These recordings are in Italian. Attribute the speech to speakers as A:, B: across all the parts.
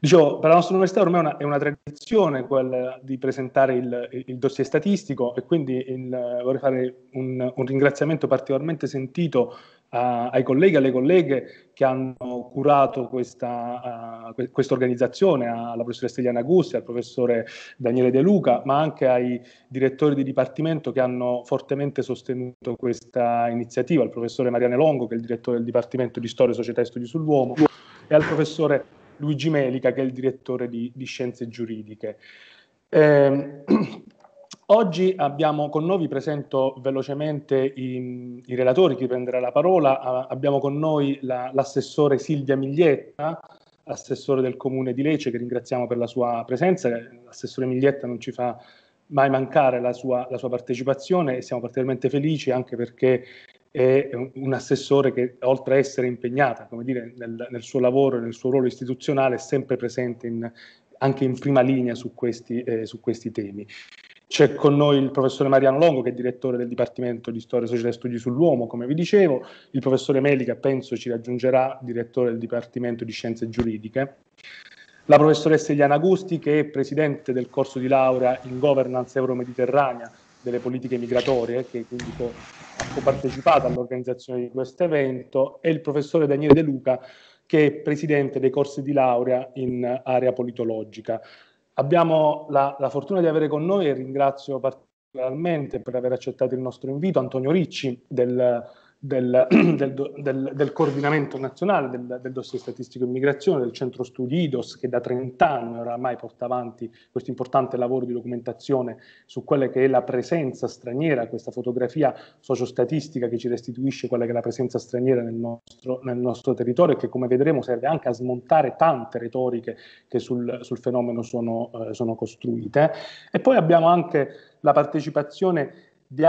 A: Dicevo, per la nostra università ormai è una, è una tradizione quella di presentare il, il dossier statistico e quindi il, vorrei fare un, un, ringraziamento particolarmente sentito uh, ai colleghi e alle colleghe che hanno curato questa uh, organizzazione, alla professoressa Eliana Gussi, al professore Daniele De Luca, ma anche ai direttori di dipartimento che hanno fortemente sostenuto questa iniziativa, al professore Mariane Longo, che è il direttore del Dipartimento di Storia, Società e Studi sull'Uomo, e al professore Luigi Melica, che è il direttore di, di Scienze Giuridiche. Eh, oggi abbiamo con noi, vi presento velocemente i, i relatori, chi prenderà la parola. Ah, abbiamo con noi la, l'assessore Silvia Miglietta, assessore del comune di Lecce, che ringraziamo per la sua presenza. L'assessore Miglietta non ci fa mai mancare la sua, la sua partecipazione e siamo particolarmente felici anche perché e un assessore che oltre a essere impegnata come dire, nel, nel suo lavoro e nel suo ruolo istituzionale è sempre presente in, anche in prima linea su questi, eh, su questi temi. C'è con noi il professore Mariano Longo, che è direttore del Dipartimento di Storia, Società e Studi sull'Uomo, come vi dicevo, il professore Melica, penso ci raggiungerà, direttore del Dipartimento di Scienze Giuridiche, la professoressa Eliana Gusti, che è presidente del corso di laurea in Governance Euro-Mediterranea delle politiche migratorie, che quindi ho, ho partecipato all'organizzazione di questo evento, e il professore Daniele De Luca, che è presidente dei corsi di laurea in area politologica. Abbiamo la, la fortuna di avere con noi, e ringrazio particolarmente per aver accettato il nostro invito, Antonio Ricci del del, del, del, del, coordinamento nazionale del, del dossier statistico immigrazione, del centro studi IDOS che da 30 anni oramai porta avanti questo importante lavoro di documentazione su quella che è la presenza straniera, questa fotografia sociostatistica che ci restituisce quella che è la presenza straniera nel nostro, nel nostro territorio e che come vedremo serve anche a smontare tante retoriche che sul, sul fenomeno sono, eh, sono costruite. E poi abbiamo anche la partecipazione di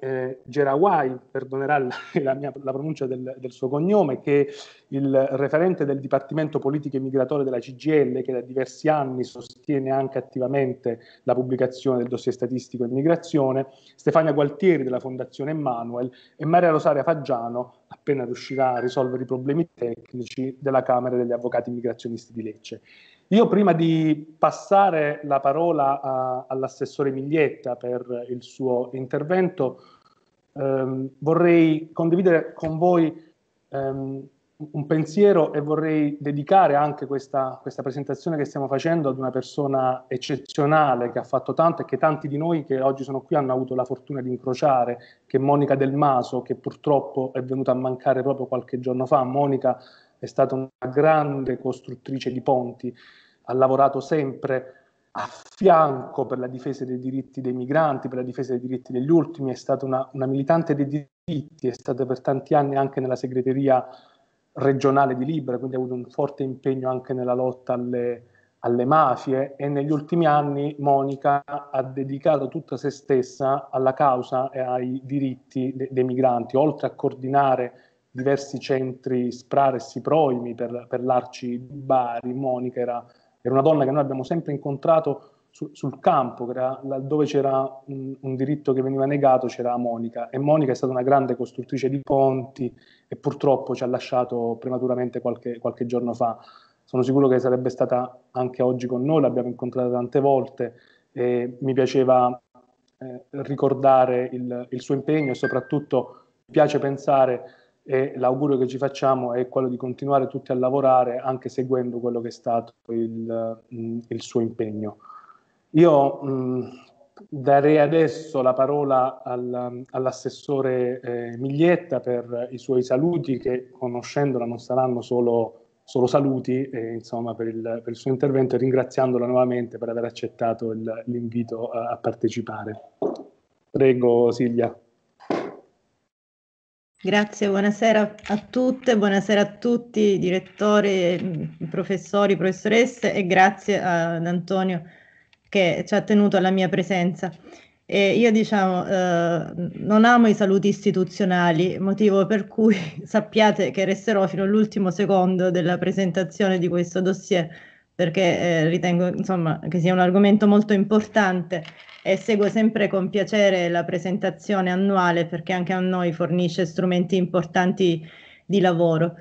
A: eh, Gerawai, perdonerà la, la, mia, la pronuncia del, del, suo cognome, che è il referente del Dipartimento Politiche e Migratore della CGL, che da diversi anni sostiene anche attivamente la pubblicazione del dossier statistico e migrazione, Stefania Gualtieri della Fondazione Emanuel e Maria Rosaria Faggiano, appena riuscirà a risolvere i problemi tecnici della Camera degli Avvocati Migrazionisti di Lecce. Io prima di passare la parola a, all'assessore Miglietta per il suo intervento, ehm, vorrei condividere con voi ehm, un pensiero e vorrei dedicare anche questa, questa, presentazione che stiamo facendo ad una persona eccezionale che ha fatto tanto e che tanti di noi che oggi sono qui hanno avuto la fortuna di incrociare, che è Monica Del Maso, che purtroppo è venuta a mancare proprio qualche giorno fa. Monica è stata una grande costruttrice di ponti, ha lavorato sempre a fianco per la difesa dei diritti dei migranti, per la difesa dei diritti degli ultimi, è stata una, una militante dei diritti, è stata per tanti anni anche nella segreteria regionale di Libera, quindi ha avuto un forte impegno anche nella lotta alle, alle mafie e negli ultimi anni Monica ha dedicato tutta se stessa alla causa e ai diritti de- dei migranti, oltre a coordinare diversi centri spraresi proimi per, per l'arci Bari. Monica era, era, una donna che noi abbiamo sempre incontrato su, sul campo, era, dove c'era un, un, diritto che veniva negato, c'era Monica. E Monica è stata una grande costruttrice di ponti e purtroppo ci ha lasciato prematuramente qualche, qualche giorno fa. Sono sicuro che sarebbe stata anche oggi con noi, l'abbiamo incontrata tante volte e mi piaceva eh, ricordare il, il, suo impegno e soprattutto mi piace pensare e l'augurio che ci facciamo è quello di continuare tutti a lavorare anche seguendo quello che è stato il, mm, il suo impegno. Io mh, mm, darei adesso la parola al, all'assessore eh, Miglietta per i suoi saluti che conoscendola non saranno solo, solo saluti eh, insomma, per, il, per, il, suo intervento e ringraziandola nuovamente per aver accettato il, l'invito a, a partecipare. Prego Silvia.
B: Grazie, buonasera a tutte, buonasera a tutti, direttori, professori, professoresse e grazie ad Antonio che ci ha tenuto alla mia presenza. E io diciamo eh, non amo i saluti istituzionali, motivo per cui sappiate che resterò fino all'ultimo secondo della presentazione di questo dossier perché eh, ritengo insomma, che sia un argomento molto importante e seguo sempre con piacere la presentazione annuale perché anche a noi fornisce strumenti importanti di lavoro.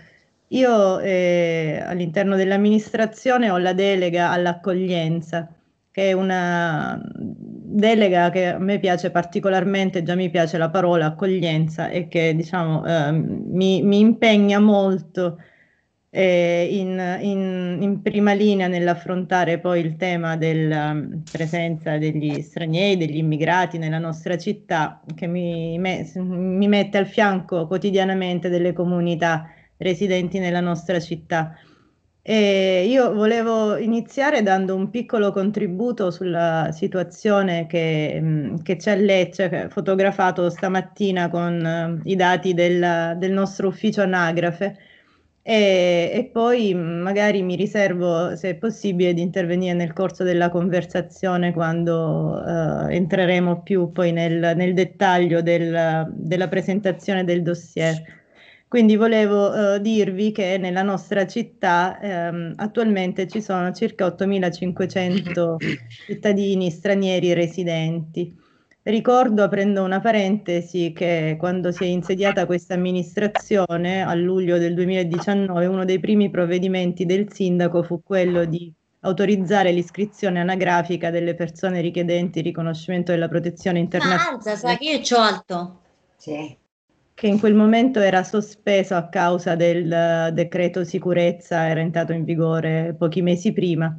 B: Io eh, all'interno dell'amministrazione ho la delega all'accoglienza, che è una delega che a me piace particolarmente, già mi piace la parola accoglienza e che diciamo eh, mi, mi impegna molto eh, in, in, in, prima linea nell'affrontare poi il tema della um, presenza degli stranieri, degli immigrati nella nostra città, che mi, me, mi mette al fianco quotidianamente delle comunità residenti nella nostra città. E io volevo iniziare dando un piccolo contributo sulla situazione che, mm, che c'è a Lecce, fotografato stamattina con um, i dati del, del nostro ufficio anagrafe e, e, poi magari mi riservo, se è possibile, di intervenire nel corso della conversazione quando eh, entreremo più poi nel, nel dettaglio del, della presentazione del dossier. Quindi volevo eh, dirvi che nella nostra città ehm, attualmente ci sono circa 8.500 cittadini stranieri residenti Ricordo, aprendo una parentesi, che quando si è insediata questa amministrazione a luglio del 2019, uno dei primi provvedimenti del sindaco fu quello di autorizzare l'iscrizione anagrafica delle persone richiedenti riconoscimento della protezione internazionale.
C: Ma alza, ah, sai che io ci ho alto. Sì.
B: Che in quel momento era sospeso a causa del eh, decreto sicurezza, era entrato in vigore pochi mesi prima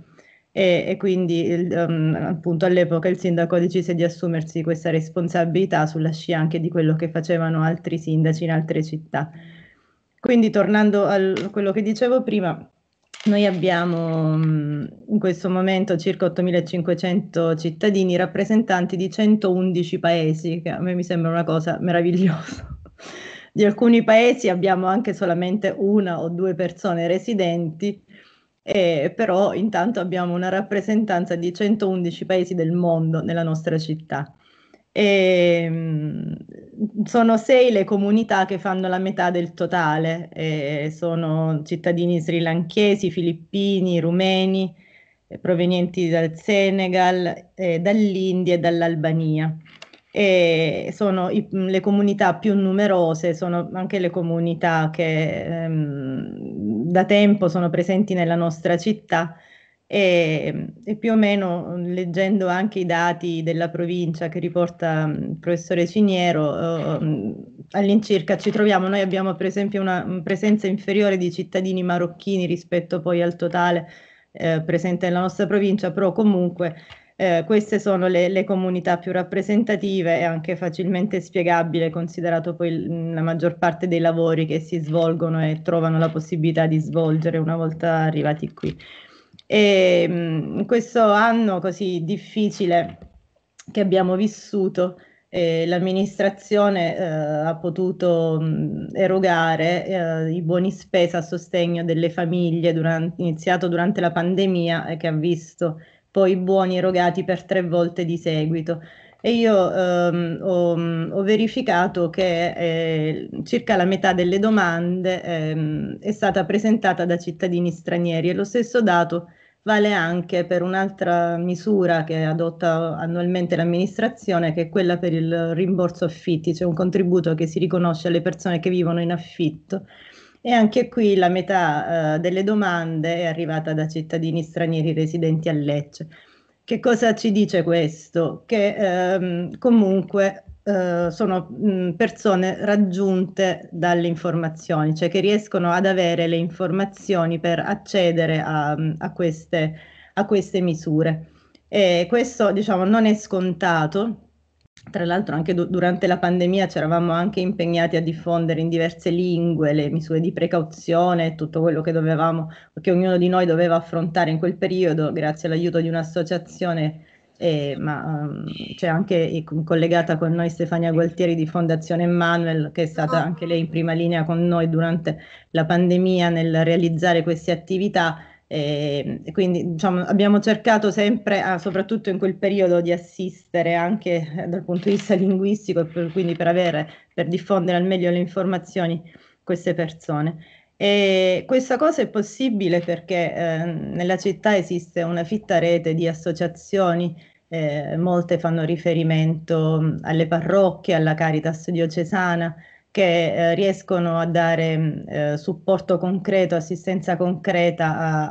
B: e, e quindi il, um, appunto all'epoca il sindaco decise di assumersi questa responsabilità sulla scia anche di quello che facevano altri sindaci in altre città. Quindi tornando a quello che dicevo prima, noi abbiamo mhmm, in questo momento circa 8.500 cittadini rappresentanti di 111 paesi, che a me mi sembra una cosa meravigliosa. Di alcuni paesi abbiamo anche solamente una o due persone residenti, eh, però intanto abbiamo una rappresentanza di 111 paesi del mondo nella nostra città. E, ehm, sono sei le comunità che fanno la metà del totale, eh, sono cittadini srilanchesi, filippini, rumeni, eh, provenienti dal Senegal, eh, dall'India e dall'Albania e sono i, mm, le comunità più numerose, sono anche le comunità che ehm, da tempo sono presenti nella nostra città e, e, più o meno leggendo anche i dati della provincia che riporta mm, il professore Ciniero, eh, all'incirca ci troviamo, noi abbiamo per esempio una mm, presenza inferiore di cittadini marocchini rispetto poi al totale eh, presente nella nostra provincia, però comunque eh, queste sono le, le, comunità più rappresentative e anche facilmente spiegabile, considerato poi il, la maggior parte dei lavori che si svolgono e trovano la possibilità di svolgere una volta arrivati qui. E, mh, mm, questo anno così difficile che abbiamo vissuto, eh, l'amministrazione eh, ha potuto mh, mm, erogare eh, i buoni spesa a sostegno delle famiglie durante, iniziato durante la pandemia e che ha visto poi buoni erogati per tre volte di seguito. E io ehm, ho, ho, verificato che eh, circa la metà delle domande ehm, è stata presentata da cittadini stranieri e lo stesso dato vale anche per un'altra misura che adotta annualmente l'amministrazione, che è quella per il rimborso affitti, cioè un contributo che si riconosce alle persone che vivono in affitto e anche qui la metà eh, delle domande è arrivata da cittadini stranieri residenti a Lecce. Che cosa ci dice questo? Che ehm, comunque eh, sono mh, mm, persone raggiunte dalle informazioni, cioè che riescono ad avere le informazioni per accedere a, mm, a, queste, a queste misure. E questo diciamo, non è scontato tra l'altro anche du- durante la pandemia ci eravamo anche impegnati a diffondere in diverse lingue le misure di precauzione, e tutto quello che dovevamo, che ognuno di noi doveva affrontare in quel periodo grazie all'aiuto di un'associazione eh, ma um, c'è anche eh, collegata con noi Stefania Gualtieri di Fondazione Manuel, che è stata anche lei in prima linea con noi durante la pandemia nel realizzare queste attività e ehm, quindi diciamo, abbiamo cercato sempre, ah, soprattutto in quel periodo, di assistere anche eh, dal punto di vista linguistico quindi per, avere, per diffondere al meglio le informazioni queste persone. E questa cosa è possibile perché eh, nella città esiste una fitta rete di associazioni, eh, molte fanno riferimento alle parrocchie, alla Caritas diocesana, che eh, riescono a dare mm, eh, supporto concreto, assistenza concreta a,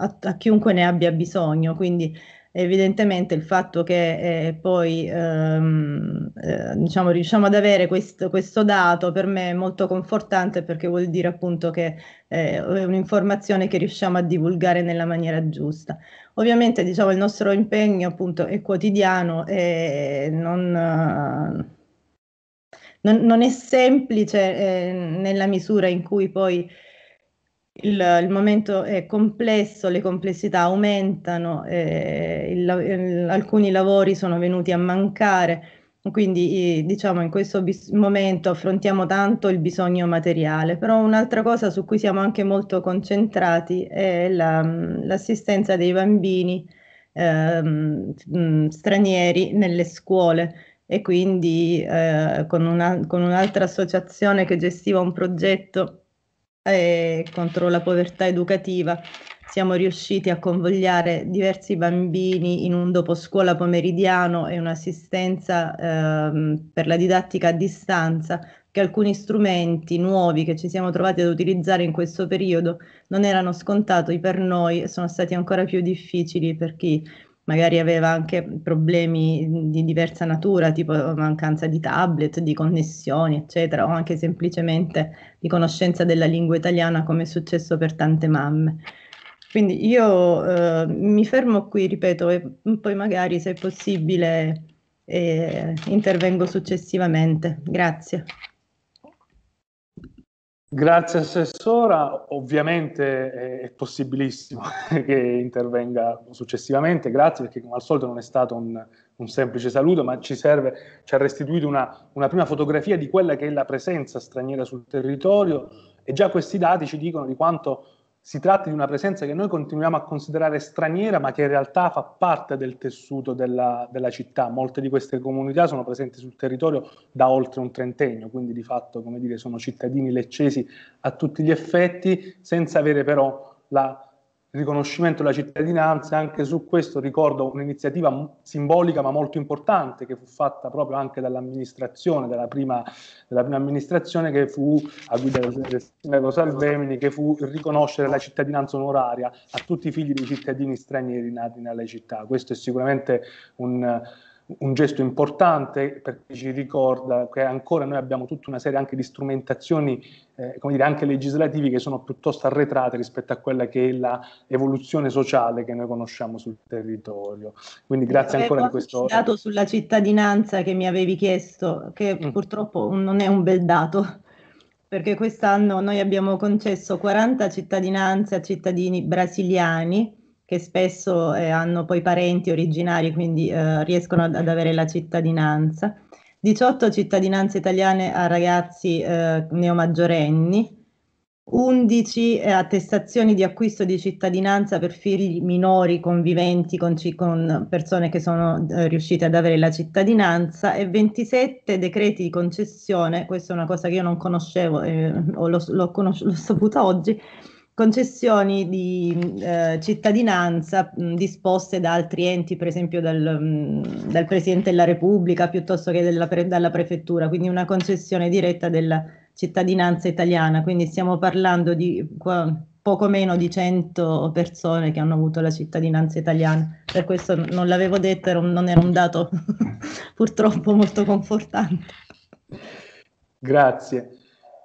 B: a, a, chiunque ne abbia bisogno. Quindi evidentemente il fatto che eh, poi ehm, eh, diciamo, riusciamo ad avere questo, questo, dato per me è molto confortante perché vuol dire appunto che eh, è un'informazione che riusciamo a divulgare nella maniera giusta. Ovviamente diciamo, il nostro impegno appunto è quotidiano e non non, non è semplice eh, nella misura in cui poi il, il, momento è complesso, le complessità aumentano, eh, il, il, alcuni lavori sono venuti a mancare. Quindi diciamo in questo bis- momento affrontiamo tanto il bisogno materiale, però un'altra cosa su cui siamo anche molto concentrati è la, l'assistenza dei bambini ehm, stranieri nelle scuole e quindi eh, con, una, con un'altra associazione che gestiva un progetto eh, contro la povertà educativa siamo riusciti a convogliare diversi bambini in un doposcuola pomeridiano e un'assistenza eh, per la didattica a distanza che alcuni strumenti nuovi che ci siamo trovati ad utilizzare in questo periodo non erano scontati per noi e sono stati ancora più difficili per chi magari aveva anche problemi di diversa natura, tipo mancanza di tablet, di connessioni, eccetera, o anche semplicemente di conoscenza della lingua italiana, come è successo per tante mamme. Quindi io eh, mi fermo qui, ripeto, e poi magari se è possibile eh, intervengo successivamente. Grazie.
A: Grazie Assessora, ovviamente eh, è possibilissimo che intervenga successivamente, grazie perché come al solito non è stato un, un semplice saluto, ma ci, serve, ci ha restituito una, una, prima fotografia di quella che è la presenza straniera sul territorio e già questi dati ci dicono di quanto si tratta di una presenza che noi continuiamo a considerare straniera, ma che in realtà fa parte del tessuto della, della città. Molte di queste comunità sono presenti sul territorio da oltre un trentennio, quindi di fatto come dire, sono cittadini leccesi a tutti gli effetti, senza avere però la il riconoscimento della cittadinanza, anche su questo ricordo un'iniziativa simbolica ma molto importante che fu fatta proprio anche dall'amministrazione, dalla prima, dalla prima amministrazione che fu a guida del sindaco Salvemini, che fu riconoscere la cittadinanza onoraria a tutti i figli dei cittadini stranieri nati nelle città. Questo è sicuramente un un gesto importante perché ci ricorda che ancora noi abbiamo tutta una serie anche di strumentazioni, eh, come dire, anche legislativi che sono piuttosto arretrate rispetto a quella che è l'evoluzione sociale che noi conosciamo sul territorio. Quindi grazie ancora di questo. dato
B: sulla cittadinanza che mi avevi chiesto, che mm. purtroppo non è un bel dato perché quest'anno noi abbiamo concesso 40 cittadinanze a cittadini brasiliani che spesso eh, hanno poi parenti originari, quindi eh, riescono ad, ad, avere la cittadinanza. 18 cittadinanze italiane a ragazzi eh, neomaggiorenni, 11 eh, attestazioni di acquisto di cittadinanza per figli minori conviventi con, con persone che sono eh, riuscite ad avere la cittadinanza e 27 decreti di concessione, questa è una cosa che io non conoscevo, eh, l'ho, l'ho, saputa oggi, concessioni di eh, cittadinanza mh, disposte da altri enti, per esempio dal, mh, dal Presidente della Repubblica piuttosto che della, pre, dalla Prefettura, quindi una concessione diretta della cittadinanza italiana. Quindi stiamo parlando di qua, poco meno di 100 persone che hanno avuto la cittadinanza italiana. Per questo non l'avevo detto, era un, non era un dato purtroppo molto confortante.
A: Grazie.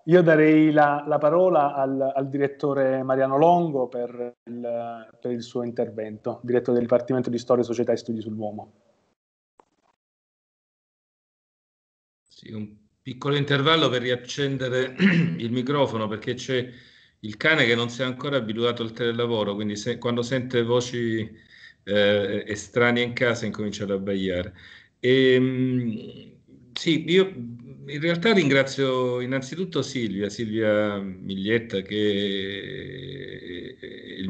A: Io darei la, la parola al, al, direttore Mariano Longo per il, per il, suo intervento, direttore del Dipartimento di Storia, Società e Studi
D: sull'Uomo. Sì, un piccolo intervallo per riaccendere il microfono perché c'è il cane che non si è ancora abituato al telelavoro, quindi se, quando sente voci eh, estranee in casa incomincia ad abbaiare. E, ehm, sì, io in realtà ringrazio innanzitutto Silvia, Silvia Miglietta che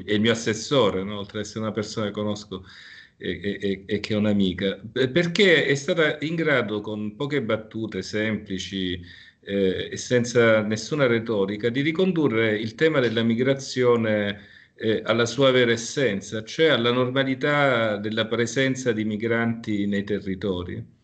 D: è il mio assessore, no? oltre ad essere una persona che conosco e, e, e che è un'amica, perché è stata in grado con poche battute semplici eh, e senza nessuna retorica di ricondurre il tema della migrazione eh, alla sua vera essenza, cioè alla normalità della presenza di migranti nei territori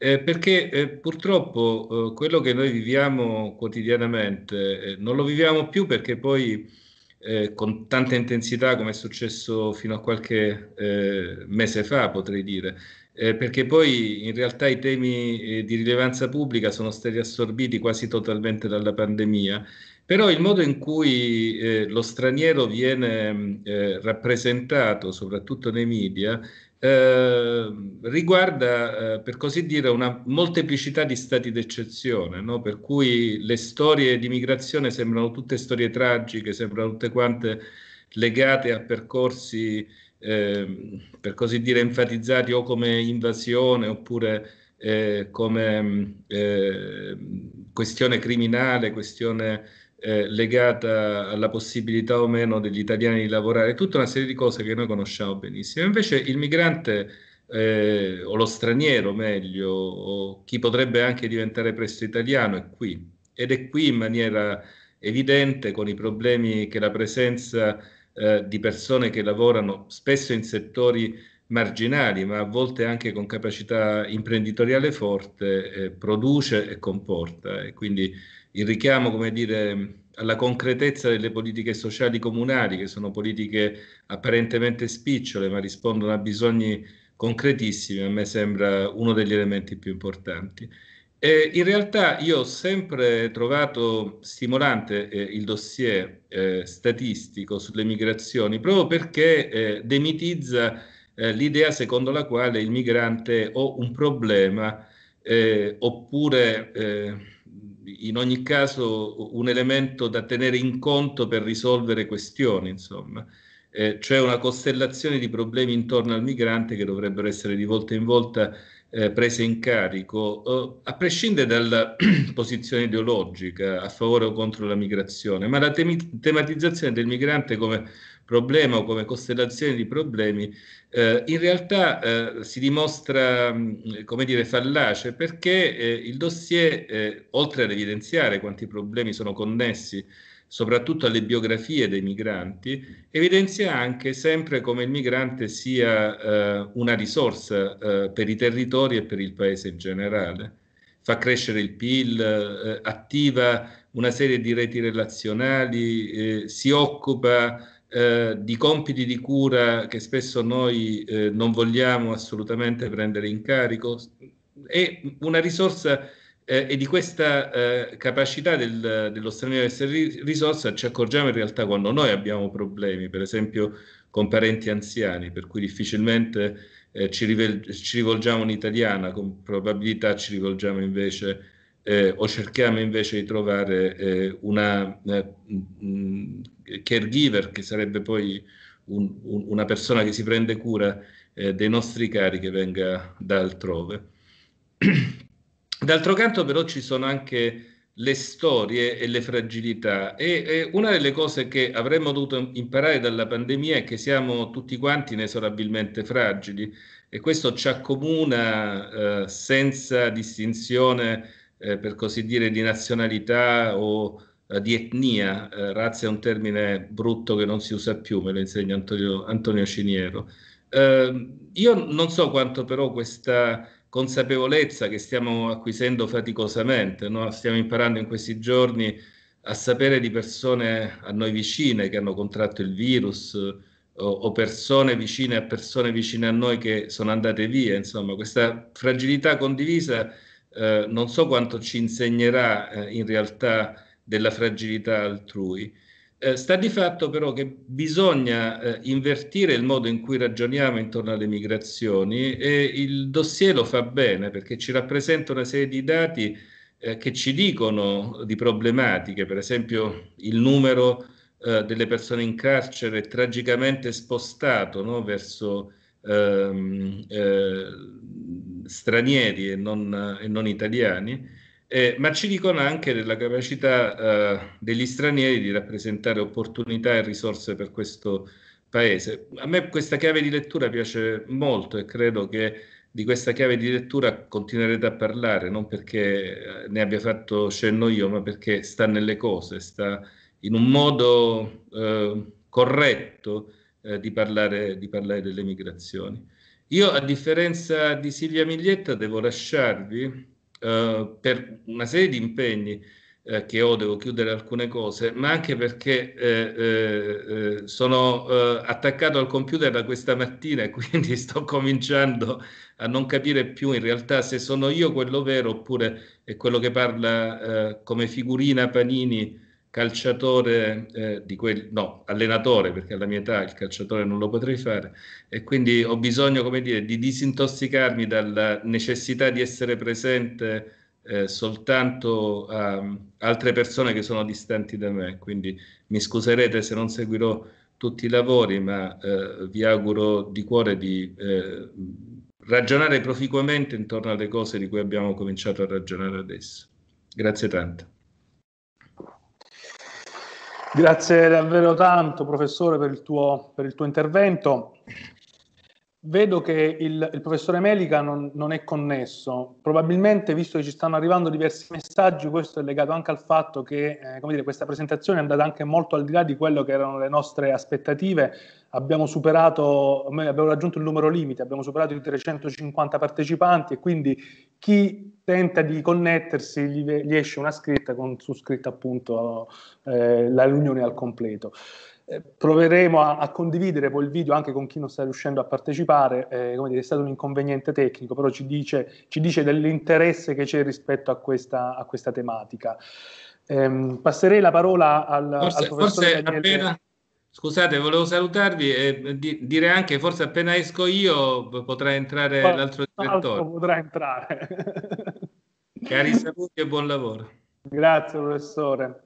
D: eh, perché eh, purtroppo eh, quello che noi viviamo quotidianamente eh, non lo viviamo più perché poi eh, con tanta intensità come è successo fino a qualche eh, mese fa potrei dire, perché poi in realtà i temi di rilevanza pubblica sono stati assorbiti quasi totalmente dalla pandemia, però il modo in cui lo straniero viene mm, rappresentato, soprattutto nei media, Ehm, riguarda, eh, per così dire, una molteplicità di stati d'eccezione, no? per cui le storie di migrazione sembrano tutte storie tragiche, sembrano tutte quante legate a percorsi, eh, per così dire, enfatizzati o come invasione oppure eh, come mm, ehm, questione criminale, questione eh, legata alla possibilità o meno degli italiani di lavorare, tutta una serie di cose che noi conosciamo benissimo. Invece il migrante eh, o lo straniero, meglio, o chi potrebbe anche diventare presto italiano, è qui ed è qui in maniera evidente con i problemi che la presenza eh, di persone che lavorano spesso in settori marginali, ma a volte anche con capacità imprenditoriale forte, eh, produce e comporta. E quindi il richiamo, come dire, alla concretezza delle politiche sociali comunali, che sono politiche apparentemente spicciole, ma rispondono a bisogni concretissimi, a me sembra uno degli elementi più importanti. Eh, in realtà io ho sempre trovato stimolante eh, il dossier eh, statistico sulle migrazioni, proprio perché eh, demitizza eh, l'idea secondo la quale il migrante o un problema eh, oppure in ogni caso un elemento da tenere in conto per risolvere questioni, insomma. Eh, cioè una costellazione di problemi intorno al migrante che dovrebbero essere di volta in volta eh, prese in carico, eh, a prescindere dalla posizione ideologica a favore o contro la migrazione, ma la temi- tematizzazione del migrante come problema o come costellazione di problemi, eh, in realtà eh, si dimostra, mh, come dire, fallace perché eh, il dossier, eh, oltre ad evidenziare quanti problemi sono connessi soprattutto alle biografie dei migranti, evidenzia anche sempre come il migrante sia eh, una risorsa eh, per i territori e per il paese in generale. Fa crescere il PIL, attiva una serie di reti relazionali, si occupa eh, di compiti di cura che spesso noi eh, non vogliamo assolutamente prendere in carico, è una risorsa eh, e di questa eh, capacità del, dello straniero di essere risorsa ci accorgiamo in realtà quando noi abbiamo problemi, per esempio con parenti anziani, per cui difficilmente eh, ci, rivel- ci, rivolgiamo un'italiana, con probabilità ci rivolgiamo invece eh, o cerchiamo invece di trovare eh, una eh, mh, caregiver che sarebbe poi un, un, una persona che si prende cura eh, dei nostri cari che venga da altrove. D'altro canto però ci sono anche le storie e le fragilità e, e, una delle cose che avremmo dovuto imparare dalla pandemia è che siamo tutti quanti inesorabilmente fragili e questo ci accomuna eh, senza distinzione eh, per così dire, di nazionalità o eh, di etnia. Eh, razza è un termine brutto che non si usa più, me lo insegna Antonio, Antonio Ciniero. Ehm, io non so quanto però questa consapevolezza che stiamo acquisendo faticosamente, no? stiamo imparando in questi giorni a sapere di persone a noi vicine che hanno contratto il virus o, o, persone vicine a persone vicine a noi che sono andate via, insomma questa fragilità condivisa eh, non so quanto ci insegnerà eh, in realtà della fragilità altrui. Eh, sta di fatto però che bisogna eh, invertire il modo in cui ragioniamo intorno alle migrazioni e il dossier lo fa bene perché ci rappresenta una serie di dati eh, che ci dicono di problematiche, per esempio il numero delle persone in carcere tragicamente spostato no, verso ehm, eh, stranieri e non, e non italiani, eh, ma ci dicono anche della capacità eh, degli stranieri di rappresentare opportunità e risorse per questo paese. A me questa chiave di lettura piace molto e credo che di questa chiave di lettura continuerete a parlare, non perché eh, ne abbia fatto cenno io, ma perché sta nelle cose, sta in un modo eh, corretto eh, di, parlare, di parlare delle migrazioni. Io, a differenza di Silvia Miglietta, devo lasciarvi eh, per una serie di impegni eh, che ho, devo chiudere alcune cose, ma anche perché eh, eh, eh sono eh, attaccato al computer da questa mattina e quindi sto cominciando a non capire più in realtà se sono io quello vero oppure è quello che parla come figurina Panini calciatore eh, di quel no, allenatore, perché alla mia età il calciatore non lo potrei fare e quindi ho bisogno, come dire, di disintossicarmi dalla necessità di essere presente eh, soltanto a um, altre persone che sono distanti da me, quindi mi scuserete se non seguirò tutti i lavori, ma eh, vi auguro di cuore di eh, ragionare proficuamente intorno alle cose di cui abbiamo cominciato a ragionare adesso. Grazie tanto.
A: Grazie davvero tanto professore per il tuo, per il tuo intervento. Vedo che il, il professore Melica non, non, è connesso, probabilmente visto che ci stanno arrivando diversi messaggi, questo è legato anche al fatto che eh, dire, questa presentazione è andata anche molto al di là di quello che erano le nostre aspettative, abbiamo superato, abbiamo raggiunto il numero limite, abbiamo superato i 350 partecipanti e quindi chi tenta di connettersi gli, gli esce una scritta con su scritta appunto eh, la riunione al completo. Eh, proveremo a, a, condividere poi il video anche con chi non sta riuscendo a partecipare, eh, come dire, è stato un inconveniente tecnico, però ci dice, ci dice dell'interesse che c'è rispetto a questa, a questa tematica. Eh, passerei la parola al, forse, al professor forse Daniele. Appena,
D: scusate, volevo salutarvi e di, dire anche forse appena esco io potrà entrare Qual, l'altro direttore. Potrà entrare. Cari saluti e buon lavoro.
A: Grazie professore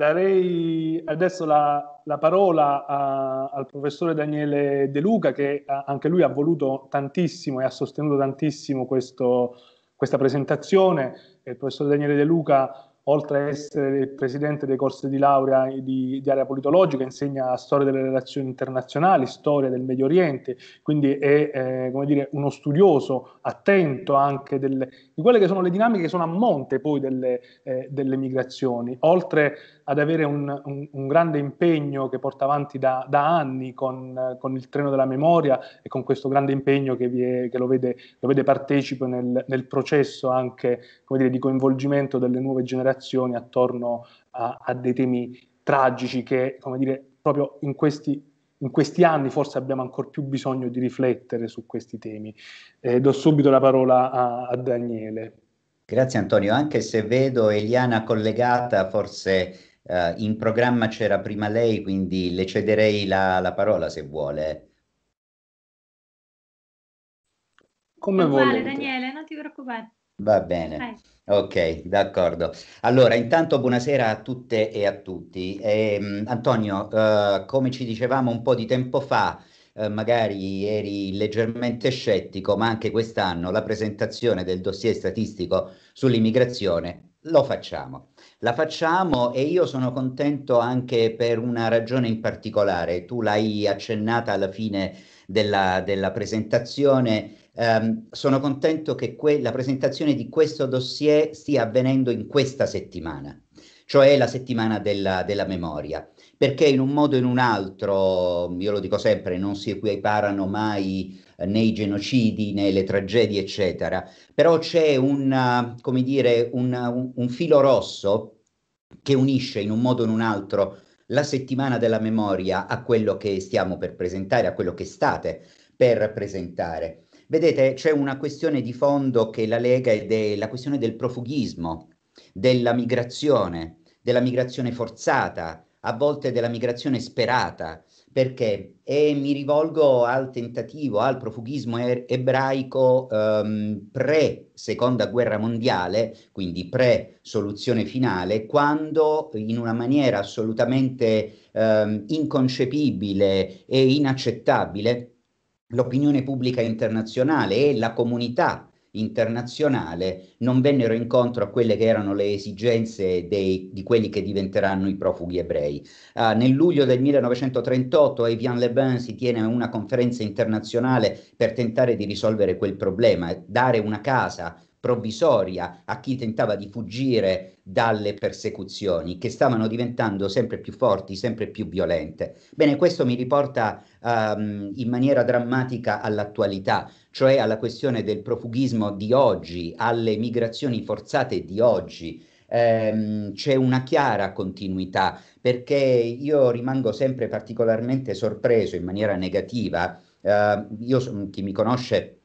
A: darei adesso la, la parola a, al professore Daniele De Luca che ha, eh, anche lui ha voluto tantissimo e ha sostenuto tantissimo questo, questa presentazione. Il professor Daniele De Luca oltre a essere il presidente dei corsi di laurea di, di, area politologica, insegna storia delle relazioni internazionali, storia del Medio Oriente, quindi è eh, dire, uno studioso attento anche del, di quelle che sono le dinamiche che sono a monte poi delle, eh, delle migrazioni, oltre ad avere un, un, un, grande impegno che porta avanti da, da anni con, con, il treno della memoria e con questo grande impegno che, è, che lo, vede, lo, vede, partecipe nel, nel processo anche dire, di coinvolgimento delle nuove generazioni attorno a, a dei temi tragici che, come dire, proprio in questi in questi anni forse abbiamo ancora più bisogno di riflettere su questi temi.
E: Eh, do subito la parola a, a, Daniele. Grazie Antonio, anche se vedo Eliana collegata, forse eh, in programma c'era prima lei, quindi le cederei la, la parola se vuole. Come vuole
C: Daniele, non ti preoccupare.
E: Va bene. Vai. Eh. Ok, d'accordo. Allora, intanto buonasera a tutte e a tutti. E, ehm, Antonio, eh, come ci dicevamo un po' di tempo fa, eh, magari eri leggermente scettico, ma anche quest'anno la presentazione del dossier statistico sull'immigrazione lo facciamo. La facciamo e io sono contento anche per una ragione in particolare. Tu l'hai accennata alla fine della, della presentazione Um, sono contento che que- la presentazione di questo dossier stia avvenendo in questa settimana, cioè la settimana della, della memoria, perché in un modo o in un altro, io lo dico sempre, non si equiparano mai eh, né i genocidi né le tragedie, eccetera, però c'è una, eh, dire, una, un, un filo rosso che unisce in un modo o in un altro la settimana della memoria a quello che stiamo per presentare, a quello che state per presentare. Vedete, c'è una questione di fondo che la lega ed è la questione del profughismo, della migrazione, della migrazione forzata, a volte della migrazione sperata, perché e eh, mi rivolgo al tentativo, al profughismo e- ebraico ehm, pre seconda guerra mondiale, quindi pre soluzione finale, quando in una maniera assolutamente ehm, inconcepibile e inaccettabile l'opinione pubblica internazionale e la comunità internazionale non vennero incontro a quelle che erano le esigenze dei, di quelli che diventeranno i profughi ebrei. Uh, nel luglio del 1938 a evian le si tiene una conferenza internazionale per tentare di risolvere quel problema, dare una casa provvisoria a chi tentava di fuggire dalle persecuzioni che stavano diventando sempre più forti, sempre più violente. Bene, questo mi riporta um, in maniera drammatica all'attualità, cioè alla questione del profughismo di oggi, alle migrazioni forzate di oggi. Ehm, c'è una chiara continuità perché io rimango sempre particolarmente sorpreso in maniera negativa. Uh, io, chi mi conosce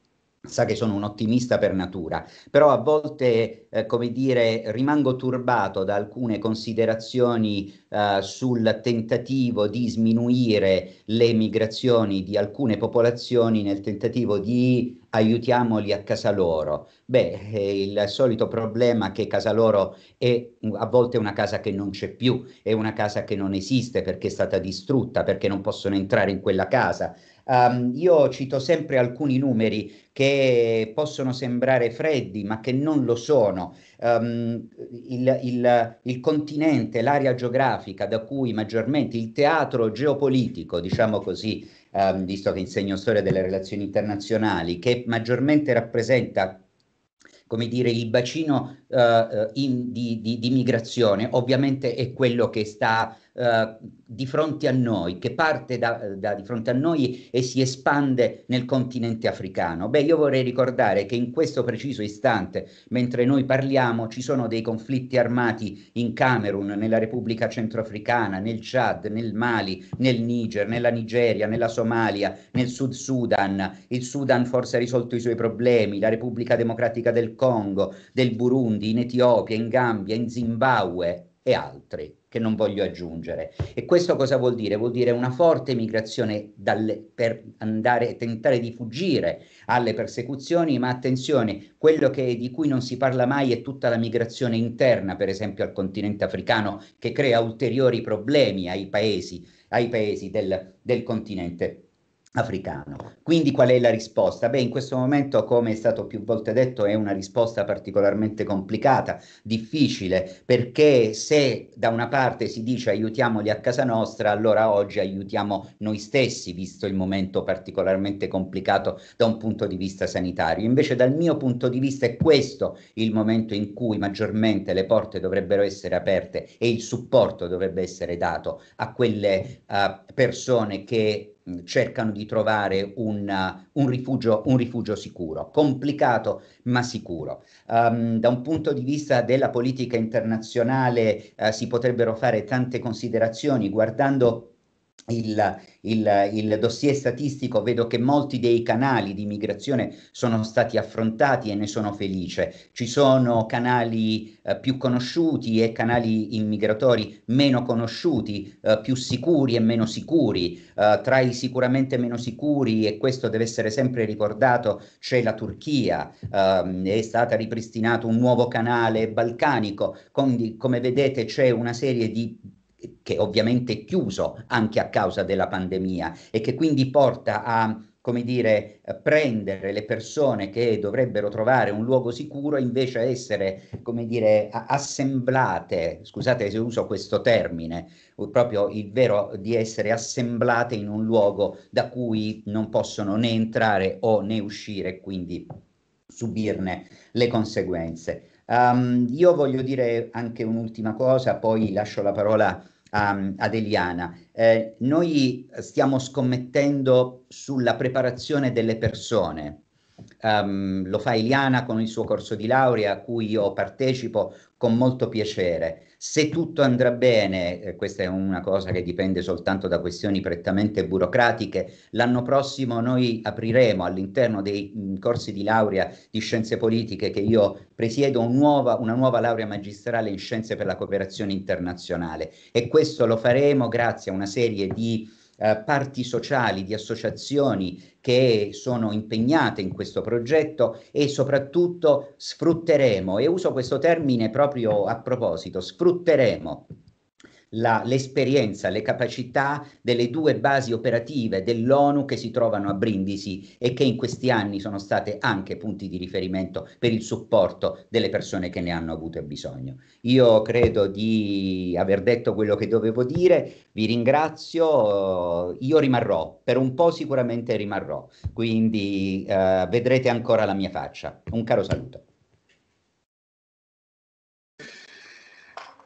E: sa che sono un ottimista per natura, però a volte, eh, come dire, rimango turbato da alcune considerazioni eh, sul tentativo di sminuire le migrazioni di alcune popolazioni nel tentativo di aiutiamoli a casa loro. Beh, è eh, il solito problema che casa loro è a volte una casa che non c'è più, è una casa che non esiste perché è stata distrutta, perché non possono entrare in quella casa Um, io cito sempre alcuni numeri che possono sembrare freddi, ma che non lo sono. Um, il, il, il, continente, l'area geografica da cui maggiormente il teatro geopolitico, diciamo così, um, visto che insegno storia delle relazioni internazionali, che maggiormente rappresenta come dire, il bacino uh, in, di, di, di migrazione ovviamente è quello che sta eh, di fronte a noi, che parte da, da, di fronte a noi e si espande nel continente africano. Beh, io vorrei ricordare che in questo preciso istante, mentre noi parliamo, ci sono dei conflitti armati in Camerun, nella Repubblica Centroafricana, nel Chad, nel Mali, nel Niger, nella Nigeria, nella Somalia, nel Sud Sudan. Il Sudan forse ha risolto i suoi problemi, la Repubblica Democratica del Congo, del Burundi, in Etiopia, in Gambia, in Zimbabwe e altri che non voglio aggiungere. E questo cosa vuol dire? Vuol dire una forte migrazione dalle, per andare, tentare di fuggire alle persecuzioni, ma attenzione, quello che, di cui non si parla mai è tutta la migrazione interna, per esempio al continente africano, che crea ulteriori problemi ai paesi, ai paesi del, del continente africano. Quindi qual è la risposta? Beh, in questo momento, come è stato più volte detto, è una risposta particolarmente complicata, difficile, perché se da una parte si dice aiutiamoli a casa nostra, allora oggi aiutiamo noi stessi, visto il momento particolarmente complicato da un punto di vista sanitario. Invece dal mio punto di vista è questo il momento in cui maggiormente le porte dovrebbero essere aperte e il supporto dovrebbe essere dato a quelle uh, persone che mh, cercano di trovare un, uh, un, rifugio, un, rifugio, sicuro, complicato ma sicuro. Um, da un punto di vista della politica internazionale eh, si potrebbero fare tante considerazioni guardando il, il, il, dossier statistico, vedo che molti dei canali di migrazione sono stati affrontati e ne sono felice. Ci sono canali eh, più conosciuti e canali immigratori meno conosciuti, eh, più sicuri e meno sicuri. Eh, tra i sicuramente meno sicuri, e questo deve essere sempre ricordato, c'è la Turchia. Ehm, è stato ripristinato un nuovo canale balcanico. Quindi, come vedete, c'è una serie di che ovviamente è chiuso anche a causa della pandemia e che quindi porta a come dire, eh, prendere le persone che dovrebbero trovare un luogo sicuro invece essere, come dire, assemblate, scusate se uso questo termine, proprio il vero di essere assemblate in un luogo da cui non possono né entrare o né uscire, quindi subirne le conseguenze. Um, io voglio dire anche un'ultima cosa, poi lascio la parola a a, um, ad Eliana. Eh, noi stiamo scommettendo sulla preparazione delle persone um, lo fa Eliana con il suo corso di laurea a cui io partecipo con molto piacere. Se tutto andrà bene, eh, questa è una cosa che dipende soltanto da questioni prettamente burocratiche, l'anno prossimo noi apriremo all'interno dei mh, mm, corsi di laurea di scienze politiche che io presiedo un nuova, una nuova laurea magistrale in scienze per la cooperazione internazionale e questo lo faremo grazie a una serie di eh, parti sociali, di associazioni che sono impegnate in questo progetto e soprattutto sfrutteremo, e uso questo termine proprio a proposito, sfrutteremo la, l'esperienza, le capacità delle due basi operative dell'ONU che si trovano a Brindisi e che in questi anni sono state anche punti di riferimento per il supporto delle persone che ne hanno avuto bisogno. Io credo di aver detto quello che dovevo dire, vi ringrazio, io rimarrò, per un po' sicuramente rimarrò, quindi eh, vedrete ancora la mia faccia. Un caro saluto.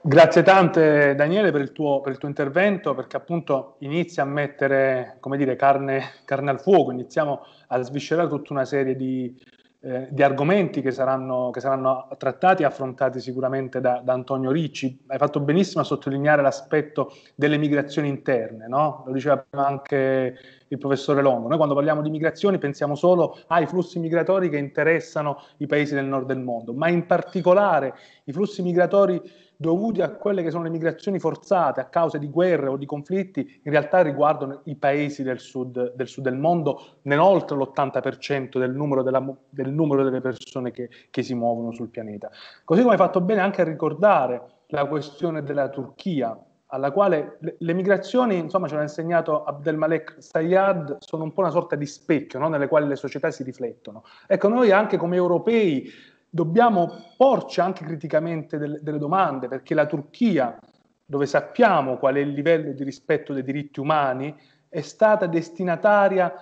A: Grazie tante Daniele per il, tuo, per il tuo intervento, perché appunto inizia a mettere, come dire, carne, carne al fuoco, iniziamo a sviscerare tutta una serie di, eh, di argomenti che saranno, che saranno, trattati e affrontati sicuramente da, da, Antonio Ricci. Hai fatto benissimo a sottolineare l'aspetto delle migrazioni interne, no? lo diceva anche il professore Longo. Noi quando parliamo di migrazioni pensiamo solo ai flussi migratori che interessano i paesi del nord del mondo, ma in particolare i flussi migratori dovuti a quelle che sono le migrazioni forzate a causa di guerre o di conflitti, in realtà riguardano i paesi del sud del, sud del mondo, ben oltre l'80% del numero, della, del numero, delle persone che, che si muovono sul pianeta. Così come hai fatto bene anche a ricordare la questione della Turchia, alla quale le, le migrazioni, insomma, ce l'ha insegnato Abdelmalek Sayyad, sono un po' una sorta di specchio no? nelle quali le società si riflettono. Ecco, noi anche come europei dobbiamo porci anche criticamente delle, delle domande, perché la Turchia, dove sappiamo qual è il livello di rispetto dei diritti umani, è stata destinataria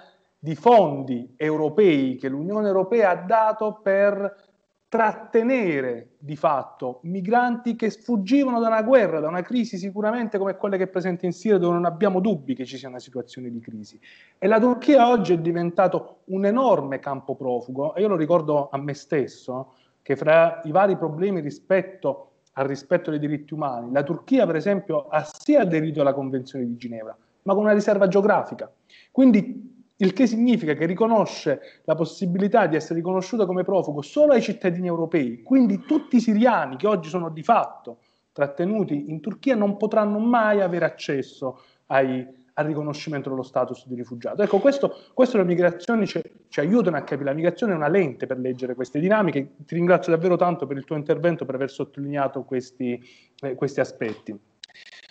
A: di fondi europei che l'Unione Europea ha dato per trattenere di fatto migranti che sfuggivano da una guerra, da una crisi sicuramente come quella che è presente in Siria, dove non abbiamo dubbi che ci sia una situazione di crisi. E la Turchia oggi è diventato un enorme campo profugo, e io lo ricordo a me stesso, che fra i vari problemi rispetto al rispetto dei diritti umani, la Turchia per esempio ha sia aderito alla Convenzione di Ginevra, ma con una riserva geografica. Quindi il che significa che riconosce la possibilità di essere riconosciuto come profugo solo ai cittadini europei, quindi tutti i siriani che oggi sono di fatto trattenuti in Turchia non potranno mai avere accesso ai, al riconoscimento dello status di rifugiato. Ecco, questo, questo le migrazioni ci, ci, aiutano a capire, la migrazione è una lente per leggere queste dinamiche, ti ringrazio davvero tanto per il tuo intervento, per aver sottolineato questi, eh, questi aspetti.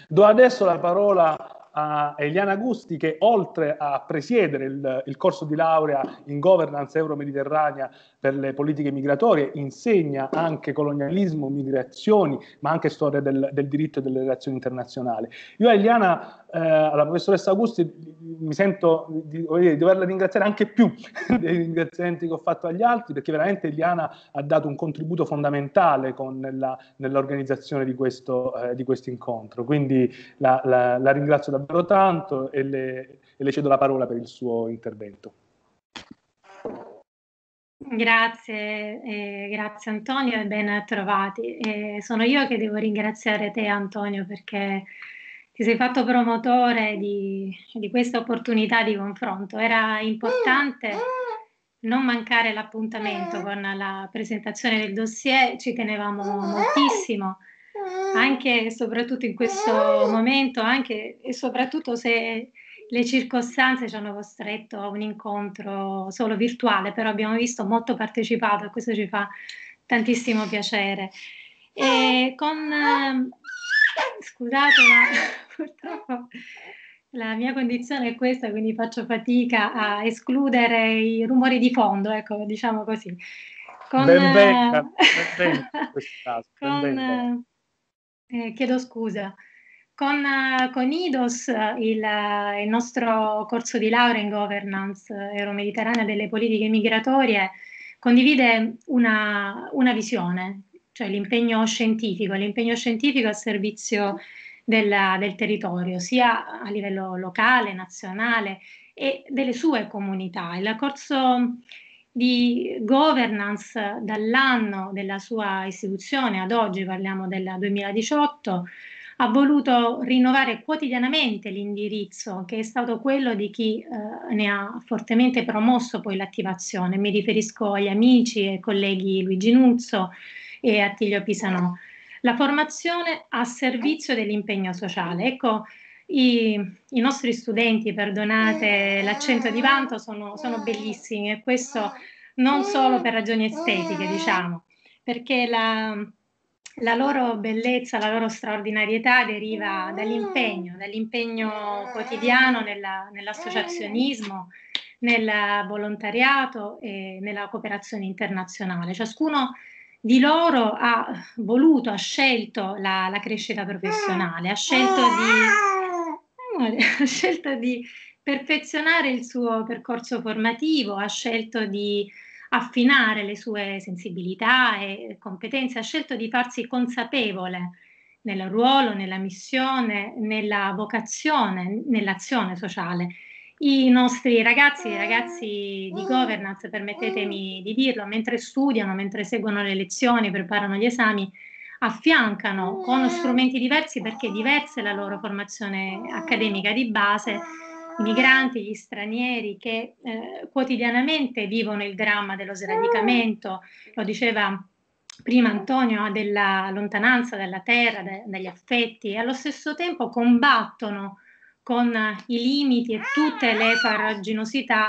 A: Do adesso la parola a Eliana Gusti che oltre a presiedere il, il corso di laurea in governance euro-mediterranea per le politiche migratorie, insegna anche colonialismo, migrazioni, ma anche storia del, del diritto e delle relazioni internazionali. Io a Eliana eh, alla professoressa Augusti mi sento di, dire, di doverla ringraziare anche più dei ringraziamenti che ho fatto agli altri, perché veramente Eliana ha dato un contributo fondamentale con, nella, nell'organizzazione di questo, eh, incontro. Quindi la, la, la, ringrazio davvero tanto e le, e le cedo la parola per il suo intervento.
C: Grazie, eh, grazie Antonio e ben trovati. Eh, sono io che devo ringraziare te Antonio perché ti sei fatto promotore di, di questa opportunità di confronto. Era importante non mancare l'appuntamento con la presentazione del dossier, ci tenevamo moltissimo, anche e soprattutto in questo momento, anche e soprattutto se le circostanze ci hanno costretto a un incontro solo virtuale, però abbiamo visto molto partecipato e questo ci fa tantissimo piacere. E con... Scusate, ma purtroppo la mia condizione è questa, quindi faccio fatica a escludere i rumori di fondo, ecco, diciamo così. Con, benvenga, eh, benvenga caso, con eh, eh, chiedo scusa. Con, eh, con IDOS, il, il, nostro corso di laurea in governance euro-mediterranea delle politiche migratorie, condivide una, una visione, cioè l'impegno scientifico, l'impegno scientifico a servizio della, del territorio, sia a livello locale, nazionale e delle sue comunità. Il corso di governance dall'anno della sua istituzione ad oggi, parliamo del 2018, ha voluto rinnovare quotidianamente l'indirizzo che è stato quello di chi eh, ne ha fortemente promosso poi l'attivazione. Mi riferisco agli amici e colleghi Luigi Nuzzo e Attilio Pisanò la formazione a servizio dell'impegno sociale. Ecco, i, i nostri studenti, perdonate l'accento di vanto, sono, sono bellissimi e questo non solo per ragioni estetiche, diciamo, perché la, la loro bellezza, la loro straordinarietà deriva dall'impegno, dall'impegno quotidiano nella, nell'associazionismo, nel volontariato e nella cooperazione internazionale. Ciascuno di loro ha voluto, ha scelto la, la crescita professionale, ha scelto, di, ha scelto di perfezionare il suo percorso formativo, ha scelto di affinare le sue sensibilità e competenze, ha scelto di farsi consapevole nel ruolo, nella missione, nella vocazione, nell'azione sociale i nostri ragazzi, i ragazzi di governance, permettetemi di dirlo, mentre studiano, mentre seguono le lezioni, preparano gli esami, affiancano con strumenti diversi perché diversa è la loro formazione accademica di base, i migranti, gli stranieri che eh, quotidianamente vivono il dramma dello sradicamento, lo diceva prima Antonio, della lontananza dalla terra, de- degli affetti e allo stesso tempo combattono con i limiti e tutte le farraginosità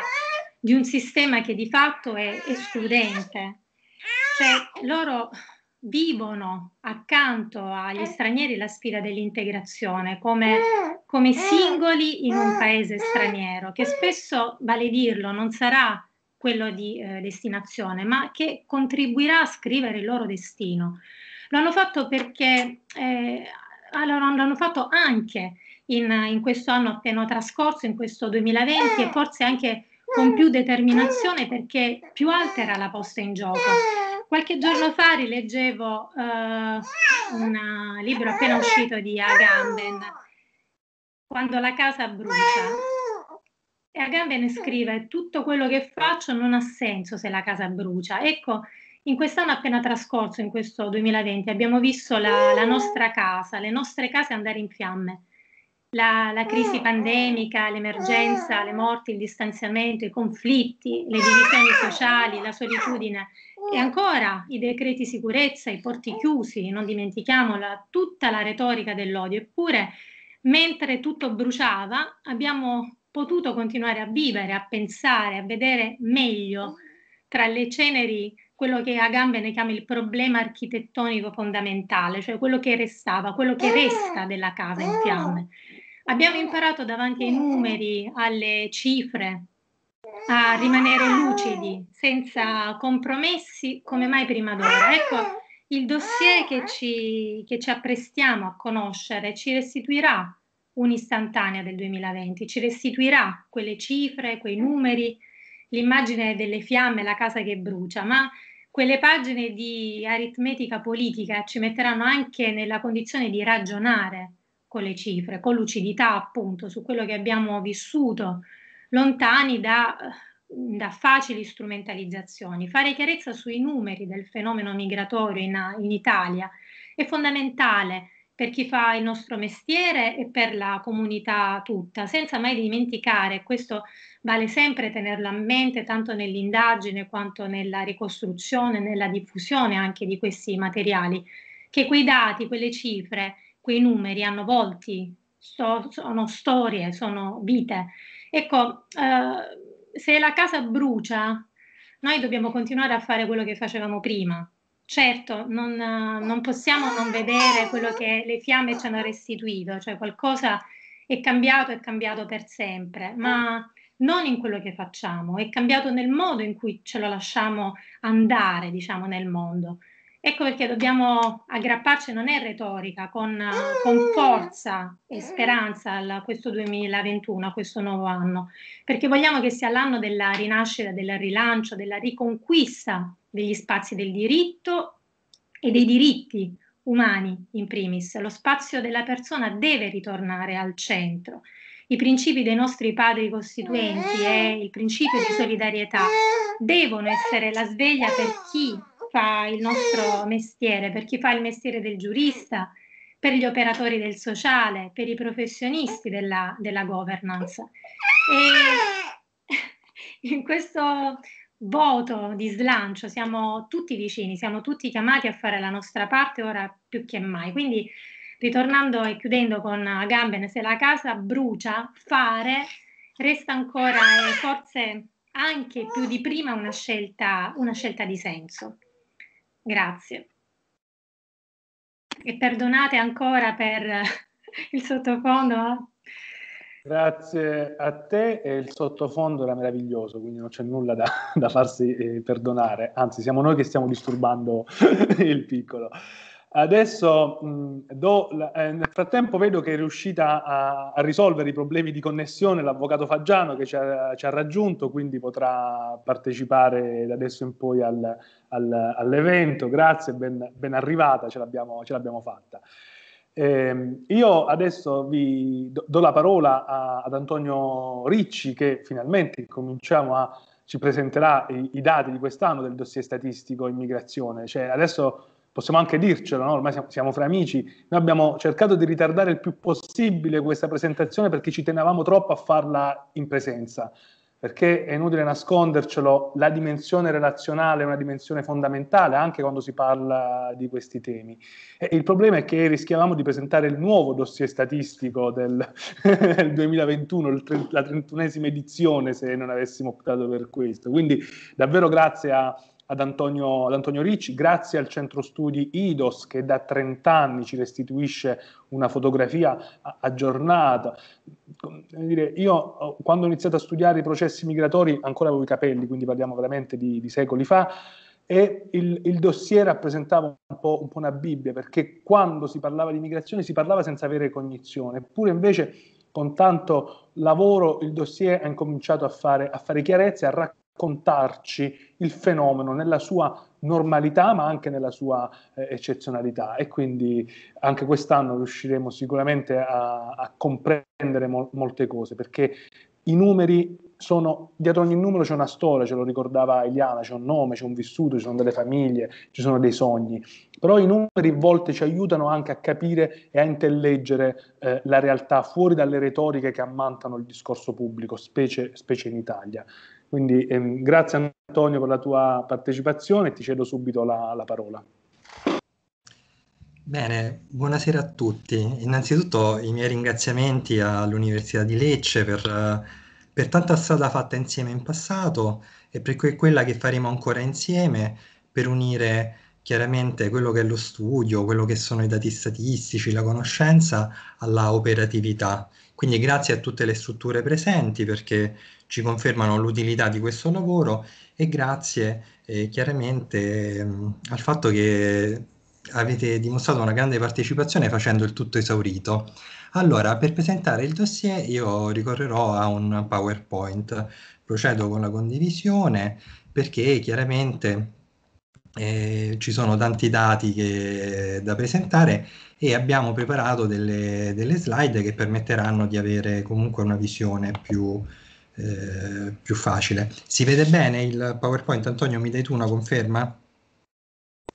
C: di un sistema che di fatto è escludente. Cioè, loro vivono accanto agli stranieri la sfida dell'integrazione come, come singoli in un paese straniero, che spesso, vale dirlo, non sarà quello di eh, destinazione, ma che contribuirà a scrivere il loro destino. Lo hanno fatto perché eh, allora, l'hanno fatto anche in, in questo anno appena trascorso, in questo 2020 e eh. forse anche con mm. più determinazione perché più alta era la posta in gioco. Qualche giorno fa rileggevo eh, un eh, libro appena uscito di Agamben, Quando la casa brucia. E Agamben scrive: Tutto quello che faccio non ha senso se la casa brucia. Ecco, in quest'anno appena trascorso, in questo 2020, abbiamo visto la, la nostra casa, le nostre case andare in fiamme la, la crisi ah, pandemica, l'emergenza, ah. le morti, il distanziamento, i conflitti, le divisioni sociali, la solitudine e ah. ancora i decreti sicurezza, i porti chiusi, non dimentichiamola, tutta la retorica dell'odio. Eppure, mentre tutto bruciava, abbiamo potuto continuare a vivere, a pensare, a vedere meglio tra le ceneri quello che Agambene chiama il problema architettonico fondamentale, cioè quello che restava, quello che resta della casa in fiamme. Abbiamo imparato davanti ai numeri, alle cifre, a rimanere lucidi, senza compromessi come mai prima d'ora. Ecco, il dossier che ci, che ci apprestiamo a conoscere ci restituirà un'istantanea del 2020, ci restituirà quelle cifre, quei numeri, l'immagine delle fiamme, la casa che brucia, ma quelle pagine di aritmetica politica ci metteranno anche nella condizione di ragionare con le cifre, con lucidità appunto su quello che abbiamo vissuto, lontani da, eh, da facili strumentalizzazioni. Fare chiarezza sui numeri del fenomeno migratorio in, in Italia è fondamentale per chi fa il nostro mestiere e per la comunità tutta, senza mai dimenticare, questo vale sempre tenerlo a mente tanto nell'indagine quanto nella ricostruzione, nella diffusione anche di questi materiali, che quei dati, quelle cifre quei numeri hanno volti, so, sono storie, sono vite. Ecco, eh, se la casa brucia, noi dobbiamo continuare a fare quello che facevamo prima. Certo, non, non possiamo non vedere quello che le fiamme ci hanno restituito, cioè qualcosa è cambiato, è cambiato per sempre, ma non in quello che facciamo, è cambiato nel modo in cui ce lo lasciamo andare, diciamo, nel mondo. Ecco perché dobbiamo aggrapparci, non è retorica, con, ah! con forza e speranza a questo 2021, a questo nuovo anno, perché vogliamo che sia l'anno della rinascita, del rilancio, della riconquista degli spazi del diritto e dei diritti umani in primis. Lo spazio della persona deve ritornare al centro. I principi dei nostri padri costituenti e il principio di solidarietà devono essere la sveglia per chi fa il nostro mestiere, per chi fa il mestiere del giurista, per gli operatori del sociale, per i professionisti della, della governance. E in questo voto di slancio siamo tutti vicini, siamo tutti chiamati a fare la nostra parte ora più che mai. Quindi, ritornando e chiudendo con Agamben, se la casa brucia, fare resta ancora forse anche più di prima una scelta, una scelta di senso. Grazie. E perdonate ancora per il sottofondo. Eh.
A: Grazie a te, il sottofondo era meraviglioso, quindi non c'è nulla da, da farsi eh, perdonare, anzi siamo noi che stiamo disturbando il piccolo. Adesso mh, do, eh, nel frattempo vedo che è riuscita a, a risolvere i problemi di connessione l'avvocato Faggiano che ci ha, ci ha, raggiunto, quindi potrà partecipare da adesso in poi al, al, all'evento, grazie, ben, ben arrivata, ce l'abbiamo, ce l'abbiamo fatta. Eh, io adesso vi do, la parola a, ad Antonio Ricci che finalmente cominciamo a ci presenterà i, i, dati di quest'anno del dossier statistico immigrazione. Cioè, adesso possiamo anche dircelo, no? ormai siamo, siamo, fra amici, noi abbiamo cercato di ritardare il più possibile questa presentazione perché ci tenevamo troppo a farla in presenza perché è inutile nascondercelo, la dimensione relazionale è una dimensione fondamentale anche quando si parla di questi temi. E il problema è che rischiavamo di presentare il nuovo dossier statistico del, 2021, tre, la trentunesima edizione, se non avessimo optato per questo. Quindi davvero grazie a, ad, Antonio, ad Antonio Ricci, grazie al centro studi IDOS che da 30 anni ci restituisce una fotografia aggiornata dire, io eh, quando ho iniziato a studiare i processi migratori ancora avevo i capelli, quindi parliamo veramente di, di secoli fa, e il, il dossier rappresentava un po', un po' una Bibbia, perché quando si parlava di migrazione si parlava senza avere cognizione, eppure invece con tanto lavoro il dossier ha incominciato a fare, a fare chiarezza e a raccontarci il fenomeno nella sua normalità ma anche nella sua eh, eccezionalità e quindi anche quest'anno riusciremo sicuramente a, a comprendere mol- molte cose perché i numeri sono, dietro ogni numero c'è una storia, ce lo ricordava Eliana, c'è un nome, c'è un vissuto, ci sono delle famiglie, ci sono dei sogni, però i numeri a volte ci aiutano anche a capire e a intelleggere eh, la realtà fuori dalle retoriche che ammantano il discorso pubblico, specie, specie in Italia. Quindi ehm, grazie Antonio per la tua partecipazione e ti cedo subito la, la parola.
F: Bene, buonasera a tutti. Innanzitutto i miei ringraziamenti all'Università di Lecce per, per tanta strada fatta insieme in passato e per quella che faremo ancora insieme per unire chiaramente quello che è lo studio, quello che sono i dati statistici, la conoscenza alla operatività. Quindi grazie a tutte le strutture presenti perché ci confermano l'utilità di questo lavoro e grazie eh, chiaramente mh, mm, al fatto che avete dimostrato una grande partecipazione facendo il tutto esaurito. Allora, per presentare il dossier io ricorrerò a un PowerPoint, procedo con la condivisione perché chiaramente eh, ci sono tanti dati che, da presentare e abbiamo preparato delle, delle, slide che permetteranno di avere comunque una visione più, eh, più facile. Si vede bene il PowerPoint? Antonio, mi dai tu una conferma?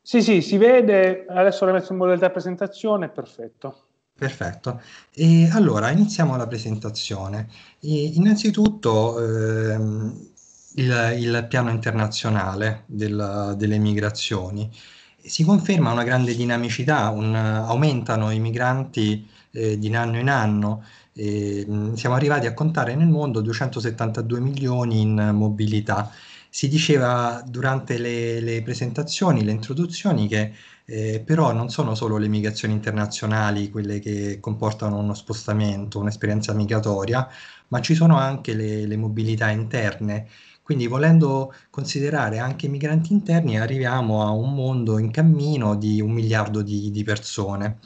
A: Sì, sì, si vede.
F: Adesso l'ho messo in modalità presentazione, perfetto. Perfetto. E allora, iniziamo la presentazione. E innanzitutto ehm, il, il, piano internazionale del, delle migrazioni. Si conferma una grande dinamicità, un, aumentano i migranti eh, di anno in anno eh, siamo arrivati a contare nel mondo 272 milioni in mobilità. Si diceva durante le, le presentazioni, le introduzioni, che eh, però non sono solo le migrazioni internazionali quelle che comportano uno spostamento, un'esperienza migratoria, ma ci sono anche le, le mobilità interne. Quindi volendo considerare anche i migranti interni arriviamo a un mondo in cammino di un miliardo di, di persone.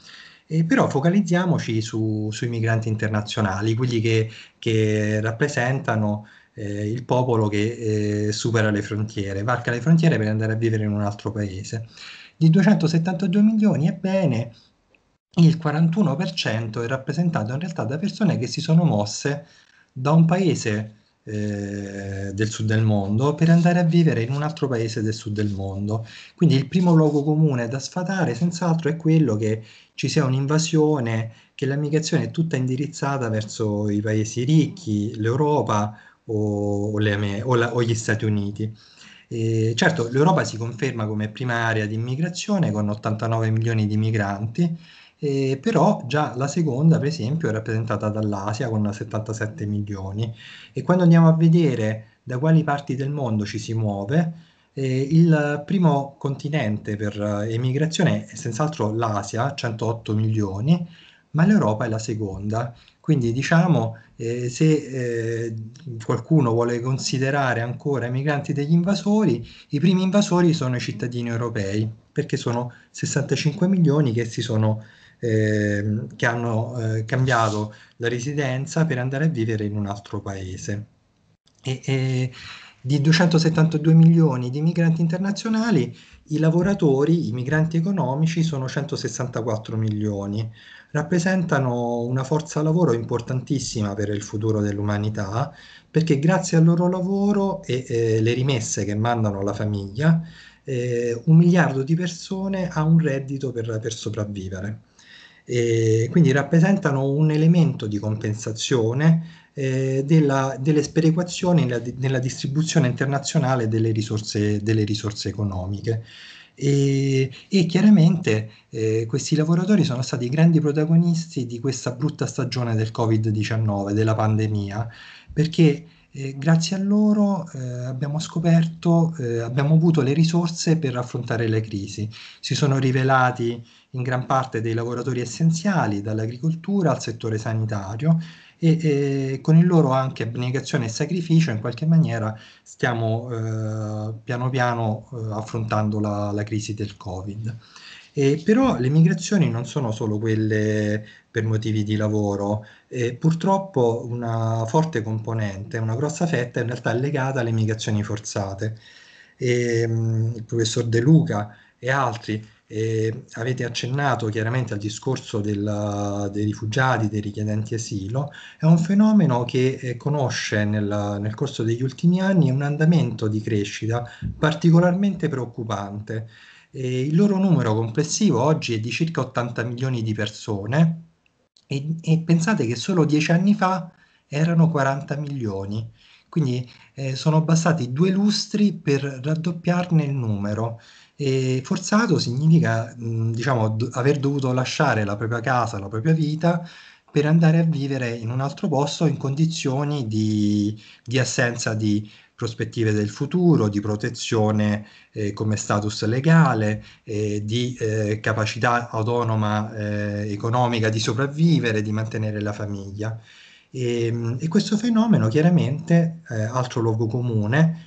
F: Eh, però focalizziamoci su, sui migranti internazionali, quelli che, che rappresentano eh, il popolo che eh, supera le frontiere, varca le frontiere per andare a vivere in un altro paese. Di 272 milioni, ebbene, il 41% è rappresentato in realtà da persone che si sono mosse da un paese eh, del sud del mondo per andare a vivere in un altro paese del sud del mondo. Quindi il primo luogo comune da sfatare senz'altro è quello che ci sia un'invasione, che la migrazione è tutta indirizzata verso i paesi ricchi, l'Europa o, o, le, o, la, o gli Stati Uniti. Eh, certo, l'Europa si conferma come prima area di immigrazione con 89 milioni di migranti, eh, però già la seconda per esempio è rappresentata dall'Asia con 77 milioni e quando andiamo a vedere da quali parti del mondo ci si muove, eh, il primo continente per emigrazione è senz'altro l'Asia, 108 milioni, ma l'Europa è la seconda. Quindi diciamo, eh, se eh, qualcuno vuole considerare ancora i migranti degli invasori, i primi invasori sono i cittadini europei, perché sono 65 milioni che si sono Ehm, che hanno eh, cambiato la residenza per andare a vivere in un altro paese. E, e di 272 milioni di migranti internazionali, i lavoratori, i migranti economici sono 164 milioni, rappresentano una forza lavoro importantissima per il futuro dell'umanità, perché grazie al loro lavoro e eh, le rimesse che mandano alla famiglia, eh, un miliardo di persone ha un reddito per, per sopravvivere e eh, quindi rappresentano un elemento di compensazione eh, della, delle sperequazioni nella, nella, distribuzione internazionale delle risorse, delle risorse economiche. E, e chiaramente eh, questi lavoratori sono stati i grandi protagonisti di questa brutta stagione del Covid-19, della pandemia, perché e grazie a loro eh, abbiamo scoperto, eh, abbiamo avuto le risorse per affrontare le crisi. Si sono rivelati in gran parte dei lavoratori essenziali, dall'agricoltura al settore sanitario, e, e, con il loro anche abnegazione e sacrificio in qualche maniera stiamo eh, piano piano eh, affrontando la, la, crisi del Covid. Eh, però le migrazioni non sono solo quelle per motivi di lavoro, eh, purtroppo una forte componente, una grossa fetta in realtà è legata alle migrazioni forzate. E, ehm, mh, il professor De Luca e altri eh, avete accennato chiaramente al discorso del, dei rifugiati, dei richiedenti asilo, è un fenomeno che eh, conosce nel, nel, corso degli ultimi anni un andamento di crescita particolarmente preoccupante eh, il loro numero complessivo oggi è di circa 80 milioni di persone e, e pensate che solo dieci anni fa erano 40 milioni. Quindi eh, sono bastati due lustri per raddoppiarne il numero. E forzato significa mh, mm, diciamo, d- aver dovuto lasciare la propria casa, la propria vita per andare a vivere in un altro posto in condizioni di, di assenza di prospettive del futuro, di protezione eh, come status legale, eh, di eh, capacità autonoma eh, economica di sopravvivere, di mantenere la famiglia. E, ehm, e questo fenomeno chiaramente, eh, altro luogo comune,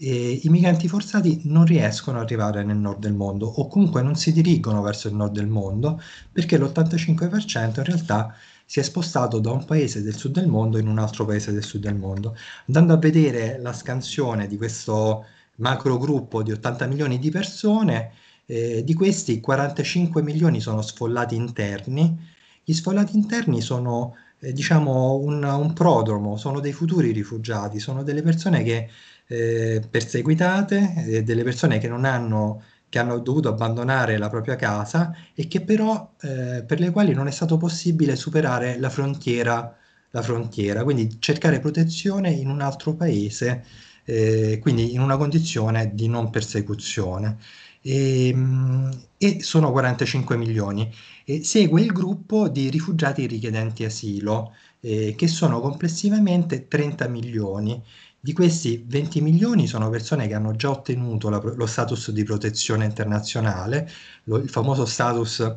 F: i migranti forzati non riescono ad arrivare nel nord del mondo o comunque non si dirigono verso il nord del mondo perché l'85% in realtà si è spostato da un paese del sud del mondo in un altro paese del sud del mondo. Andando a vedere la scansione di questo macro gruppo di 80 milioni di persone, eh, di questi 45 milioni sono sfollati interni. Gli sfollati interni sono eh, diciamo un, un, prodromo, sono dei futuri rifugiati, sono delle persone che eh, perseguitate, eh, delle persone che non hanno che hanno dovuto abbandonare la propria casa e che però eh, per le quali non è stato possibile superare la frontiera, la frontiera quindi cercare protezione in un altro paese, eh, quindi in una condizione di non persecuzione. E, ehm, e sono 45 milioni. E segue il gruppo di rifugiati richiedenti asilo, eh, che sono complessivamente 30 milioni di questi 20 milioni sono persone che hanno già ottenuto la, lo status di protezione internazionale, lo, il famoso status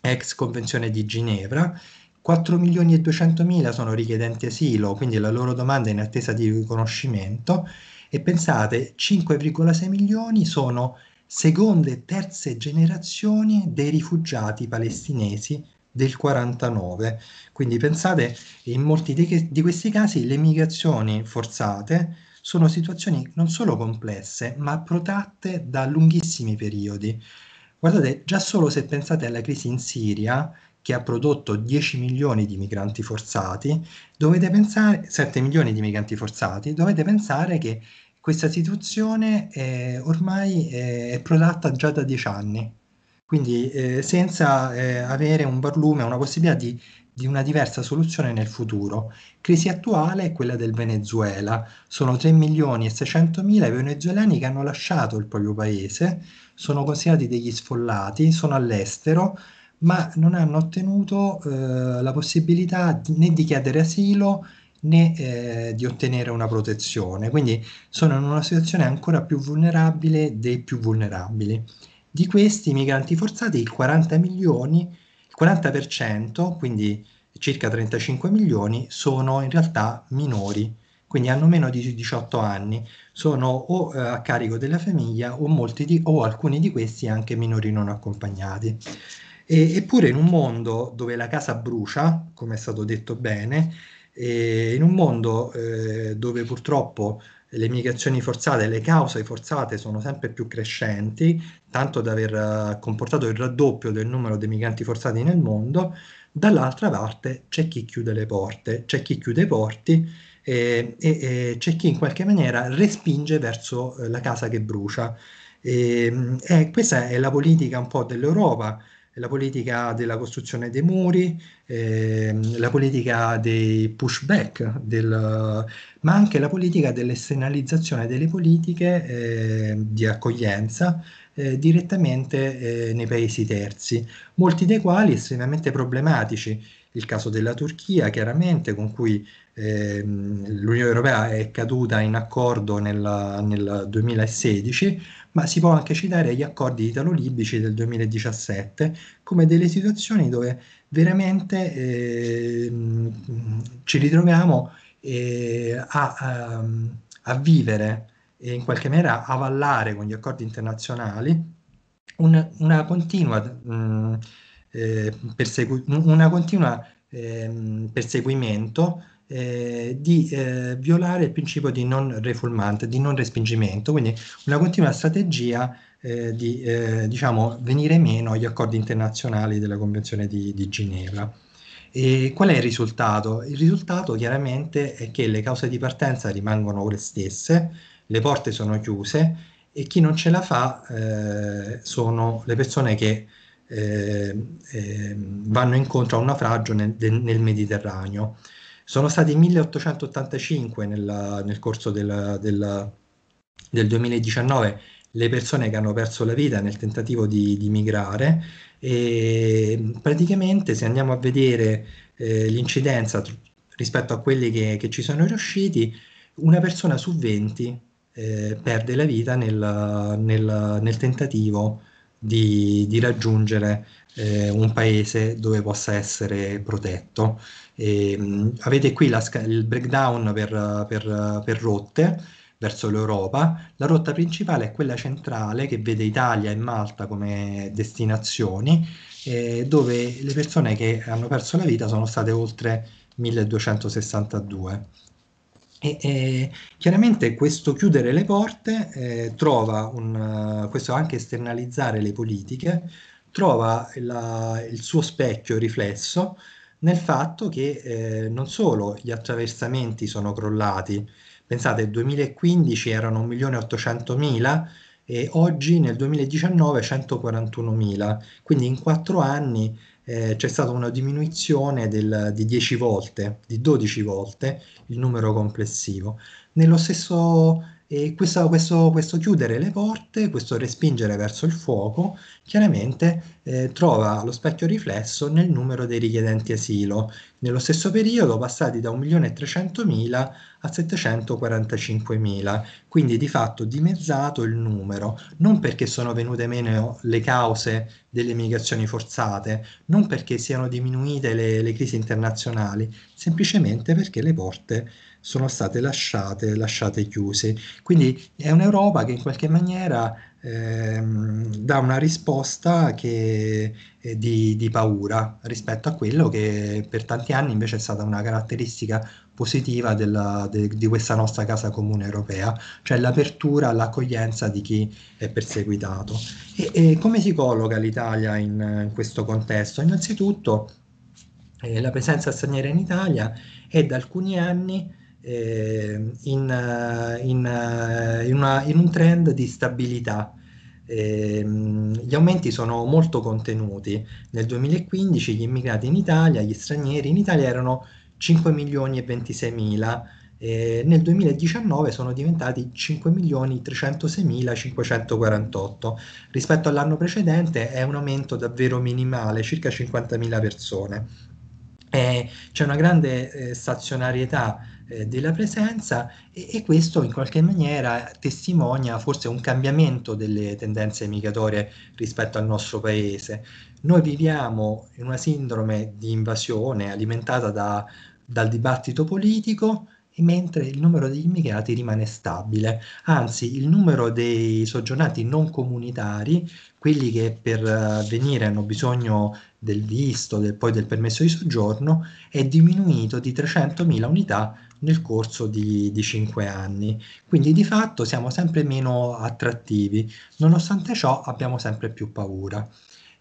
F: ex Convenzione di Ginevra, 4 milioni e 200 mila sono richiedenti asilo, quindi la loro domanda è in attesa di riconoscimento e pensate 5,6 milioni sono seconde e terze generazioni dei rifugiati palestinesi del 49. Quindi pensate, in molti di, di questi casi le migrazioni forzate sono situazioni non solo complesse, ma protratte da lunghissimi periodi. Guardate, già solo se pensate alla crisi in Siria, che ha prodotto 10 milioni di migranti forzati, dovete pensare, 7 milioni di migranti forzati, dovete pensare che questa situazione eh, ormai eh, è protratta già da 10 anni quindi eh, senza eh, avere un barlume, una possibilità di, di, una diversa soluzione nel futuro. Crisi attuale è quella del Venezuela, sono 3 milioni e 600 mila i venezuelani che hanno lasciato il proprio paese, sono considerati degli sfollati, sono all'estero, ma non hanno ottenuto eh, la possibilità né di chiedere asilo né eh, di ottenere una protezione, quindi sono in una situazione ancora più vulnerabile dei più vulnerabili. Di questi migranti forzati il 40 milioni, il 40%, quindi circa 35 milioni, sono in realtà minori, quindi hanno meno di 18 anni, sono o eh, a carico della famiglia o, molti di, o alcuni di questi anche minori non accompagnati. E, eppure in un mondo dove la casa brucia, come è stato detto bene, in un mondo eh, dove purtroppo le migrazioni forzate, le cause forzate sono sempre più crescenti, tanto da aver eh, comportato il raddoppio del numero dei migranti forzati nel mondo, dall'altra parte c'è chi chiude le porte, c'è chi chiude i porti e, eh, e, e c'è chi in qualche maniera respinge verso eh, la casa che brucia. E, ehm, questa è la politica un po' dell'Europa la politica della costruzione dei muri, ehm, la politica dei pushback, del, ma anche la politica dell'esternalizzazione delle politiche eh, di accoglienza eh, direttamente eh, nei paesi terzi, molti dei quali estremamente problematici. Il caso della Turchia, chiaramente, con cui ehm, l'Unione Europea è caduta in accordo nel, nel 2016 ma si può anche citare gli accordi italo-libici del 2017 come delle situazioni dove veramente eh, ci ritroviamo eh, a, a, a, vivere e in qualche maniera avallare con gli accordi internazionali un, una continua, mh, mm, eh, persegu- una continua ehm, perseguimento eh, di eh, violare il principio di non refoulement, di non respingimento, quindi una continua strategia eh, di eh, diciamo, venire meno agli accordi internazionali della Convenzione di, di Ginevra. E qual è il risultato? Il risultato chiaramente è che le cause di partenza rimangono le stesse, le porte sono chiuse e chi non ce la fa eh, sono le persone che eh, eh, vanno incontro a un naufragio nel, nel Mediterraneo. Sono stati 1885 nella, nel corso della, della, del 2019 le persone che hanno perso la vita nel tentativo di, di migrare e praticamente se andiamo a vedere eh, l'incidenza tr- rispetto a quelli che, che, ci sono riusciti, una persona su 20 eh, perde la vita nel, nel, nel tentativo di, di raggiungere eh, un paese dove possa essere protetto. E, mh, mm, avete qui la, il breakdown per, per, per rotte verso l'Europa. La rotta principale è quella centrale che vede Italia e Malta come destinazioni, eh, dove le persone che hanno perso la vita sono state oltre 1262. E, e, chiaramente questo chiudere le porte eh, trova un, eh, questo anche esternalizzare le politiche trova la, il suo specchio riflesso nel fatto che eh, non solo gli attraversamenti sono crollati, pensate nel 2015 erano 1.800.000 e oggi nel 2019 141.000, quindi in quattro anni eh, c'è stata una diminuzione del, di 10 volte, di 12 volte il numero complessivo. Nello stesso e questo, questo, questo, chiudere le porte, questo respingere verso il fuoco, chiaramente eh, trova lo specchio riflesso nel numero dei richiedenti asilo, nello stesso periodo passati da 1.300.000 a 745.000, quindi di fatto dimezzato il numero, non perché sono venute meno le cause delle migrazioni forzate, non perché siano diminuite le, le crisi internazionali, semplicemente perché le porte sono state lasciate, lasciate chiuse. Quindi è un'Europa che in qualche maniera ehm, dà una risposta che, di, di paura rispetto a quello che per tanti anni invece è stata una caratteristica positiva della, de, di questa nostra casa comune europea, cioè l'apertura all'accoglienza di chi è perseguitato. E, e come si colloca l'Italia in, in questo contesto? Innanzitutto eh, la presenza straniera in Italia è da alcuni anni Ehm, in, eh, in, eh, in, una, in, un trend di stabilità. Ehm, gli aumenti sono molto contenuti. Nel 2015 gli immigrati in Italia, gli stranieri in Italia erano 5 milioni e 26 mila, eh, nel 2019 sono diventati 5.306.548. Rispetto all'anno precedente è un aumento davvero minimale, circa 50.000 persone. Eh, c'è una grande eh, stazionarietà eh, della presenza e, e, questo in qualche maniera testimonia forse un cambiamento delle tendenze migratorie rispetto al nostro paese. Noi viviamo in una sindrome di invasione alimentata da, dal dibattito politico mentre il numero degli immigrati rimane stabile. Anzi, il numero dei soggiornati non comunitari, quelli che per eh, venire hanno bisogno del visto, del, poi del permesso di soggiorno, è diminuito di 300.000 unità nel corso di, di 5 anni. Quindi di fatto siamo sempre meno attrattivi, nonostante ciò abbiamo sempre più paura.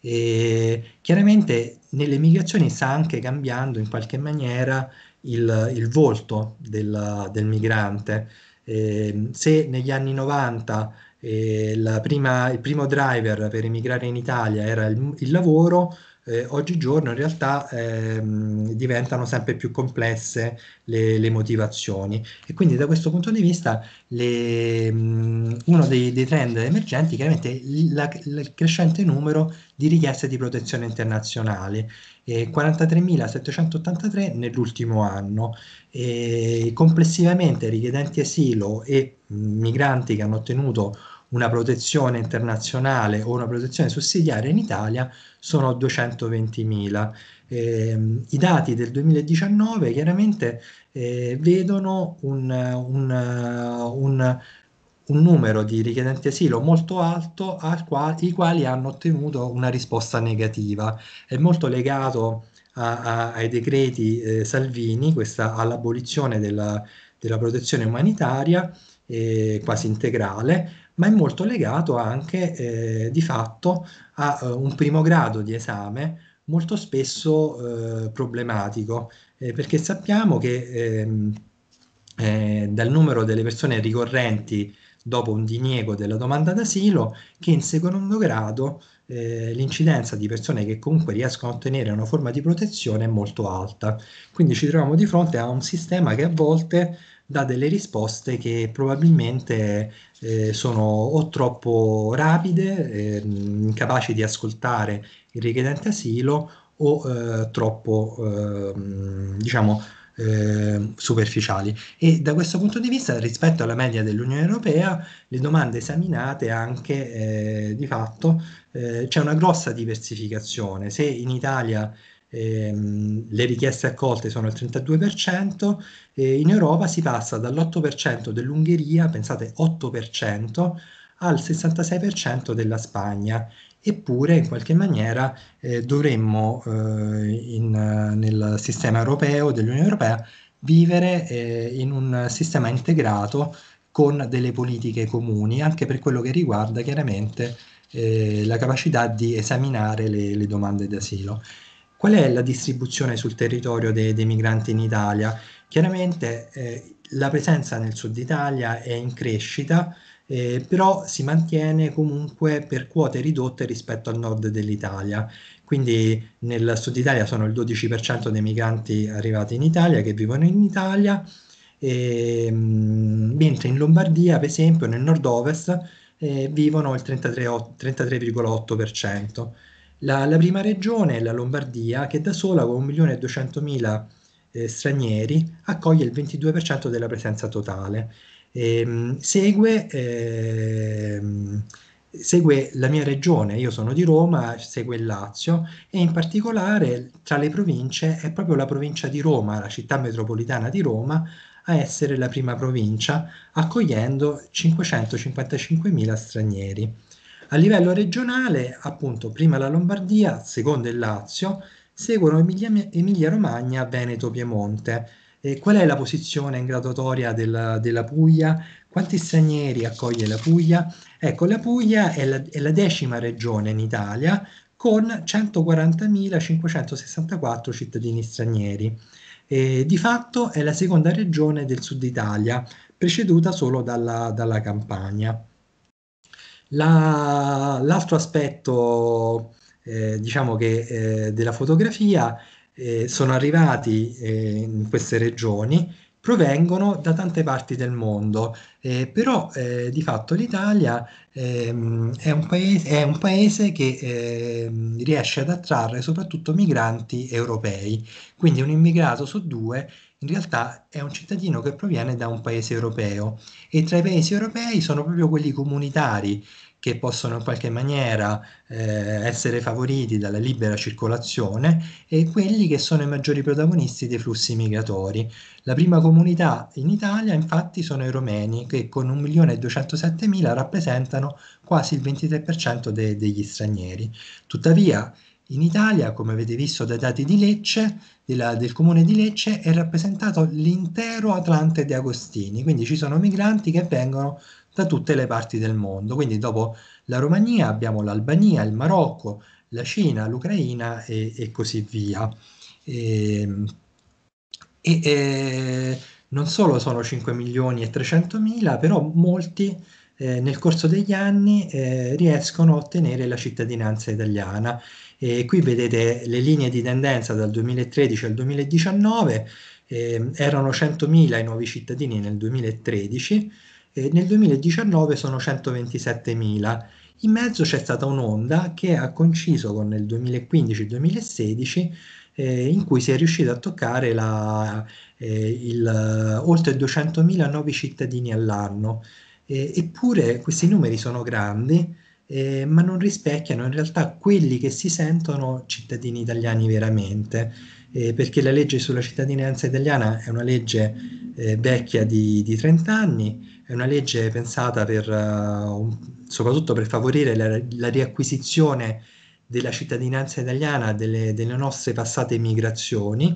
F: E chiaramente nelle migrazioni sta anche cambiando in qualche maniera il, il volto del, del migrante. Eh, se negli anni 90 eh, prima, il primo driver per emigrare in Italia era il, il lavoro, eh, oggigiorno in realtà ehm, diventano sempre più complesse le, le, motivazioni e quindi da questo punto di vista le, mh, mm, uno dei, dei, trend emergenti chiaramente è il crescente numero di richieste di protezione internazionale, eh, 43.783 nell'ultimo anno. E complessivamente richiedenti asilo e migranti che hanno ottenuto una protezione internazionale o una protezione sussidiaria in Italia sono 220.000. Eh, I dati del 2019 chiaramente eh, vedono un, un, un, un, numero di richiedenti asilo molto alto al qual, i quali hanno ottenuto una risposta negativa. È molto legato a, a, ai decreti eh, Salvini, questa all'abolizione della, della protezione umanitaria eh, quasi integrale ma è molto legato anche eh, di fatto a uh, un primo grado di esame molto spesso eh, problematico, eh, perché sappiamo che ehm, eh, dal numero delle persone ricorrenti dopo un diniego della domanda d'asilo che in secondo grado eh, l'incidenza di persone che comunque riescono a ottenere una forma di protezione è molto alta. Quindi ci troviamo di fronte a un sistema che a volte dà delle risposte che probabilmente eh, sono o troppo rapide, eh, incapaci di ascoltare il richiedente asilo o eh, troppo, ehm, diciamo, ehm, superficiali e da questo punto di vista rispetto alla media dell'Unione Europea le domande esaminate anche eh, di fatto eh, c'è una grossa diversificazione se in Italia Ehm, le richieste accolte sono il 32%, e in Europa si passa dall'8% dell'Ungheria, pensate 8%, al 66% della Spagna, eppure in qualche maniera eh, dovremmo eh, in, nel sistema europeo, dell'Unione Europea, vivere eh, in un sistema integrato con delle politiche comuni, anche per quello che riguarda chiaramente eh, la capacità di esaminare le, le domande d'asilo. Qual è la distribuzione sul territorio dei, dei migranti in Italia? Chiaramente eh, la presenza nel sud Italia è in crescita, eh, però si mantiene comunque per quote ridotte rispetto al nord dell'Italia. Quindi nel sud Italia sono il 12% dei migranti arrivati in Italia che vivono in Italia, e, ehm, mentre in Lombardia, per esempio, nel nord-ovest eh, vivono il 33,8%. La, la prima regione è la Lombardia, che da sola con 1.200.000 eh, stranieri accoglie il 22% della presenza totale. E, ehm, segue, eh, segue, la mia regione, io sono di Roma, segue il Lazio e in particolare tra le province è proprio la provincia di Roma, la città metropolitana di Roma, a essere la prima provincia, accogliendo 555.000 stranieri. A livello regionale, appunto, prima la Lombardia, secondo il Lazio, seguono Emilia, Emilia Romagna, Veneto, Piemonte. qual è la posizione in graduatoria della, della, Puglia? Quanti stranieri accoglie la Puglia? Ecco, la Puglia è la, è la decima regione in Italia con 140.564 cittadini stranieri. E di fatto è la seconda regione del sud Italia, preceduta solo dalla, dalla Campania. La, l'altro aspetto eh, diciamo che, eh, della fotografia eh, sono arrivati eh, in queste regioni provengono da tante parti del mondo, eh, però eh, di fatto l'Italia ehm, è un, paese, è, un paese, che ehm, riesce ad attrarre soprattutto migranti europei, quindi un immigrato su due in realtà è un cittadino che proviene da un paese europeo e tra i paesi europei sono proprio quelli comunitari che possono in qualche maniera eh, essere favoriti dalla libera circolazione e quelli che sono i maggiori protagonisti dei flussi migratori. La prima comunità in Italia infatti sono i romeni che con 1.207.000 rappresentano quasi il 23% de- degli stranieri. Tuttavia in Italia, come avete visto dai dati di Lecce, della, del comune di Lecce, è rappresentato l'intero Atlante di Agostini, quindi ci sono migranti che vengono da tutte le parti del mondo. Quindi dopo la Romania abbiamo l'Albania, il Marocco, la Cina, l'Ucraina e, e così via. E, ehm, e, e, non solo sono 5 milioni e 300 mila, però molti eh, nel corso degli anni eh, riescono a ottenere la cittadinanza italiana e qui vedete le linee di tendenza dal 2013 al 2019, eh, erano 100.000 i nuovi cittadini nel 2013, eh, nel 2019 sono 127.000. In mezzo c'è stata un'onda che ha coinciso con il 2015-2016 eh, in cui si è riuscito a toccare la, eh, il, oltre 200.000 nuovi cittadini all'anno. Eh, eppure questi numeri sono grandi eh, ma non rispecchiano in realtà quelli che si sentono cittadini italiani veramente, eh, perché la legge sulla cittadinanza italiana è una legge eh, vecchia di, di, 30 anni, è una legge pensata per, uh, un, soprattutto per favorire la, la riacquisizione della cittadinanza italiana delle, delle, nostre passate migrazioni.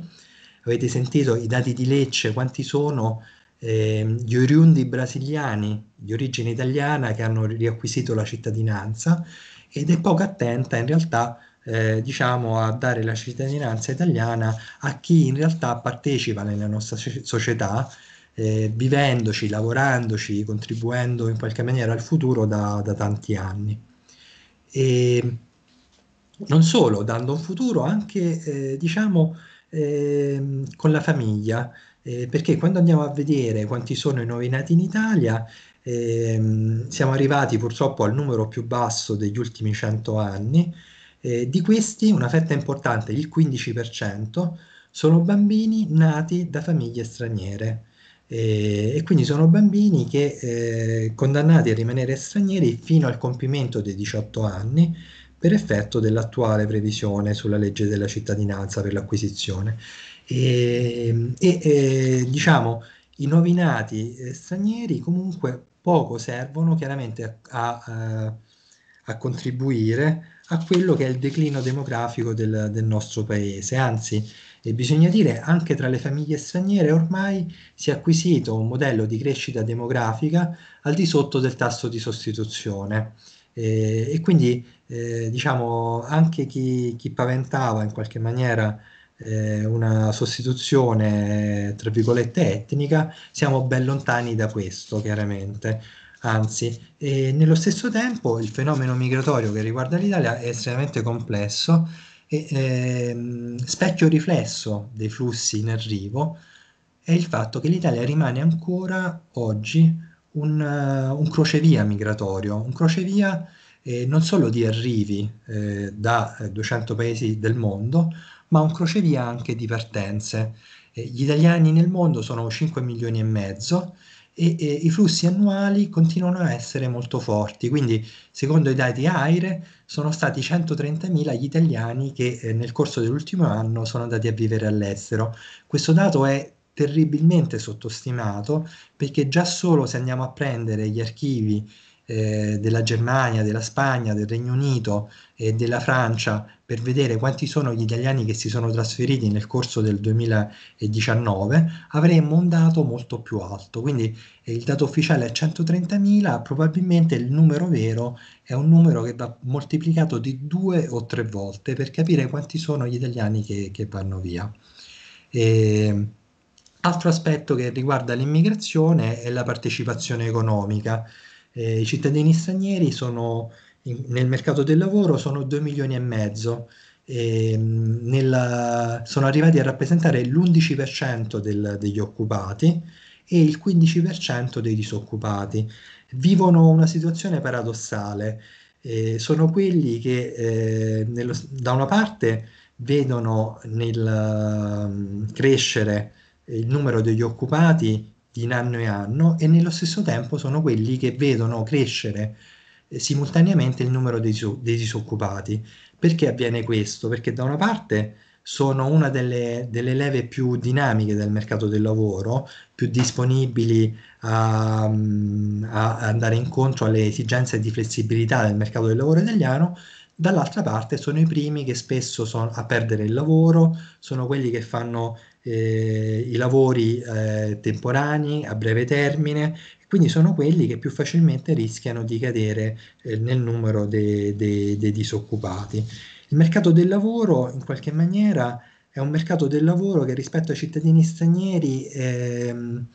F: Avete sentito i dati di Lecce, quanti sono eh, gli oriundi brasiliani di origine italiana che hanno riacquisito la cittadinanza ed è poco attenta in realtà eh, diciamo a dare la cittadinanza italiana a chi in realtà partecipa nella nostra società eh, vivendoci, lavorandoci, contribuendo in qualche maniera al futuro da, da tanti anni. E non solo, dando un futuro anche eh, diciamo ehm, con la famiglia, eh, perché quando andiamo a vedere quanti sono i nuovi nati in Italia, ehm, siamo arrivati purtroppo al numero più basso degli ultimi 100 anni, eh, di questi una fetta importante, il 15%, sono bambini nati da famiglie straniere. Eh, e quindi sono bambini che eh, condannati a rimanere stranieri fino al compimento dei 18 anni per effetto dell'attuale previsione sulla legge della cittadinanza per l'acquisizione. Ehm, e, e, ehm, e diciamo, i nuovi nati eh, stranieri comunque poco servono chiaramente a, a, eh, a, contribuire a quello che è il declino demografico del, del nostro paese, anzi e bisogna dire anche tra le famiglie straniere ormai si è acquisito un modello di crescita demografica al di sotto del tasso di sostituzione eh, e quindi eh, diciamo anche chi, chi, paventava in qualche maniera eh, una sostituzione tra virgolette etnica, siamo ben lontani da questo chiaramente. Anzi, e nello stesso tempo il fenomeno migratorio che riguarda l'Italia è estremamente complesso e eh, specchio riflesso dei flussi in arrivo è il fatto che l'Italia rimane ancora oggi un, uh, un crocevia migratorio, un crocevia eh, non solo di arrivi eh, da 200 eh, paesi del mondo, ma un crocevia anche di partenze. Eh, gli italiani nel mondo sono 5 milioni e mezzo e, e, i flussi annuali continuano a essere molto forti, quindi secondo i dati AIRE sono stati 130.000 gli italiani che eh, nel corso dell'ultimo anno sono andati a vivere all'estero. Questo dato è terribilmente sottostimato perché già solo se andiamo a prendere gli archivi eh, della Germania, della Spagna, del Regno Unito e della Francia per vedere quanti sono gli italiani che si sono trasferiti nel corso del 2019, avremmo un dato molto più alto. Quindi eh, il dato ufficiale è 130.000, probabilmente il numero vero è un numero che va moltiplicato di due o tre volte per capire quanti sono gli italiani che, che vanno via. E, ehm, altro aspetto che riguarda l'immigrazione è la partecipazione economica. Eh, I cittadini stranieri sono in, nel mercato del lavoro sono 2 milioni e mezzo, ehm, nella, sono arrivati a rappresentare l'11% del, degli occupati e il 15% dei disoccupati. Vivono una situazione paradossale, eh, sono quelli che eh, nello, da una parte vedono nel um, crescere il numero degli occupati in anno e anno e nello stesso tempo sono quelli che vedono crescere eh, simultaneamente il numero dei, dei, disoccupati. Perché avviene questo? Perché da una parte sono una delle, delle leve più dinamiche del mercato del lavoro, più disponibili a, a andare incontro alle esigenze di flessibilità del mercato del lavoro italiano, dall'altra parte sono i primi che spesso sono a perdere il lavoro, sono quelli che fanno eh, i lavori eh, temporanei a breve termine quindi sono quelli che più facilmente rischiano di cadere eh, nel numero dei de, de disoccupati. Il mercato del lavoro in qualche maniera è un mercato del lavoro che rispetto ai cittadini stranieri ehm,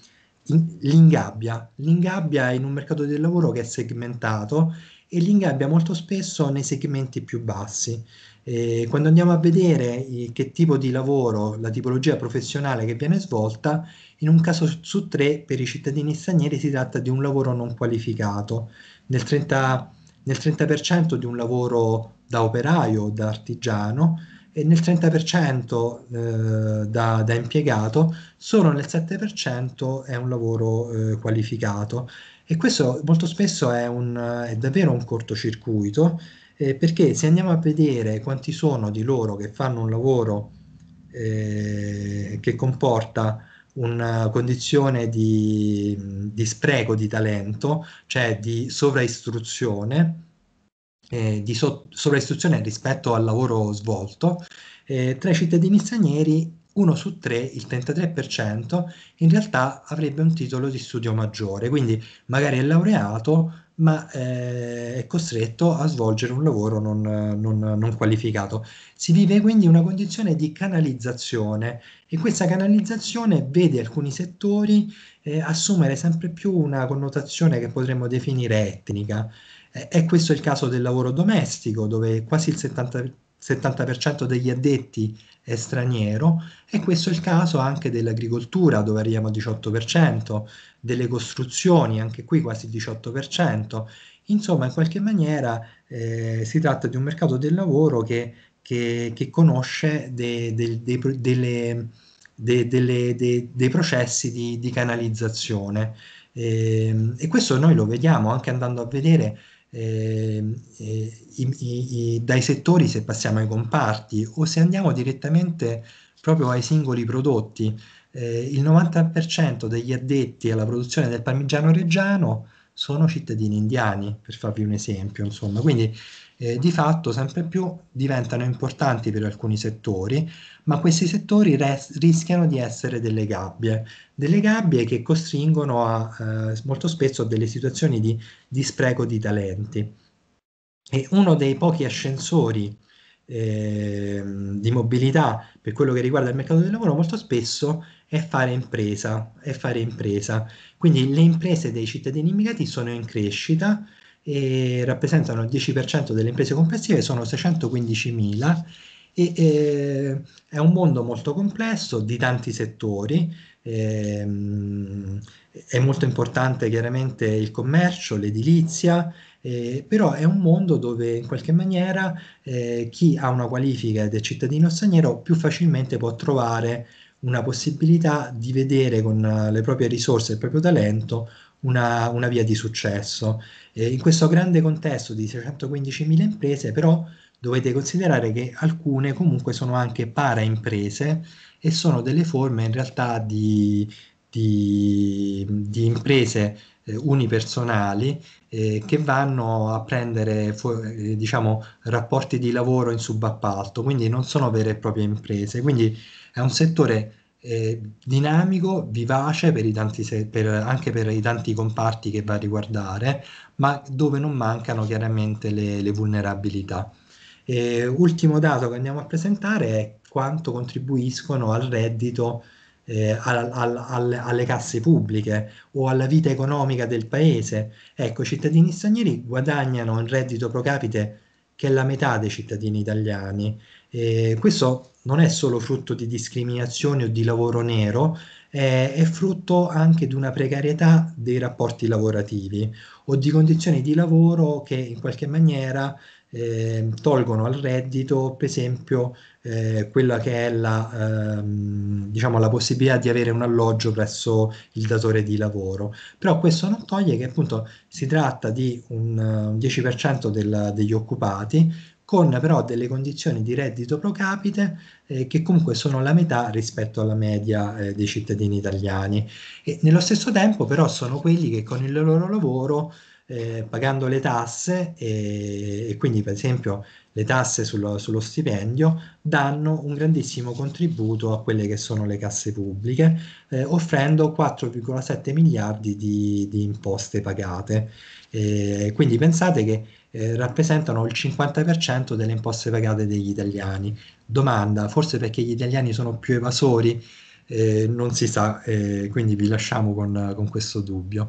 F: in, l'ingabbia, l'ingabbia in un mercato del lavoro che è segmentato e l'ingabbia molto spesso nei segmenti più bassi. E quando andiamo a vedere che tipo di lavoro, la tipologia professionale che viene svolta, in un caso su tre per i cittadini stranieri si tratta di un lavoro non qualificato, nel 30%, nel 30% di un lavoro da operaio, o da artigiano e nel 30% eh, da, da, impiegato, solo nel 7% è un lavoro eh, qualificato. E questo molto spesso è, un, è davvero un cortocircuito, eh, perché se andiamo a vedere quanti sono di loro che fanno un lavoro eh, che comporta una condizione di, di spreco di talento, cioè di sovraistruzione, eh, di so- sovraistruzione rispetto al lavoro svolto, eh, tra i cittadini stranieri uno su tre, il 33%, in realtà avrebbe un titolo di studio maggiore, quindi magari è laureato, ma eh, è costretto a svolgere un lavoro non, non, non, qualificato. Si vive quindi una condizione di canalizzazione e questa canalizzazione vede alcuni settori eh, assumere sempre più una connotazione che potremmo definire etnica. Eh, è questo il caso del lavoro domestico, dove quasi il 70% 70% degli addetti è straniero e questo è il caso anche dell'agricoltura dove arriviamo al 18%, delle costruzioni anche qui quasi il 18%, insomma in qualche maniera eh, si tratta di un mercato del lavoro che, che, che conosce de, de, de, delle, delle, dei processi di, di canalizzazione e, ehm, e questo noi lo vediamo anche andando a vedere ehm, eh, eh, i, i, i, dai settori se passiamo ai comparti o se andiamo direttamente proprio ai singoli prodotti. Eh, il 90% degli addetti alla produzione del parmigiano reggiano sono cittadini indiani, per farvi un esempio, insomma. Quindi eh, di fatto sempre più diventano importanti per alcuni settori, ma questi settori res- rischiano di essere delle gabbie, delle gabbie che costringono a, eh, molto spesso a delle situazioni di, di spreco di talenti e uno dei pochi ascensori eh, di mobilità per quello che riguarda il mercato del lavoro molto spesso è fare impresa, è fare impresa. Quindi le imprese dei cittadini immigrati sono in crescita e rappresentano il 10% delle imprese complessive, sono 615.000 e eh, è un mondo molto complesso di tanti settori. Eh, è molto importante chiaramente il commercio, l'edilizia, eh, però è un mondo dove in qualche maniera eh, chi ha una qualifica ed è cittadino straniero più facilmente può trovare una possibilità di vedere con eh, le proprie risorse e il proprio talento una, una via di successo. Eh, in questo grande contesto di 615.000 imprese però dovete considerare che alcune comunque sono anche paraimprese e sono delle forme in realtà di, di, di imprese eh, unipersonali eh, che vanno a prendere fu- eh, diciamo, rapporti di lavoro in subappalto, quindi non sono vere e proprie imprese. Quindi è un settore eh, dinamico, vivace per se- per, anche per i tanti comparti che va a riguardare, ma dove non mancano chiaramente le, le vulnerabilità. E, eh, ultimo dato che andiamo a presentare è quanto contribuiscono al reddito eh, al, al, al, alle casse pubbliche o alla vita economica del paese. Ecco, i cittadini stranieri guadagnano un reddito pro capite che è la metà dei cittadini italiani. Eh, questo non è solo frutto di discriminazione o di lavoro nero, eh, è frutto anche di una precarietà dei rapporti lavorativi o di condizioni di lavoro che in qualche maniera eh, tolgono al reddito, per esempio, eh, quella che è la, ehm, diciamo, la possibilità di avere un alloggio presso il datore di lavoro. Però questo non toglie che appunto si tratta di un, un 10% del, degli occupati, con però delle condizioni di reddito pro capite eh, che comunque sono la metà rispetto alla media eh, dei cittadini italiani e nello stesso tempo però sono quelli che con il loro lavoro eh, pagando le tasse e, eh, e, quindi per esempio le tasse sullo, sullo stipendio danno un grandissimo contributo a quelle che sono le casse pubbliche, eh, offrendo 4,7 miliardi di, di imposte pagate. Eh, quindi pensate che eh, rappresentano il 50% delle imposte pagate degli italiani. Domanda, forse perché gli italiani sono più evasori? Eh, non si sa, eh, quindi vi lasciamo con, con questo dubbio.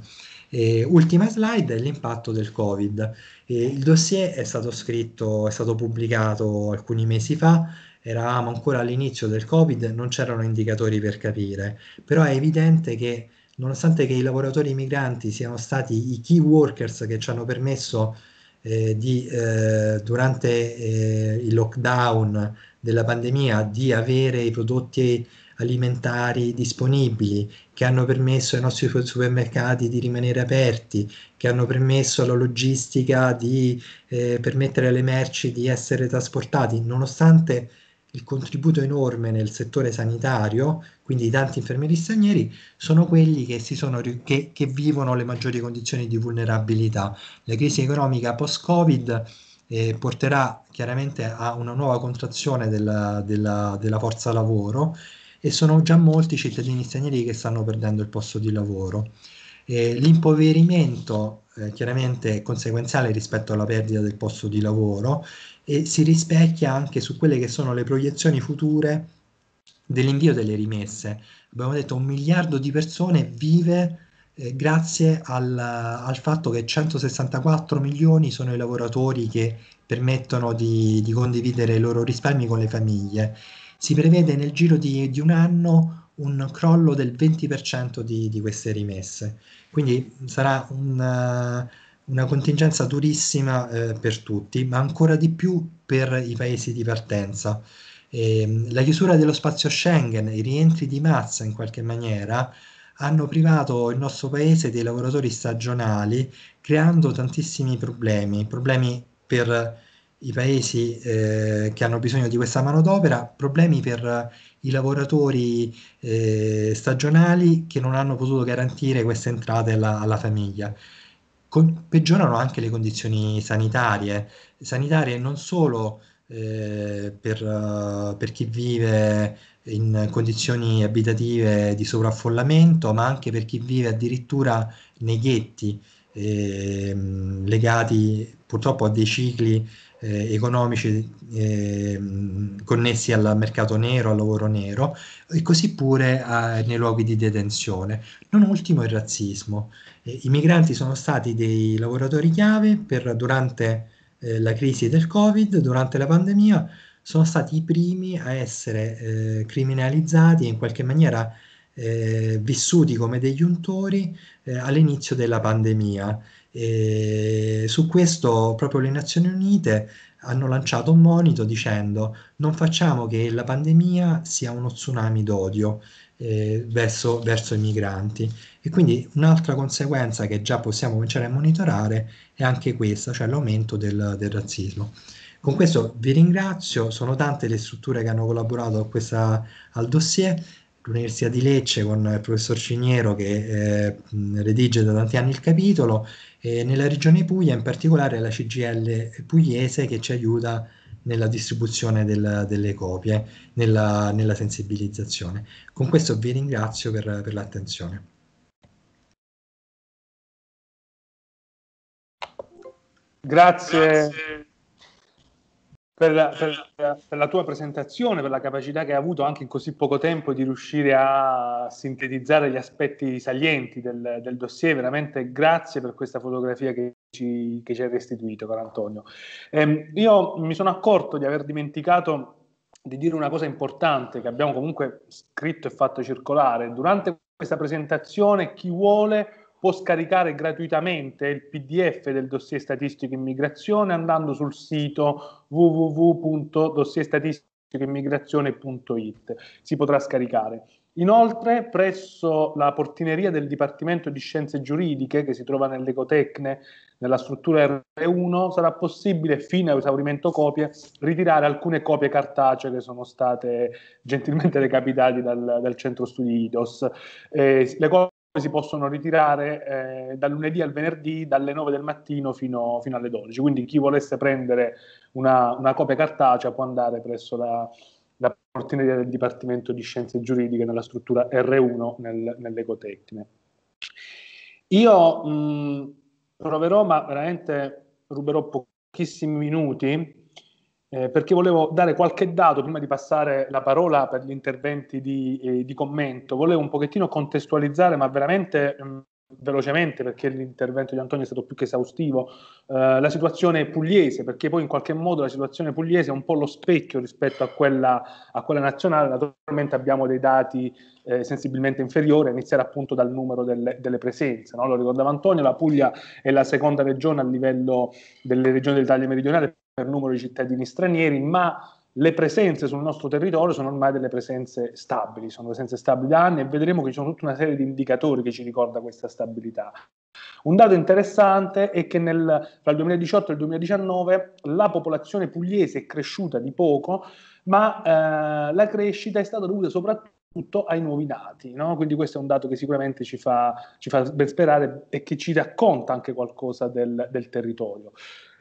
F: E ultima slide è l'impatto del Covid. E il dossier è stato scritto, è stato pubblicato alcuni mesi fa, eravamo ancora all'inizio del Covid, non c'erano indicatori per capire, però è evidente che nonostante che i lavoratori migranti siano stati i key workers che ci hanno permesso eh, di, eh, durante eh, il lockdown della pandemia di avere i prodotti alimentari disponibili, che hanno permesso ai nostri supermercati di rimanere aperti, che hanno permesso alla logistica di eh, permettere alle merci di essere trasportati, nonostante il contributo enorme nel settore sanitario, quindi tanti infermieri stranieri, sono quelli che, sono, che, che vivono le maggiori condizioni di vulnerabilità. La crisi economica post-Covid eh, porterà chiaramente a una nuova contrazione della, della, della forza lavoro e sono già molti i cittadini stranieri che stanno perdendo il posto di lavoro. E l'impoverimento eh, chiaramente è conseguenziale rispetto alla perdita del posto di lavoro e si rispecchia anche su quelle che sono le proiezioni future dell'invio delle rimesse. Abbiamo detto un miliardo di persone vive eh, grazie al, al, fatto che 164 milioni sono i lavoratori che permettono di, di condividere i loro risparmi con le famiglie si prevede nel giro di, di un anno un crollo del 20% di, di, queste rimesse. Quindi sarà una, eh, una contingenza durissima eh, per tutti, ma ancora di più per i paesi di partenza. E, ehm, la chiusura dello spazio Schengen, i rientri di massa in qualche maniera, hanno privato il nostro paese dei lavoratori stagionali, creando tantissimi problemi, problemi per i paesi eh, che hanno bisogno di questa manodopera, problemi per i lavoratori eh, stagionali che non hanno potuto garantire queste entrate alla, alla famiglia. Con, peggiorano anche le condizioni sanitarie, sanitarie non solo eh, per, uh, per, chi vive in condizioni abitative di sovraffollamento, ma anche per chi vive addirittura nei ghetti ehm, legati purtroppo a dei cicli eh, economici eh, connessi al mercato nero, al lavoro nero, e così pure eh, nei luoghi di detenzione. Non ultimo il razzismo. Eh, I migranti sono stati dei lavoratori chiave per, durante eh, la crisi del Covid, durante la pandemia, sono stati i primi a essere eh, criminalizzati e in qualche maniera vissuti come degli untori all'inizio della pandemia. E su questo proprio le Nazioni Unite hanno lanciato un monito dicendo non facciamo che la pandemia sia uno tsunami d'odio eh, verso, verso, i migranti. E quindi un'altra conseguenza che già possiamo cominciare a monitorare è anche questa, cioè l'aumento del, del razzismo. Con questo vi ringrazio, sono tante le strutture che hanno collaborato questa, al dossier l'Università di Lecce con il professor Ciniero che eh, redige da tanti anni il capitolo e nella regione Puglia in particolare la CGL pugliese che ci aiuta nella distribuzione del, delle copie, nella, nella, sensibilizzazione. Con questo vi ringrazio per, per l'attenzione.
D: Grazie. Grazie
A: per la, per, per la, tua presentazione, per la capacità che hai avuto anche in così poco tempo di riuscire a sintetizzare gli aspetti salienti del, del dossier. Veramente grazie per questa fotografia che ci, che ci hai restituito, caro Antonio. Eh, io mi sono accorto di aver dimenticato di dire una cosa importante che abbiamo comunque scritto e fatto circolare. Durante questa presentazione chi vuole può scaricare gratuitamente il PDF del dossier statistico immigrazione andando sul sito www.dossierstatisticoimmigrazione.it. Si potrà scaricare. Inoltre, presso la portineria del Dipartimento di Scienze Giuridiche, che si trova nell'Ecotecne, nella struttura R1, sarà possibile, fino a esaurimento copie, ritirare alcune copie cartacee che sono state gentilmente recapitate dal, dal centro studi IDOS. Eh, le copie si possono ritirare eh, dal lunedì al venerdì dalle 9 del mattino fino, fino alle 12. Quindi chi volesse prendere una, una copia cartacea può andare presso la, la portineria del Dipartimento di Scienze Giuridiche nella struttura R1 nel, nell'Ecotecne. Io mh, proverò, ma veramente ruberò pochissimi minuti eh, perché volevo dare qualche dato prima di passare la parola per gli interventi di, eh, di commento. Volevo un pochettino contestualizzare, ma veramente mh, mm, velocemente, perché l'intervento di Antonio è stato più che esaustivo, eh, la situazione pugliese, perché poi in qualche modo la situazione pugliese è un po' lo specchio rispetto a quella, a quella nazionale. Naturalmente abbiamo dei dati eh, sensibilmente a iniziare appunto dal numero delle, delle presenze. No? Lo ricordava Antonio, la Puglia è la seconda regione a livello delle regioni dell'Italia meridionale per numero di cittadini stranieri, ma le presenze sul nostro territorio sono ormai delle presenze stabili, sono presenze stabili da anni e vedremo che ci sono tutta una serie di indicatori che ci ricorda questa stabilità. Un dato interessante è che nel, tra il 2018 e il 2019 la popolazione pugliese è cresciuta di poco, ma eh, la crescita è stata dovuta soprattutto ai nuovi dati, no? quindi questo è un dato che sicuramente ci fa, ci fa ben sperare e che ci racconta anche qualcosa del, del territorio.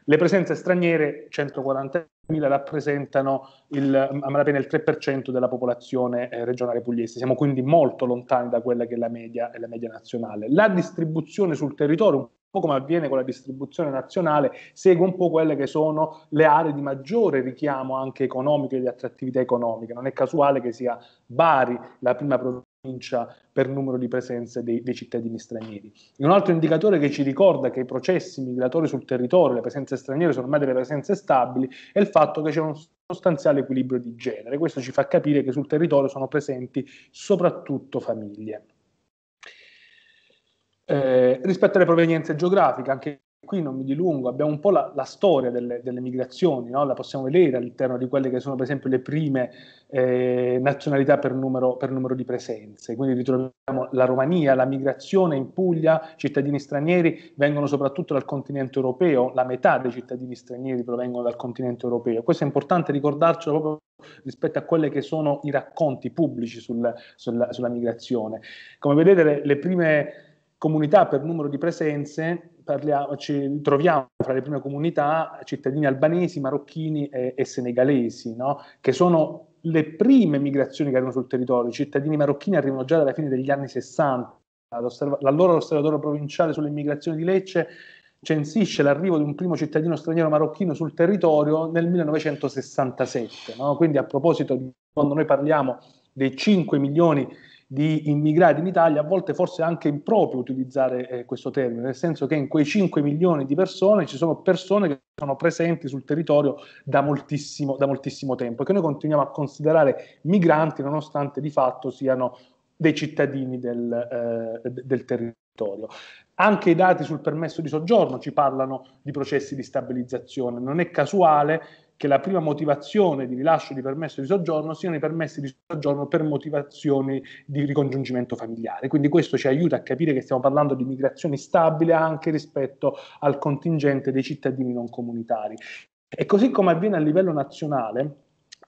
A: Le presenze straniere, 140.000, rappresentano il, a malapena il 3% della popolazione eh, regionale pugliese. Siamo quindi molto lontani da quella che è la media, è la media nazionale. La distribuzione sul territorio, un po' come avviene con la distribuzione nazionale, segue un po' quelle che sono le aree di maggiore richiamo anche economico e di attrattività economica. Non è casuale che sia Bari la prima provincia provincia per numero di presenze dei, dei cittadini stranieri. Un altro indicatore che ci ricorda che i processi migratori sul territorio, le presenze straniere sono ormai delle presenze stabili, è il fatto che c'è un sostanziale equilibrio di genere. Questo ci fa capire che sul territorio sono presenti soprattutto famiglie. Eh, rispetto alle provenienze geografiche, anche qui non mi dilungo, abbiamo un po' la, la storia delle, delle migrazioni, no? la possiamo vedere all'interno di quelle che sono per esempio le prime eh, nazionalità per numero, per numero, di presenze, quindi ritroviamo la Romania, la migrazione in Puglia, cittadini stranieri vengono soprattutto dal continente europeo, la metà dei cittadini stranieri provengono dal continente europeo, questo è importante ricordarcelo proprio rispetto a quelli che sono i racconti pubblici sul, sulla, sulla migrazione. Come vedete le, le prime comunità per numero di presenze parliamo, ci troviamo fra le prime comunità cittadini albanesi, marocchini e, e senegalesi, no? che sono le prime migrazioni che arrivano sul territorio. I cittadini marocchini arrivano già dalla fine degli anni 60. L'allora osservatorio provinciale sulle immigrazioni di Lecce censisce l'arrivo di un primo cittadino straniero marocchino sul territorio nel 1967. No? Quindi a proposito di quando noi parliamo dei 5 milioni di di immigrati in Italia, a volte forse anche improprio utilizzare eh, questo termine, nel senso che in quei 5 milioni di persone ci sono persone che sono presenti sul territorio da moltissimo, da moltissimo tempo e che noi continuiamo a considerare migranti nonostante di fatto siano dei cittadini del, eh, del territorio. Anche i dati sul permesso di soggiorno ci parlano di processi di stabilizzazione, non è casuale che la prima motivazione di rilascio di permesso di soggiorno siano i permessi di soggiorno per motivazioni di ricongiungimento familiare. Quindi questo ci aiuta a capire che stiamo parlando di migrazione stabile anche rispetto al contingente dei cittadini non comunitari. E così come avviene a livello nazionale,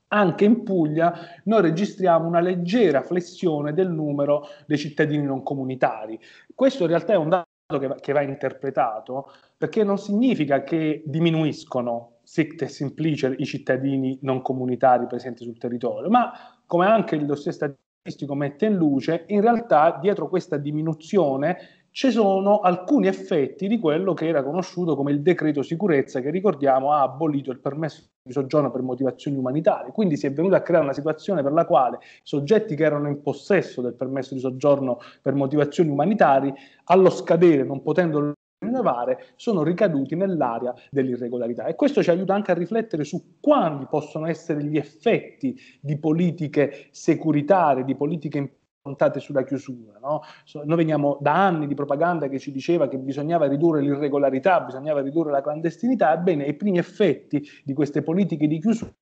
A: anche in Puglia noi registriamo una leggera flessione del numero dei cittadini non comunitari. Questo in realtà è un dato che va, che va interpretato perché non significa che diminuiscono sic simplicer i cittadini non comunitari presenti sul territorio, ma come anche il dossier statistico mette in luce, in realtà dietro questa diminuzione ci sono alcuni effetti di quello che era conosciuto come il decreto sicurezza che ricordiamo ha abolito il permesso di soggiorno per motivazioni umanitarie, quindi si è venuta a creare una situazione per la quale soggetti che erano in possesso del permesso di soggiorno per motivazioni umanitarie allo scadere, non potendo innovare sono ricaduti nell'area dell'irregolarità e questo ci aiuta anche a riflettere su quali possono essere gli effetti di politiche securitarie, di politiche contate sulla chiusura. No? So, noi veniamo da anni di propaganda che ci diceva che bisognava ridurre l'irregolarità, bisognava ridurre la clandestinità, ebbene i primi effetti di queste politiche di chiusura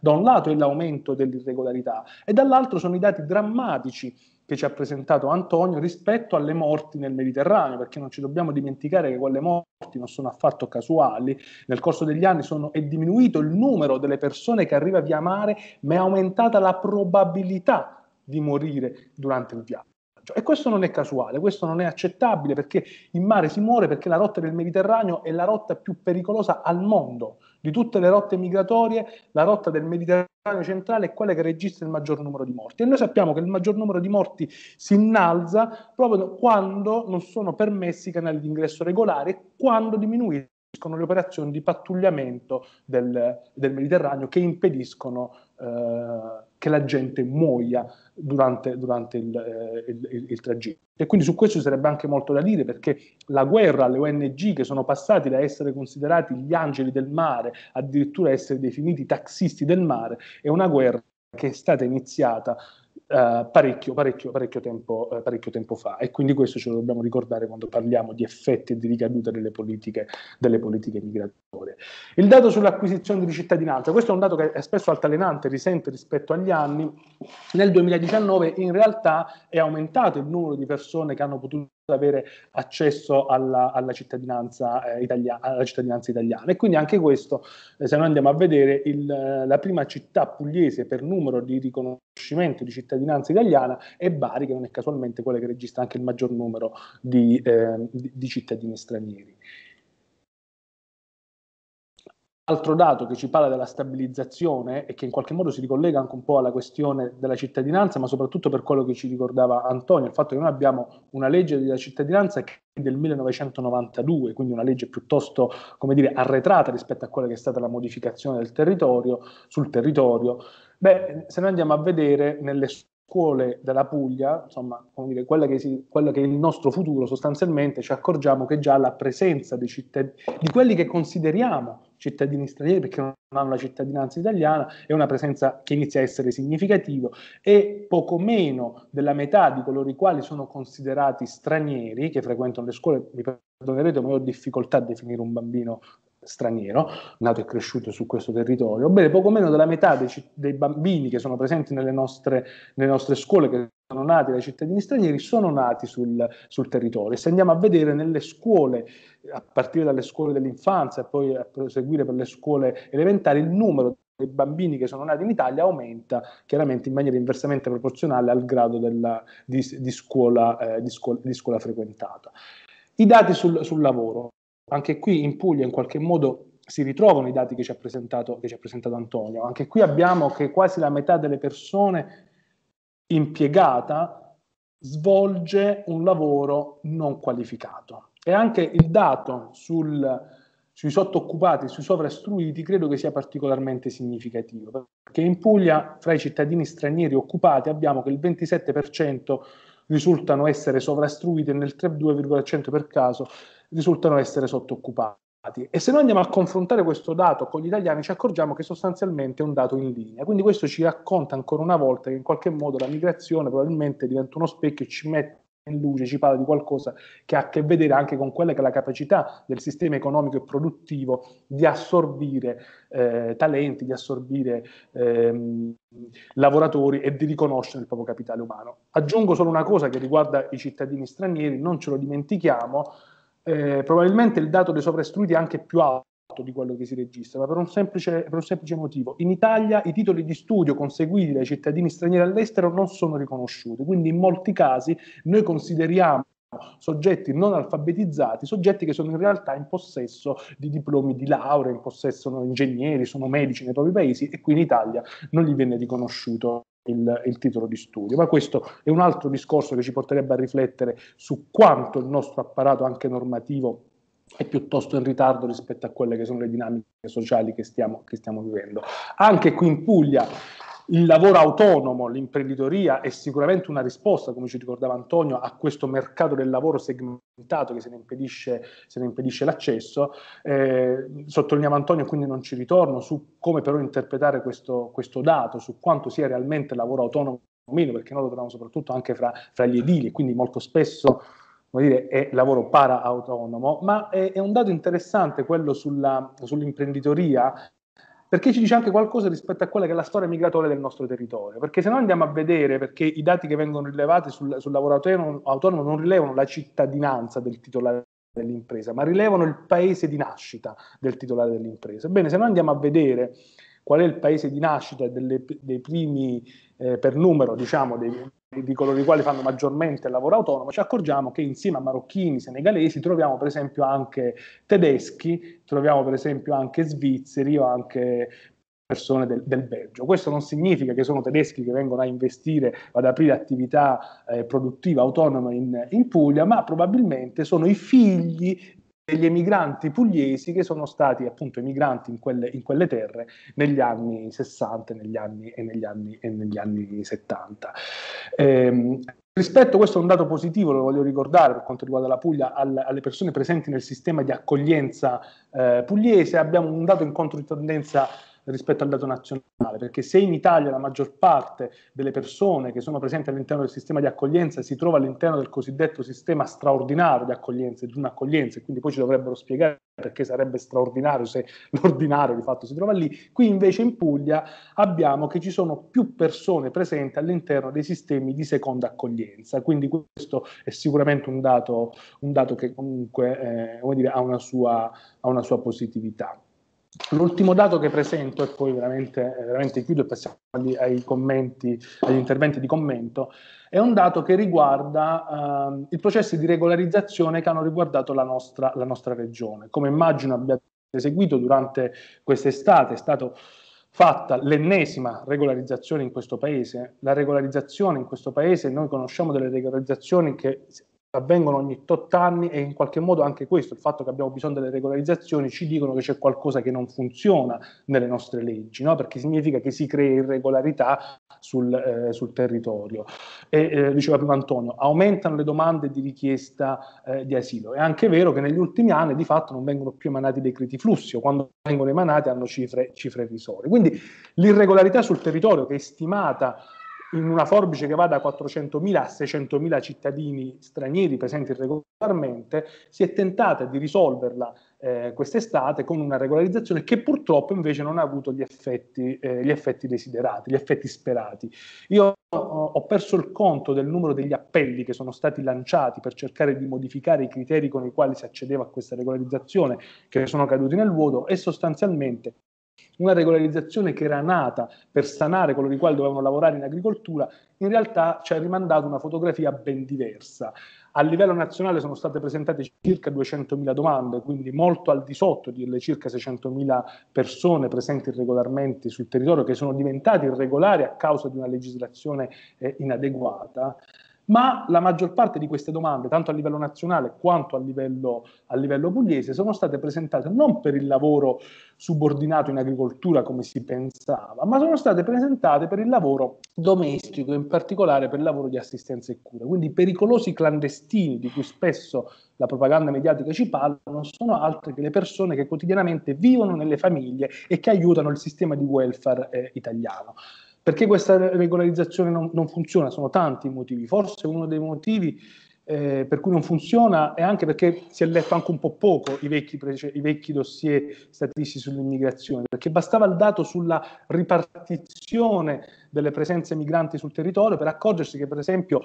A: da un lato è l'aumento dell'irregolarità e dall'altro sono i dati drammatici che ci ha presentato Antonio rispetto alle morti nel Mediterraneo, perché non ci dobbiamo dimenticare che quelle morti non sono affatto casuali, nel corso degli anni sono, è diminuito il numero delle persone che arriva via mare, ma è aumentata la probabilità di morire durante il viaggio. E questo non è casuale, questo non è accettabile perché in mare si muore perché la rotta del Mediterraneo è la rotta più pericolosa al mondo. Di tutte le rotte migratorie, la rotta del Mediterraneo centrale è quella che registra il maggior numero di morti. E noi sappiamo che il maggior numero di morti si innalza proprio quando non sono permessi i canali di ingresso regolari e quando diminuiscono le operazioni di pattugliamento del, del Mediterraneo che impediscono... Eh, che la gente muoia durante, durante il, eh, il, il, tragitto. E quindi su questo ci sarebbe anche molto da dire perché la guerra alle ONG che sono passati da essere considerati gli angeli del mare, addirittura essere definiti taxisti del mare, è una guerra che è stata iniziata Uh, parecchio, parecchio, parecchio, tempo, uh, parecchio, tempo, fa e quindi questo ce lo dobbiamo ricordare quando parliamo di effetti e di ricadute delle politiche, delle politiche migratorie. Il dato sull'acquisizione di cittadinanza, questo è un dato che è spesso altalenante, risente rispetto agli anni, nel 2019 in realtà è aumentato il numero di persone che hanno potuto avere accesso alla, alla, cittadinanza, eh, italiana, alla cittadinanza, italiana, E quindi anche questo, eh, se noi andiamo a vedere, il, eh, la prima città pugliese per numero di riconoscimento di cittadinanza italiana è Bari, che non è casualmente quella che registra anche il maggior numero di, eh, di, di cittadini stranieri altro dato che ci parla della stabilizzazione e che in qualche modo si ricollega anche un po' alla questione della cittadinanza, ma soprattutto per quello che ci ricordava Antonio, il fatto che noi abbiamo una legge della cittadinanza che è del 1992, quindi una legge piuttosto, come dire, arretrata rispetto a quella che è stata la modificazione del territorio, sul territorio. Beh, se noi andiamo a vedere nelle scuole della Puglia, insomma, dire, quella, che si, quella, che è il nostro futuro sostanzialmente, ci accorgiamo che già la presenza di, cittad- di quelli che consideriamo cittadini stranieri perché non hanno la cittadinanza italiana, è una presenza che inizia a essere significativa e poco meno della metà di coloro i quali sono considerati stranieri, che frequentano le scuole, mi perdonerete, ma io ho difficoltà a definire un bambino straniero, nato e cresciuto su questo territorio. Bene, poco meno della metà dei, dei bambini che sono presenti nelle nostre, nelle nostre scuole, che sono nati dai cittadini stranieri sono nati sul, sul, territorio. Se andiamo a vedere nelle scuole, a partire dalle scuole dell'infanzia e poi a proseguire per le scuole elementari, il numero dei bambini che sono nati in Italia aumenta chiaramente in maniera inversamente proporzionale al grado della, di, di, scuola, eh, di, scuola, di scuola frequentata. I dati sul, sul, lavoro. Anche qui in Puglia in qualche modo si ritrovano i dati che ci ha presentato, ci ha presentato Antonio. Anche qui abbiamo che quasi la metà delle persone impiegata svolge un lavoro non qualificato. E anche il dato sul, sui sottooccupati, sui sovrastruiti, credo che sia particolarmente significativo, perché in Puglia fra i cittadini stranieri occupati abbiamo che il 27% risultano essere sovrastruiti e nel 3,2% per caso risultano essere sottooccupati. E se noi andiamo a confrontare questo dato con gli italiani ci accorgiamo che sostanzialmente è un dato in linea. Quindi questo ci racconta ancora una volta che in qualche modo la migrazione probabilmente diventa uno specchio e ci mette in luce, ci parla di qualcosa che ha a che vedere anche con quella che è la capacità del sistema economico e produttivo di assorbire eh, talenti, di assorbire eh, lavoratori e di riconoscere il proprio capitale umano. Aggiungo solo una cosa che riguarda i cittadini stranieri, non ce lo dimentichiamo, eh, probabilmente il dato dei sovrastruiti è anche più alto di quello che si registra, ma per un, semplice, per un semplice motivo. In Italia i titoli di studio conseguiti dai cittadini stranieri all'estero non sono riconosciuti, quindi in molti casi noi consideriamo soggetti non alfabetizzati, soggetti che sono in realtà in possesso di diplomi di laurea, in possesso sono ingegneri, sono medici nei propri paesi e qui in Italia non gli viene riconosciuto il, il, titolo di studio, ma questo è un altro discorso che ci porterebbe a riflettere su quanto il nostro apparato anche normativo è piuttosto in ritardo rispetto a quelle che sono le dinamiche sociali che stiamo, che stiamo vivendo. Anche qui in Puglia il lavoro autonomo, l'imprenditoria è sicuramente una risposta, come ci ricordava Antonio, a questo mercato del lavoro segmentato che se ne impedisce, se ne impedisce l'accesso. Eh, sottolineiamo Antonio, quindi non ci ritorno, su come però interpretare questo, questo dato, su quanto sia realmente lavoro autonomo o meno, perché noi lo troviamo soprattutto anche fra, fra gli edili, quindi molto spesso dire, è lavoro para-autonomo, ma è, è, un dato interessante quello sulla, sull'imprenditoria perché ci dice anche qualcosa rispetto a quella che è la storia migratoria del nostro territorio, perché se noi andiamo a vedere, perché i dati che vengono rilevati sul, sul lavoratore autonomo non rilevano la cittadinanza del titolare dell'impresa, ma rilevano il paese di nascita del titolare dell'impresa. Bene, se noi andiamo a vedere qual è il paese di nascita delle, dei primi eh, per numero diciamo, dei, di coloro i quali fanno maggiormente il lavoro autonomo, ci accorgiamo che insieme a marocchini, senegalesi, troviamo per esempio anche tedeschi, troviamo per esempio anche svizzeri o anche persone del, del, Belgio. Questo non significa che sono tedeschi che vengono a investire, ad aprire attività eh, produttiva autonoma in, in, Puglia, ma probabilmente sono i figli degli emigranti pugliesi che sono stati appunto emigranti in quelle, in quelle terre negli anni 60 negli anni, e, negli anni, e negli anni 70. Ehm, Rispetto, questo è un dato positivo, lo voglio ricordare per quanto riguarda la Puglia, al, alle persone presenti nel sistema di accoglienza eh, pugliese, abbiamo un dato in controtendenza rispetto al dato nazionale, perché se in Italia la maggior parte delle persone che sono presenti all'interno del sistema di accoglienza si trova all'interno del cosiddetto sistema straordinario di accoglienza, di un'accoglienza, e quindi poi ci dovrebbero spiegare perché sarebbe straordinario se l'ordinario di fatto si trova lì, qui invece in Puglia abbiamo che ci sono più persone presenti all'interno dei sistemi di seconda accoglienza, quindi questo è sicuramente un dato, un dato che comunque eh, dire, ha, una sua, ha una sua positività. L'ultimo dato che presento, e poi veramente, eh, veramente chiudo e passiamo agli, ai commenti, agli interventi di commento, è un dato che riguarda eh, i processi di regolarizzazione che hanno riguardato la nostra, la nostra regione. Come immagino abbiate seguito durante quest'estate, è stata fatta l'ennesima regolarizzazione in questo paese. La regolarizzazione in questo paese, noi conosciamo delle regolarizzazioni che avvengono ogni tot anni e in qualche modo anche questo, il fatto che abbiamo bisogno delle regolarizzazioni, ci dicono che c'è qualcosa che non funziona nelle nostre leggi, no? perché significa che si crea irregolarità sul, eh, sul territorio. E, eh, diceva prima Antonio, aumentano le domande di richiesta eh, di asilo. È anche vero che negli ultimi anni di fatto non vengono più emanati decreti flussi o quando vengono emanati hanno cifre, cifre irrisorie. Quindi l'irregolarità sul territorio che è stimata in una forbice che va da 400.000 a 600.000 cittadini stranieri presenti regolarmente, si è tentata di risolverla eh, quest'estate con una regolarizzazione che purtroppo invece non ha avuto gli effetti, eh, gli effetti desiderati, gli effetti sperati. Io eh, ho perso il conto del numero degli appelli che sono stati lanciati per cercare di modificare i criteri con i quali si accedeva a questa regolarizzazione, che sono caduti nel vuoto e sostanzialmente una regolarizzazione che era nata per sanare coloro i quali dovevano lavorare in agricoltura, in realtà ci ha rimandato una fotografia ben diversa. A livello nazionale sono state presentate circa 200.000 domande, quindi molto al di sotto delle circa 600.000 persone presenti regolarmente sul territorio che sono diventate irregolari a causa di una legislazione eh, inadeguata ma la maggior parte di queste domande, tanto a livello nazionale quanto a livello, a livello pugliese, sono state presentate non per il lavoro subordinato in agricoltura come si pensava, ma sono state presentate per il lavoro domestico, in particolare per il lavoro di assistenza e cura. Quindi i pericolosi clandestini di cui spesso la propaganda mediatica ci parla non sono altre che le persone che quotidianamente vivono nelle famiglie e che aiutano il sistema di welfare eh, italiano. Perché questa regolarizzazione non, non funziona? Sono tanti i motivi, forse uno dei motivi eh, per cui non funziona è anche perché si è letto anche un po' poco i vecchi, i vecchi dossier statistici sull'immigrazione, perché bastava il dato sulla ripartizione delle presenze migranti sul territorio per accorgersi che per esempio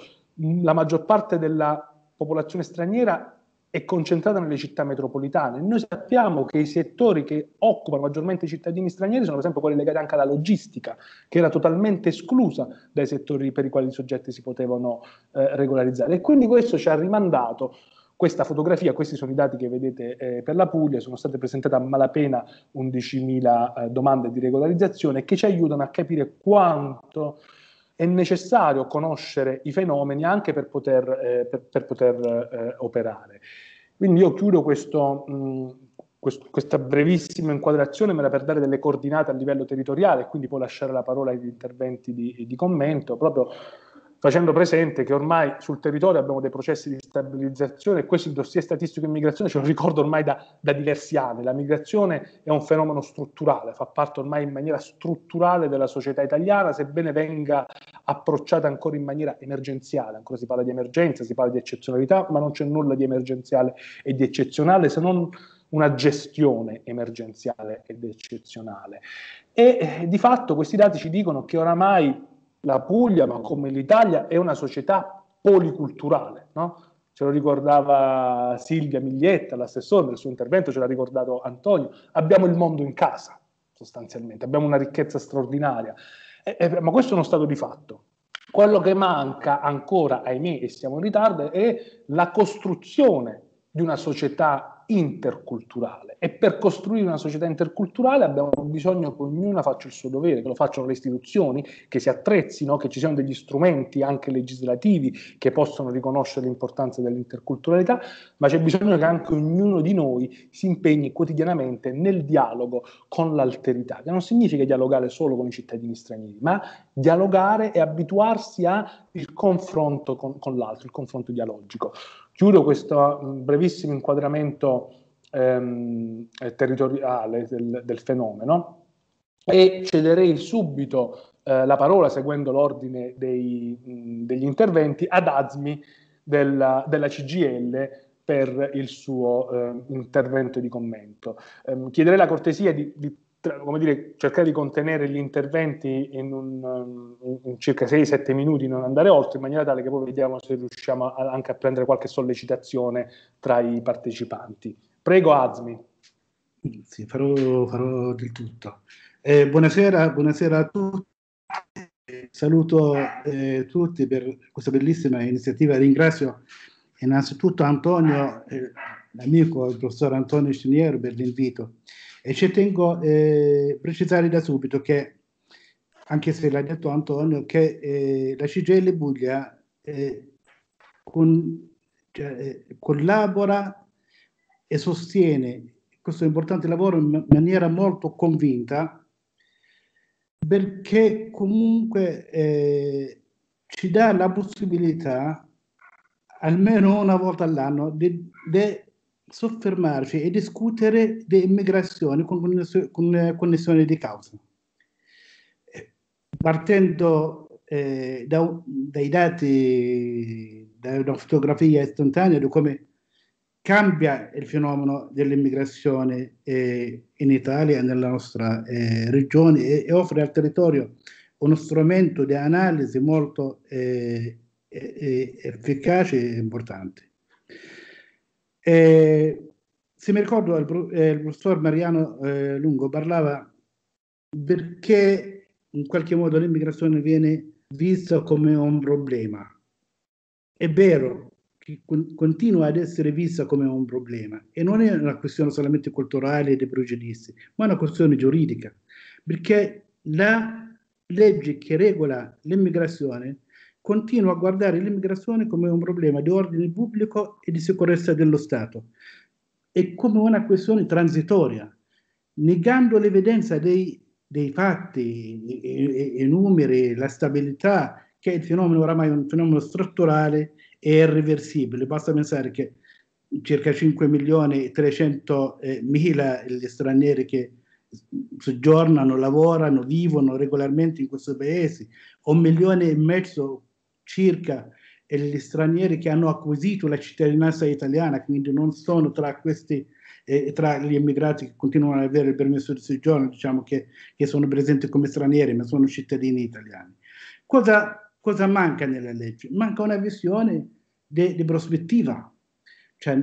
A: la maggior parte della popolazione straniera è concentrata nelle città metropolitane. Noi sappiamo che i settori che occupano maggiormente i cittadini stranieri sono per esempio quelli legati anche alla logistica, che era totalmente esclusa dai settori per i quali i soggetti si potevano eh, regolarizzare. E quindi questo ci ha rimandato questa fotografia, questi sono i dati che vedete eh, per la Puglia, sono state presentate a malapena 11.000 eh, domande di regolarizzazione che ci aiutano a capire quanto è necessario conoscere i fenomeni anche per poter, eh, per, per poter eh, operare. Quindi io chiudo questo, mh, quest, questa brevissima inquadrazione, ma era per dare delle coordinate a livello territoriale, quindi può lasciare la parola agli interventi di, di commento, proprio facendo presente che ormai sul territorio abbiamo dei processi di stabilizzazione e questo il dossier statistico immigrazione ce lo ricordo ormai da, da, diversi anni. La migrazione è un fenomeno strutturale, fa parte ormai in maniera strutturale della società italiana, sebbene venga approcciata ancora in maniera emergenziale, ancora si parla di emergenza, si parla di eccezionalità, ma non c'è nulla di emergenziale e di eccezionale se non una gestione emergenziale ed eccezionale. E eh, di fatto questi dati ci dicono che oramai la Puglia, ma come l'Italia, è una società policulturale, no? Ce lo ricordava Silvia Miglietta, l'assessore, nel suo intervento ce l'ha ricordato Antonio. Abbiamo il mondo in casa, sostanzialmente, abbiamo una ricchezza straordinaria. E, e, ma questo è uno stato di fatto. Quello che manca ancora, ahimè, e siamo in ritardo, è la costruzione di una società interculturale e per costruire una società interculturale abbiamo bisogno che ognuna faccia il suo dovere, che lo facciano le istituzioni, che si attrezzino, che ci siano degli strumenti anche legislativi che possono riconoscere l'importanza dell'interculturalità, ma c'è bisogno che anche ognuno di noi si impegni quotidianamente nel dialogo con l'alterità, che non significa dialogare solo con i cittadini stranieri, ma dialogare e abituarsi al confronto con, con l'altro, il confronto dialogico. Chiudo questo mm, brevissimo inquadramento ehm, territoriale del, del, fenomeno e cederei subito eh, la parola, seguendo l'ordine dei, mh, mm, degli interventi, ad Azmi della, della CGL per il suo eh, intervento di commento. Eh, chiederei la cortesia di, di come dire, cercare di contenere gli interventi in, un, um, in circa 6-7 minuti, non andare oltre, in maniera tale che poi vediamo se riusciamo a, anche a prendere qualche sollecitazione tra i partecipanti. Prego Azmi.
G: Sì, farò, farò del tutto. Eh, buonasera, buonasera, a tutti. Saluto eh, tutti per questa bellissima iniziativa. Ringrazio innanzitutto Antonio, eh, l'amico, il professor Antonio Sciniero per l'invito. E ci tengo a eh, precisare da subito che, anche se l'ha detto Antonio, che eh, la CGL Puglia eh, con, cioè, eh, collabora e sostiene questo importante lavoro in maniera molto convinta perché comunque eh, ci dà la possibilità almeno una volta all'anno di, di soffermarci e discutere di immigrazione con, connessione, con connessione di causa. Eh, partendo eh, da, dai dati, da una fotografia istantanea di come cambia il fenomeno dell'immigrazione eh, in Italia nella nostra eh, regione e, e, offre al territorio uno strumento di analisi molto
E: eh,
G: efficace e importante. Eh, se mi ricordo, il, eh, il professor Mariano eh, Lungo parlava perché in qualche modo l'immigrazione viene vista come un problema. È vero che con, continua ad essere vista come un problema e non è una questione solamente culturale e dei pregiudizi, ma è una questione giuridica, perché la legge che regola l'immigrazione continua a guardare l'immigrazione come un problema di ordine pubblico e di sicurezza dello Stato e come una questione transitoria, negando l'evidenza dei, dei fatti, i, i, i, numeri, la stabilità, che il fenomeno oramai è un fenomeno strutturale e irreversibile. Basta pensare che circa 5 milioni e 300 eh, mila gli stranieri che soggiornano, lavorano, vivono regolarmente in questo paese, un milione e mezzo circa gli stranieri che hanno acquisito la cittadinanza italiana, quindi non sono tra questi eh, tra gli immigrati che continuano ad avere il permesso di soggiorno, diciamo che, che sono presenti come stranieri, ma sono cittadini italiani. Cosa, cosa manca nella legge? Manca una visione di prospettiva. Cioè,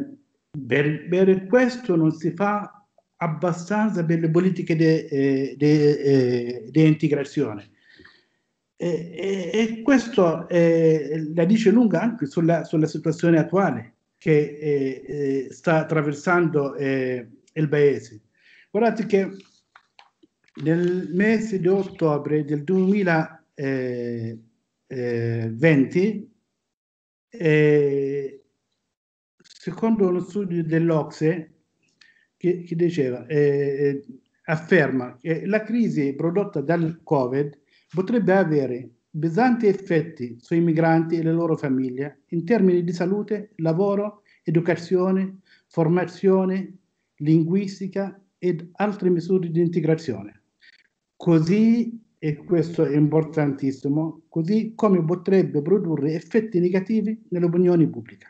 G: per, per, questo non si fa abbastanza per le politiche di eh, eh integrazione e, e, e questo eh, la dice lunga anche sulla, sulla situazione attuale che eh, eh sta attraversando eh, il paese. Guardate che nel mese di ottobre del 2020, eh, secondo uno studio dell'Ocse, che, che diceva, afferma che la crisi prodotta dal Covid potrebbe avere pesanti effetti sui migranti e le loro famiglie in termini di salute, lavoro, educazione, formazione, linguistica ed altre misure di integrazione. Così, e questo è importantissimo, così come potrebbe produrre effetti negativi nell'opinione pubblica.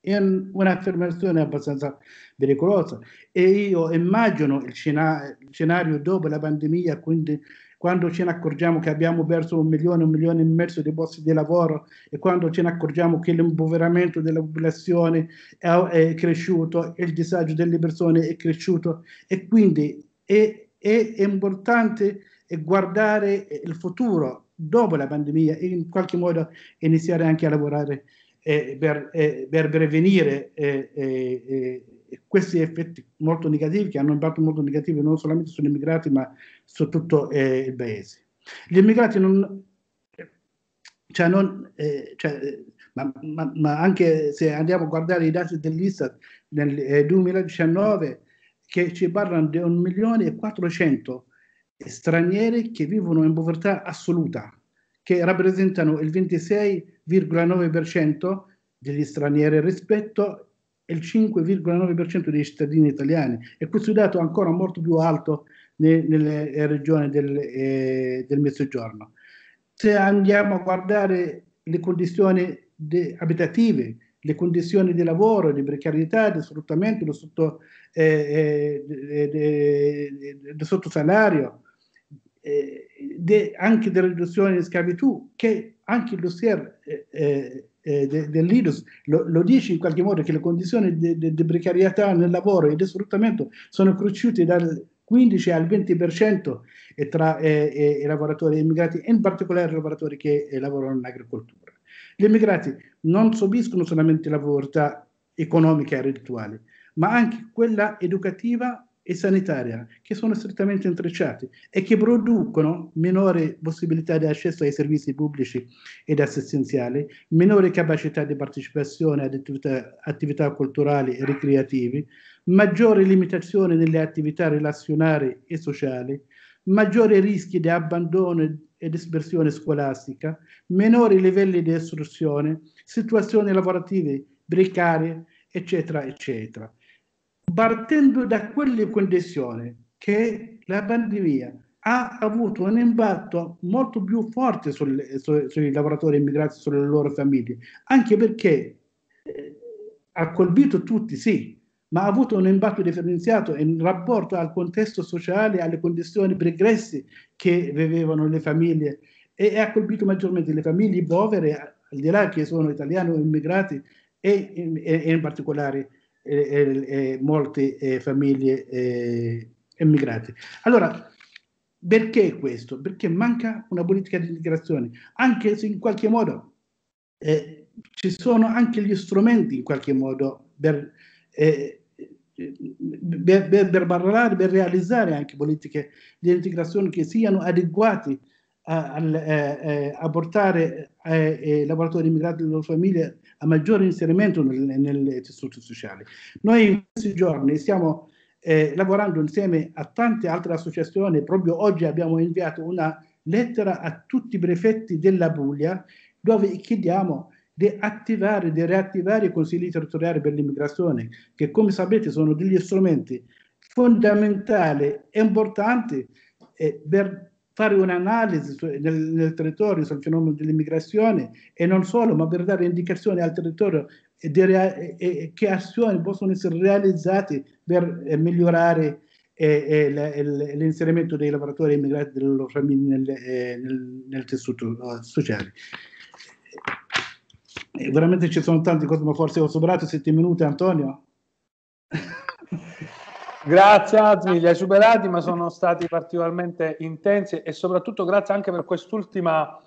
G: È un'affermazione abbastanza pericolosa e io immagino il, scena- il scenario dopo la pandemia, quindi quando ce ne accorgiamo che abbiamo perso un milione, un milione e mezzo di posti di lavoro e quando ce ne accorgiamo che l'impoveramento della popolazione è, è cresciuto il disagio delle persone è cresciuto e quindi è, è importante guardare il futuro dopo la pandemia e in qualche modo iniziare anche a lavorare eh, per, eh, per, prevenire eh, eh, eh questi effetti molto negativi che hanno impatto molto negativo non solamente sugli immigrati ma su tutto eh, il paese. Gli immigrati non... Cioè non eh, cioè, ma, ma, ma, anche se andiamo a guardare i dati dell'Istat nel 2019 eh, che ci parlano di 1 milione e 400 stranieri che vivono in povertà assoluta, che rappresentano il 26,9% degli stranieri rispetto al 5,9% dei cittadini italiani e questo dato è ancora molto più alto nelle eh, regioni del, eh, del, Mezzogiorno. Se andiamo a guardare le condizioni de, abitative, le condizioni di lavoro, di precarietà, di sfruttamento, di, sotto, eh, eh, sottosalario, eh, de, anche di riduzione di schiavitù, che anche il dossier eh, eh de, dell'IDUS lo, lo, dice in qualche modo che le condizioni di, di precarietà nel lavoro e di sfruttamento sono cresciute dal, 15 al 20% e tra eh, i lavoratori immigrati, in particolare i lavoratori che eh, lavorano in agricoltura. Gli immigrati non subiscono solamente la povertà economica e rituale, ma anche quella educativa e sanitaria, che sono strettamente intrecciati e che producono minore possibilità di accesso ai servizi pubblici ed assistenziali, minore capacità di partecipazione ad attività, attività culturali e ricreative, maggiore limitazione nelle attività relazionali e sociali, maggiori rischi di abbandono e dispersione scolastica, minori livelli di istruzione, situazioni lavorative precarie, eccetera, eccetera. Partendo da quelle condizioni che la pandemia ha avuto un impatto molto più forte sul, su, sui lavoratori immigrati, e sulle loro famiglie, anche perché eh, ha colpito tutti, sì, ma ha avuto un impatto differenziato in rapporto al contesto sociale, alle condizioni pregresse che vivevano le famiglie e ha colpito maggiormente le famiglie povere, al di là che sono italiani o immigrati, e in, e in particolare eh, eh, molte eh, famiglie eh, immigrate. Allora, perché questo? Perché manca una politica di integrazione, anche se in qualche modo eh, ci sono anche gli strumenti in qualche modo per eh, per, per parlare, per realizzare anche politiche di integrazione che siano adeguate a, a, eh, eh, a portare eh, i lavoratori immigrati e le loro famiglie a maggiore inserimento nelle, nel tessuto sociale. Noi in questi giorni stiamo eh, lavorando insieme a tante altre associazioni, proprio oggi abbiamo inviato una lettera a tutti i prefetti della Puglia dove chiediamo di attivare, di riattivare i consigli territoriali per l'immigrazione, che come sapete sono degli strumenti fondamentali e importanti eh, per fare un'analisi nel, nel, territorio sul fenomeno dell'immigrazione e non solo, ma per dare indicazioni al territorio e, e che azioni possono essere realizzate per eh, migliorare eh, eh l'inserimento dei lavoratori immigrati delle loro famiglie nel, eh, nel, nel tessuto eh, sociale. E eh, veramente ci sono tante cose, ma forse ho superato 7 minuti, Antonio.
A: Grazie Azmi, li hai superati, ma sono stati particolarmente intensi e soprattutto grazie anche per quest'ultima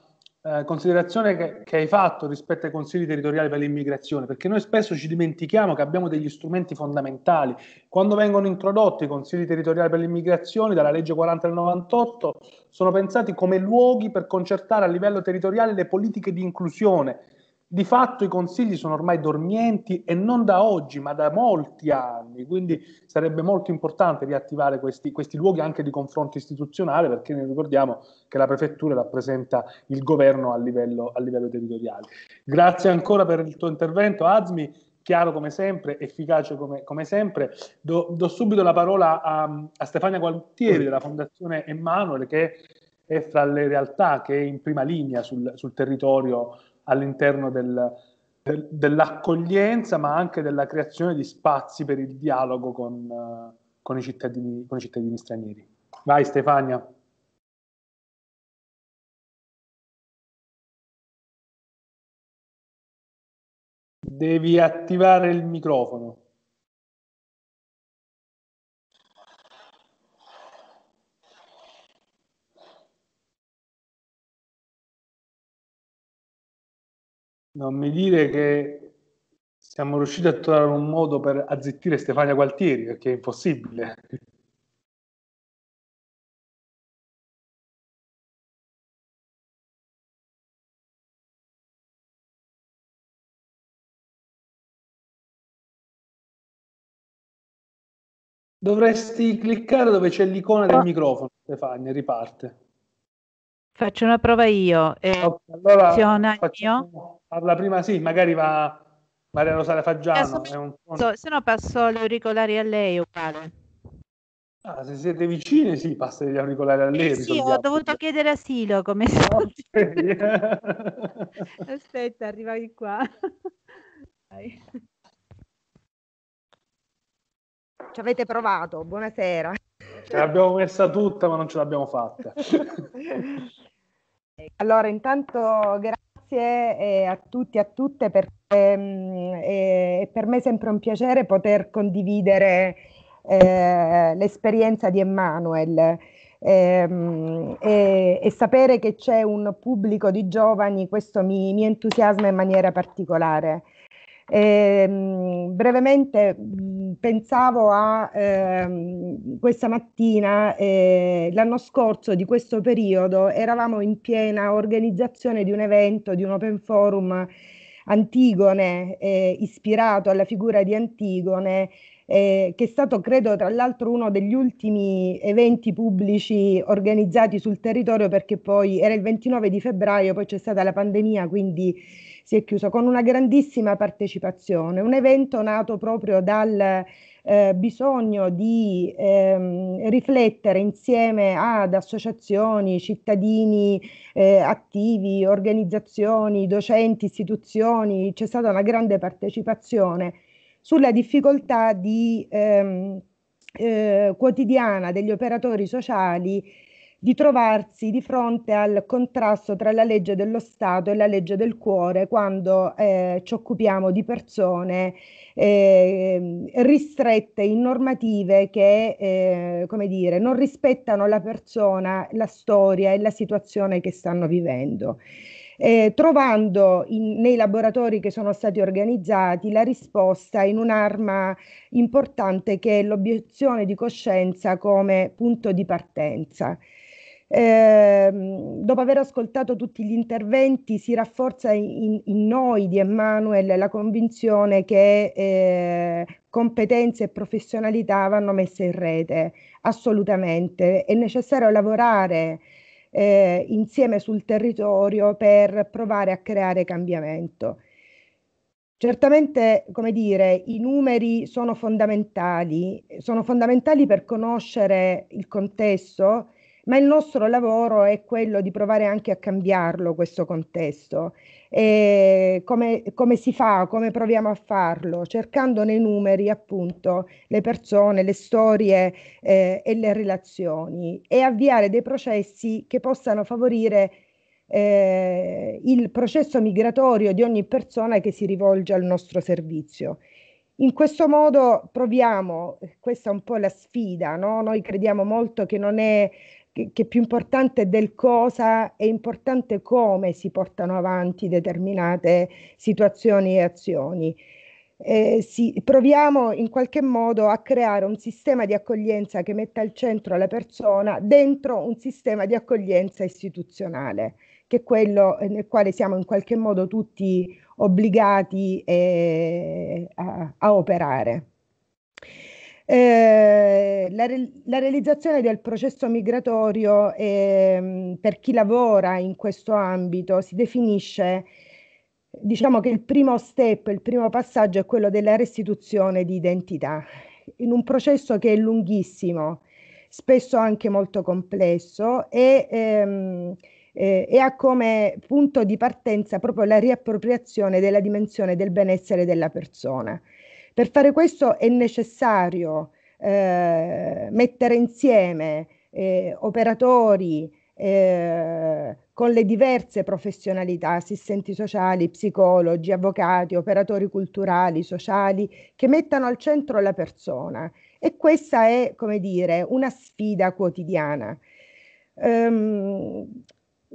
A: eh, considerazione che, che, hai fatto rispetto ai consigli territoriali per l'immigrazione, perché noi spesso ci dimentichiamo che abbiamo degli strumenti fondamentali. Quando vengono introdotti i consigli territoriali per l'immigrazione dalla legge 40 del 98, sono pensati come luoghi per concertare a livello territoriale le politiche di inclusione di fatto i consigli sono ormai dormienti e non da oggi, ma da molti anni, quindi sarebbe molto importante riattivare questi, questi, luoghi anche di confronto istituzionale, perché noi ricordiamo che la prefettura rappresenta il governo a livello, a livello territoriale. Grazie ancora per il tuo intervento, Azmi, chiaro come sempre, efficace come, come sempre. Do, do, subito la parola a, a Stefania Gualtieri della Fondazione Emanuele, che è fra le realtà che è in prima linea sul, sul territorio all'interno del, del, dell'accoglienza, ma anche della creazione di spazi per il dialogo con, eh, con, i, cittadini, con i cittadini stranieri. Vai Stefania. Devi attivare il microfono. non mi dire che siamo riusciti a trovare un modo per azzittire Stefania Gualtieri,
D: perché è impossibile.
H: Dovresti cliccare dove c'è l'icona del ah. microfono,
A: Stefania, riparte.
H: Faccio una prova io. Eh, allora, funziona facciamo... Parla
A: prima sì, magari va Maria Rosaria Faggiano.
H: Un... Se no passo gli auricolari a lei uguale.
A: Ah, se siete vicine sì, passa gli auricolari a eh lei. Eh sì, ho
H: dovuto chiedere asilo come no, Aspetta, arriva di
I: qua. Dai. Ci avete provato, buonasera. Ce
A: l'abbiamo messa tutta ma non ce l'abbiamo fatta.
I: allora, intanto grazie grazie eh, a tutti e a tutte perché ehm, eh, è per me sempre un piacere poter condividere eh, l'esperienza di Emanuel ehm, e, e, sapere che c'è un pubblico di giovani, questo mi, mi entusiasma in maniera particolare. Eh, brevemente pensavo a ehm, questa mattina, eh, l'anno scorso di questo periodo eravamo in piena organizzazione di un evento, di un open forum Antigone, eh, ispirato alla figura di Antigone, eh, che è stato credo tra l'altro uno degli ultimi eventi pubblici organizzati sul territorio perché poi era il 29 di febbraio, poi c'è stata la pandemia, quindi si è chiuso con una grandissima partecipazione, un evento nato proprio dal eh, bisogno di ehm, riflettere insieme ad associazioni, cittadini eh, attivi, organizzazioni, docenti, istituzioni, c'è stata una grande partecipazione sulla difficoltà di, ehm, eh, quotidiana degli operatori sociali di trovarsi di fronte al contrasto tra la legge dello Stato e la legge del cuore quando eh, ci occupiamo di persone eh, ristrette in normative che, eh, come dire, non rispettano la persona, la storia e la situazione che stanno vivendo. Eh, trovando in, nei laboratori che sono stati organizzati la risposta in un'arma importante che è l'obiezione di coscienza come punto di partenza. Ehm, dopo aver ascoltato tutti gli interventi si rafforza in, in noi di Emanuele la convinzione che eh, competenze e professionalità vanno messe in rete, assolutamente. È necessario lavorare eh, insieme sul territorio per provare a creare cambiamento. Certamente, come dire, i numeri sono fondamentali, sono fondamentali per conoscere il contesto, ma il nostro lavoro è quello di provare anche a cambiarlo questo contesto. Eh, come, come, si fa, come proviamo a farlo, cercando nei numeri appunto le persone, le storie eh, e le relazioni e avviare dei processi che possano favorire eh, il processo migratorio di ogni persona che si rivolge al nostro servizio. In questo modo proviamo, questa è un po' la sfida, no? noi crediamo molto che non è che, che più importante del cosa è importante come si portano avanti determinate situazioni e azioni. Eh, sì, proviamo in qualche modo a creare un sistema di accoglienza che metta al centro la persona dentro un sistema di accoglienza istituzionale, che è quello eh, nel quale siamo in qualche modo tutti obbligati eh, a, a operare. Eh, la, re- la, realizzazione del processo migratorio eh, per chi lavora in questo ambito si definisce, diciamo che il primo step, il primo passaggio è quello della restituzione di identità, in un processo che è lunghissimo, spesso anche molto complesso e, ehm, eh, e ha come punto di partenza proprio la riappropriazione della dimensione del benessere della persona. Per fare questo è necessario eh, mettere insieme eh, operatori eh, con le diverse professionalità, assistenti sociali, psicologi, avvocati, operatori culturali, sociali, che mettano al centro la persona. E questa è, come dire, una sfida quotidiana. Um,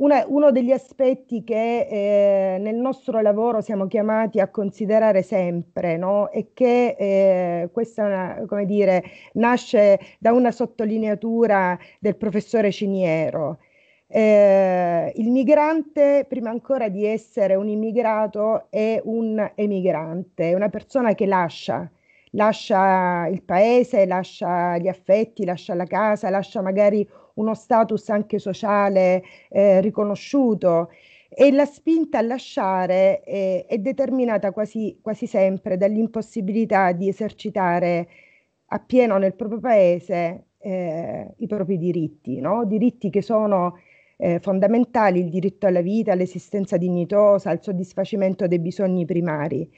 I: una, uno degli aspetti che eh, nel nostro lavoro siamo chiamati a considerare sempre no? è che eh, questa come dire, nasce da una sottolineatura del professore Ciniero. Eh, il migrante, prima ancora di essere un immigrato, è un emigrante, è una persona che lascia, lascia il paese, lascia gli affetti, lascia la casa, lascia magari uno status anche sociale eh, riconosciuto e la spinta a lasciare eh, è determinata quasi, quasi sempre dall'impossibilità di esercitare appieno nel proprio paese eh, i propri diritti, no? diritti che sono eh, fondamentali, il diritto alla vita, all'esistenza dignitosa, al soddisfacimento dei bisogni primari.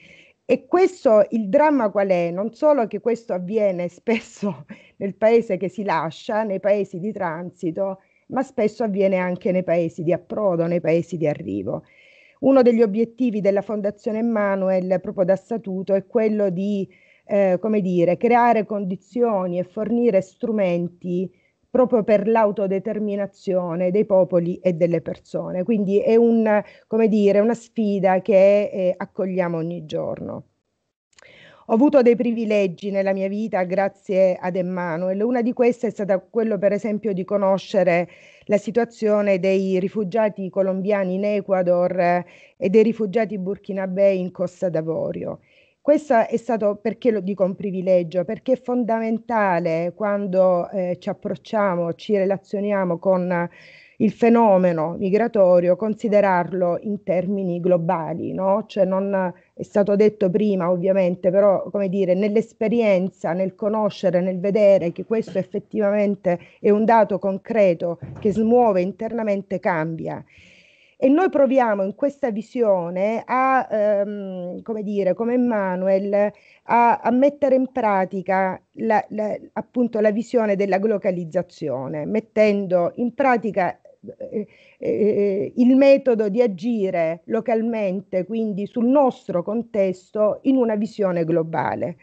I: E questo, il dramma qual è? Non solo che questo avviene spesso nel paese che si lascia, nei paesi di transito, ma spesso avviene anche nei paesi di approdo, nei paesi di arrivo. Uno degli obiettivi della Fondazione Emanuel, proprio da statuto, è quello di, eh, come dire, creare condizioni e fornire strumenti proprio per l'autodeterminazione dei popoli e delle persone. Quindi è un, dire, una sfida che eh, accogliamo ogni giorno. Ho avuto dei privilegi nella mia vita grazie ad Emmanuel. Una di queste è stata quello, per esempio, di conoscere la situazione dei rifugiati colombiani in Ecuador eh, e dei rifugiati burkinabè in Costa d'Avorio. Questo è stato perché lo dico un privilegio, perché è fondamentale quando eh, ci approcciamo, ci relazioniamo con il fenomeno migratorio, considerarlo in termini globali, no? Cioè non è stato detto prima ovviamente, però come dire, nell'esperienza, nel conoscere, nel vedere che questo effettivamente è un dato concreto che smuove internamente cambia. E noi proviamo in questa visione a, ehm, come dire, come Manuel, a, a, mettere in pratica la, la, appunto la visione della globalizzazione, mettendo in pratica eh, eh, eh, il metodo di agire localmente, quindi sul nostro contesto, in una visione globale.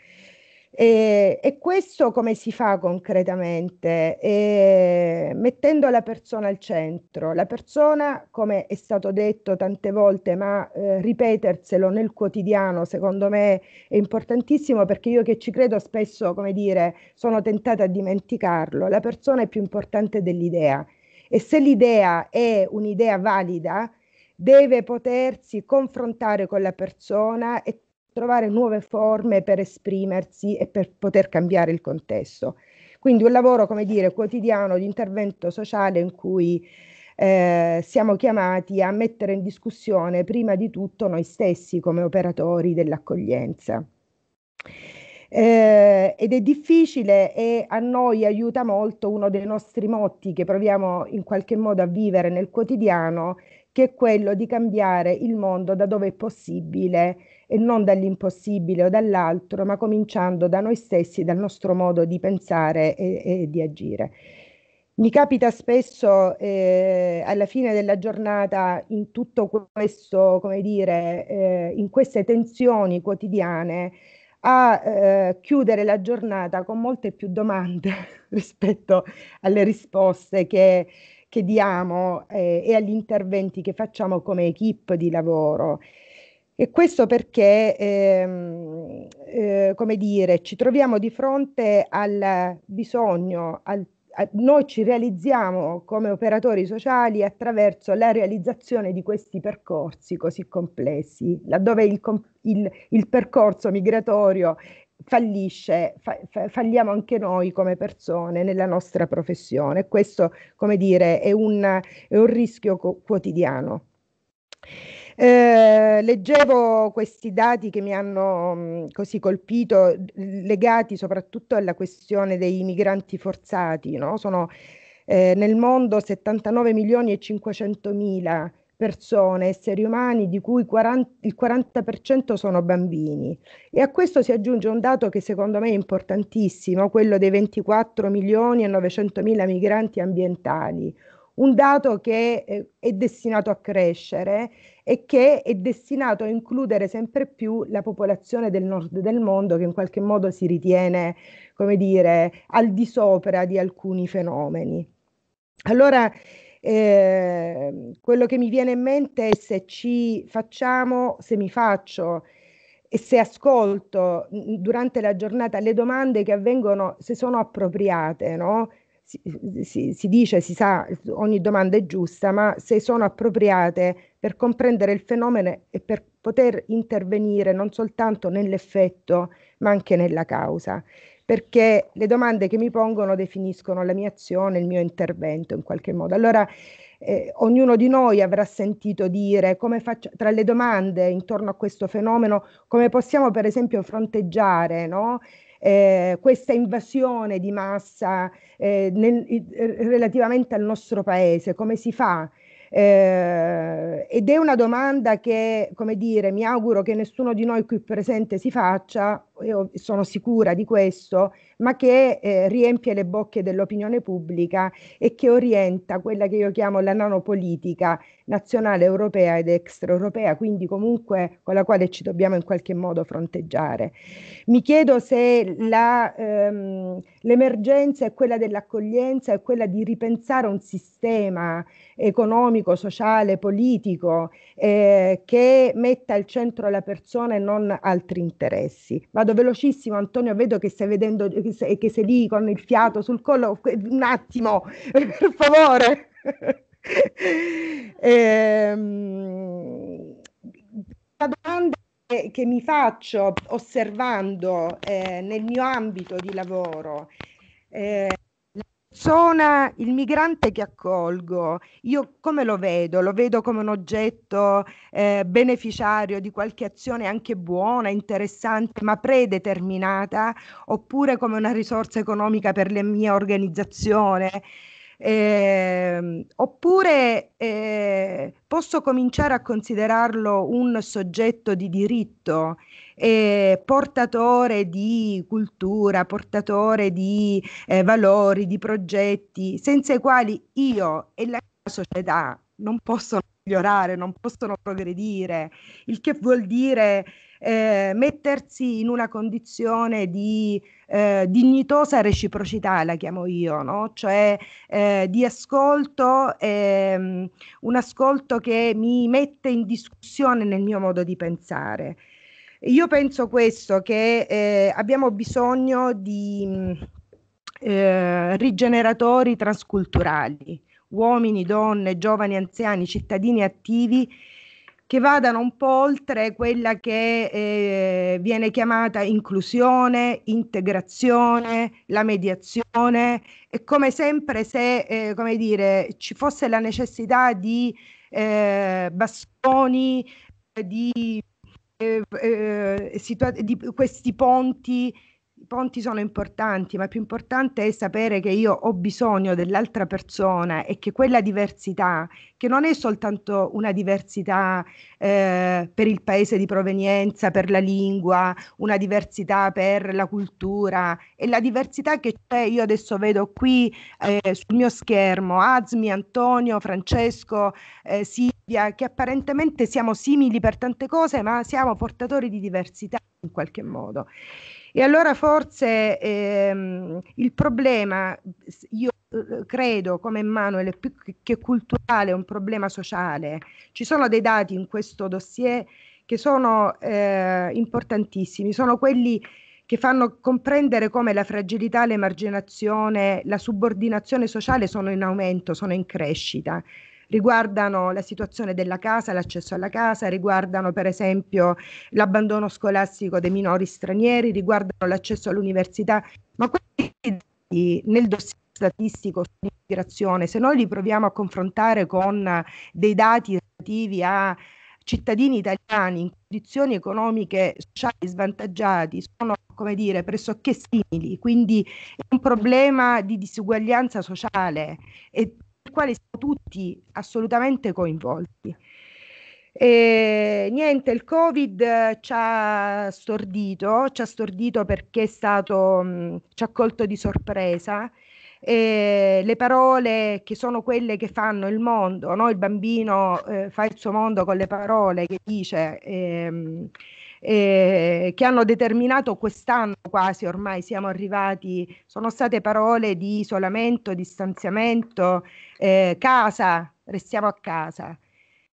I: E, e, questo come si fa concretamente? E, eh, mettendo la persona al centro, la persona, come è stato detto tante volte, ma eh, ripeterselo nel quotidiano secondo me è importantissimo perché io che ci credo spesso, come dire, sono tentata a dimenticarlo, la persona è più importante dell'idea e se l'idea è un'idea valida, deve potersi confrontare con la persona e trovare nuove forme per esprimersi e per poter cambiare il contesto. Quindi un lavoro, come dire, quotidiano di intervento sociale in cui eh, siamo chiamati a mettere in discussione prima di tutto noi stessi come operatori dell'accoglienza. Eh, ed è difficile e a noi aiuta molto uno dei nostri motti che proviamo in qualche modo a vivere nel quotidiano, che è quello di cambiare il mondo da dove è possibile e non dall'impossibile o dall'altro, ma cominciando da noi stessi, dal nostro modo di pensare e, e di agire. Mi capita spesso eh, alla fine della giornata in tutto questo, come dire, eh, in queste tensioni quotidiane, a eh, chiudere la giornata con molte più domande rispetto alle risposte che, che diamo eh, e agli interventi che facciamo come equip di lavoro. E questo perché, ehm, eh, come dire, ci troviamo di fronte al bisogno, al, a, noi ci realizziamo come operatori sociali attraverso la realizzazione di questi percorsi così complessi, laddove il, il, il percorso migratorio fallisce, fa, falliamo anche noi come persone nella nostra professione. Questo, come dire, è un, è un rischio co- quotidiano. Eh, leggevo questi dati che mi hanno mm, così colpito, legati soprattutto alla questione dei migranti forzati. No? Sono eh, nel mondo 79 milioni e 500 mila persone, esseri umani, di cui 40, il 40% sono bambini. E a questo si aggiunge un dato che secondo me è importantissimo, quello dei 24 milioni e 900 mila migranti ambientali, un dato che è eh, destinato a crescere e che è destinato a includere sempre più la popolazione del nord del mondo che in qualche modo si ritiene, come dire, al di sopra di alcuni fenomeni. Allora, eh, quello che mi viene in mente è se ci facciamo, se mi faccio e se ascolto durante la giornata le domande che avvengono, se sono appropriate, no? si, si, si, dice, si sa, ogni domanda è giusta, ma se sono appropriate per comprendere il fenomeno e per poter intervenire non soltanto nell'effetto, ma anche nella causa, perché le domande che mi pongono definiscono la mia azione, il mio intervento in qualche modo. Allora, eh, ognuno di noi avrà sentito dire come faccio, tra le domande intorno a questo fenomeno, come possiamo per esempio fronteggiare, no? eh, questa invasione di massa eh, nel, relativamente al nostro paese, come si fa? Eh, ed è una domanda che, come dire, mi auguro che nessuno di noi qui presente si faccia, io sono sicura di questo, ma che eh, riempie le bocche dell'opinione pubblica e che orienta quella che io chiamo la nanopolitica nazionale, europea ed extraeuropea, quindi comunque con la quale ci dobbiamo in qualche modo fronteggiare. Mi chiedo se la, ehm, l'emergenza è quella dell'accoglienza, è quella di ripensare un sistema economico, sociale, politico eh, che metta al centro la persona e non altri interessi. Vado vado velocissimo Antonio, vedo che stai vedendo che sei, che sei lì con il fiato sul collo, un attimo, per favore. ehm, la domanda che, che mi faccio osservando eh, nel mio ambito di lavoro eh, persona, il migrante che accolgo, io come lo vedo? Lo vedo come un oggetto eh, beneficiario di qualche azione anche buona, interessante, ma predeterminata, oppure come una risorsa economica per la mia organizzazione? Eh, oppure eh, posso cominciare a considerarlo un soggetto di diritto eh, portatore di cultura, portatore di eh, valori, di progetti, senza i quali io e la società non possono migliorare, non possono progredire, il che vuol dire eh, mettersi in una condizione di eh, dignitosa reciprocità, la chiamo io, no? cioè eh, di ascolto, ehm, un ascolto che mi mette in discussione nel mio modo di pensare. Io penso questo, che eh, abbiamo bisogno di mm, eh, rigeneratori transculturali, uomini, donne, giovani, anziani, cittadini attivi che vadano un po' oltre quella che eh, viene chiamata inclusione, integrazione, la mediazione e come sempre se eh, come dire, ci fosse la necessità di eh, bastoni, di situa- di questi ponti i ponti sono importanti, ma più importante è sapere che io ho bisogno dell'altra persona e che quella diversità, che non è soltanto una diversità eh, per il paese di provenienza, per la lingua, una diversità per la cultura, è la diversità che c'è, io adesso vedo qui eh, sul mio schermo, Azmi, Antonio, Francesco, eh, Silvia, coppia che apparentemente siamo simili per tante cose, ma siamo portatori di diversità in qualche modo. E allora forse ehm, il problema, io eh, credo come Manuel è più che culturale, è un problema sociale. Ci sono dei dati in questo dossier che sono eh, importantissimi, sono quelli che fanno comprendere come la fragilità, l'emarginazione, la subordinazione sociale sono in aumento, sono in crescita riguardano la situazione della casa, l'accesso alla casa, riguardano per esempio l'abbandono scolastico dei minori stranieri, riguardano l'accesso all'università, ma questi dati nel dossier statistico sull'immigrazione, se noi li proviamo a confrontare con dei dati relativi a cittadini italiani in condizioni economiche sociali svantaggiati sono come dire pressoché simili, quindi è un problema di disuguaglianza sociale e quale siamo tutti assolutamente coinvolti. E, eh, niente, il Covid eh, ci ha stordito, ci ha stordito perché è stato, mm, ci ha colto di sorpresa. E eh, le parole che sono quelle che fanno il mondo, no? il bambino eh, fa il suo mondo con le parole che dice. Ehm, eh, che hanno determinato quest'anno quasi ormai siamo arrivati, sono state parole di isolamento, distanziamento, eh, casa, restiamo a casa.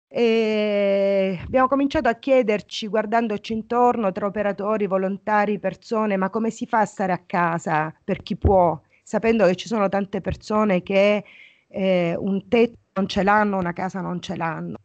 I: E abbiamo cominciato a chiederci, guardandoci intorno tra operatori, volontari, persone, ma come si fa a stare a casa per chi può, sapendo che ci sono tante persone che eh, un tetto non ce l'hanno, una casa non ce l'hanno.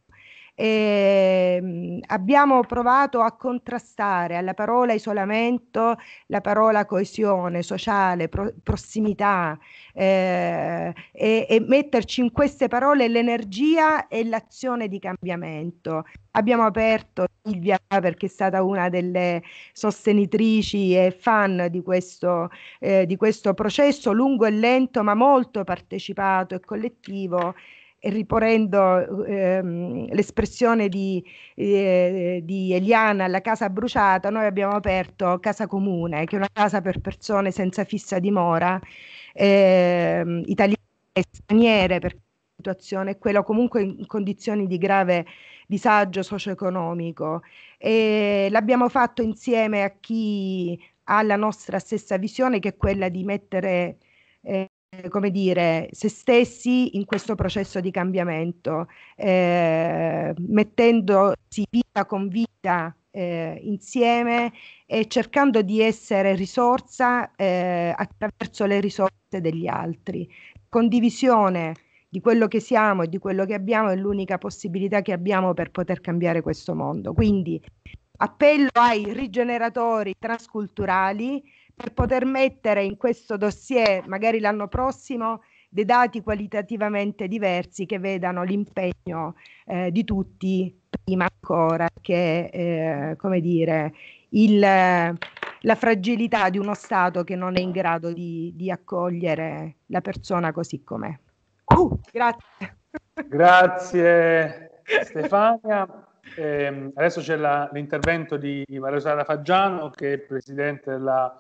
I: E ehm, abbiamo provato a contrastare alla parola isolamento la parola coesione sociale, pro- prossimità eh, e, e metterci in queste parole l'energia e l'azione di cambiamento. Abbiamo aperto Silvia perché è stata una delle sostenitrici e fan di questo, eh, di questo processo lungo e lento ma molto partecipato e collettivo riporendo ehm, l'espressione di, eh, di, Eliana alla casa bruciata, noi abbiamo aperto Casa Comune, che è una casa per persone senza fissa dimora, ehm, italiane e straniere, per la situazione è quella comunque in condizioni di grave disagio socio-economico. E l'abbiamo fatto insieme a chi ha la nostra stessa visione, che è quella di mettere eh, come dire, se stessi in questo processo di cambiamento, eh, mettendosi vita con vita eh, insieme e cercando di essere risorsa eh, attraverso le risorse degli altri. Condivisione di quello che siamo e di quello che abbiamo è l'unica possibilità che abbiamo per poter cambiare questo mondo. Quindi appello ai rigeneratori transculturali per poter mettere in questo dossier, magari l'anno prossimo, dei dati qualitativamente diversi che vedano l'impegno eh, di tutti prima ancora che, eh, come dire, il, la fragilità di uno Stato che non è in grado di, di accogliere la persona così com'è. Uh, grazie.
A: Grazie Stefania. Eh, adesso c'è la, l'intervento di Maria Sara Faggiano, che è presidente della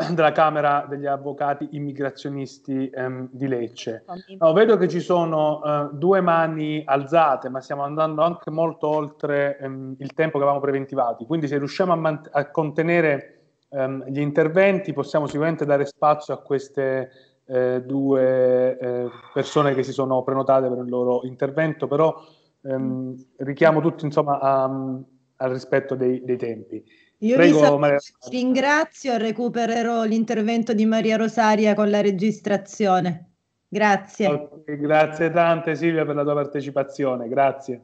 A: della Camera degli Avvocati Immigrazionisti ehm, di Lecce. No, vedo che ci sono eh, due mani alzate, ma stiamo andando anche molto oltre ehm, il tempo che avevamo preventivato. Quindi se riusciamo a, man- a contenere ehm, gli interventi possiamo sicuramente dare spazio a queste eh, due eh, persone che si sono prenotate per il loro intervento, però ehm, richiamo tutti insomma, a, al rispetto dei, dei tempi. Io Prego,
B: ringrazio e recupererò l'intervento di Maria Rosaria con la registrazione. Grazie. Okay,
A: grazie tante Silvia per la tua partecipazione, grazie.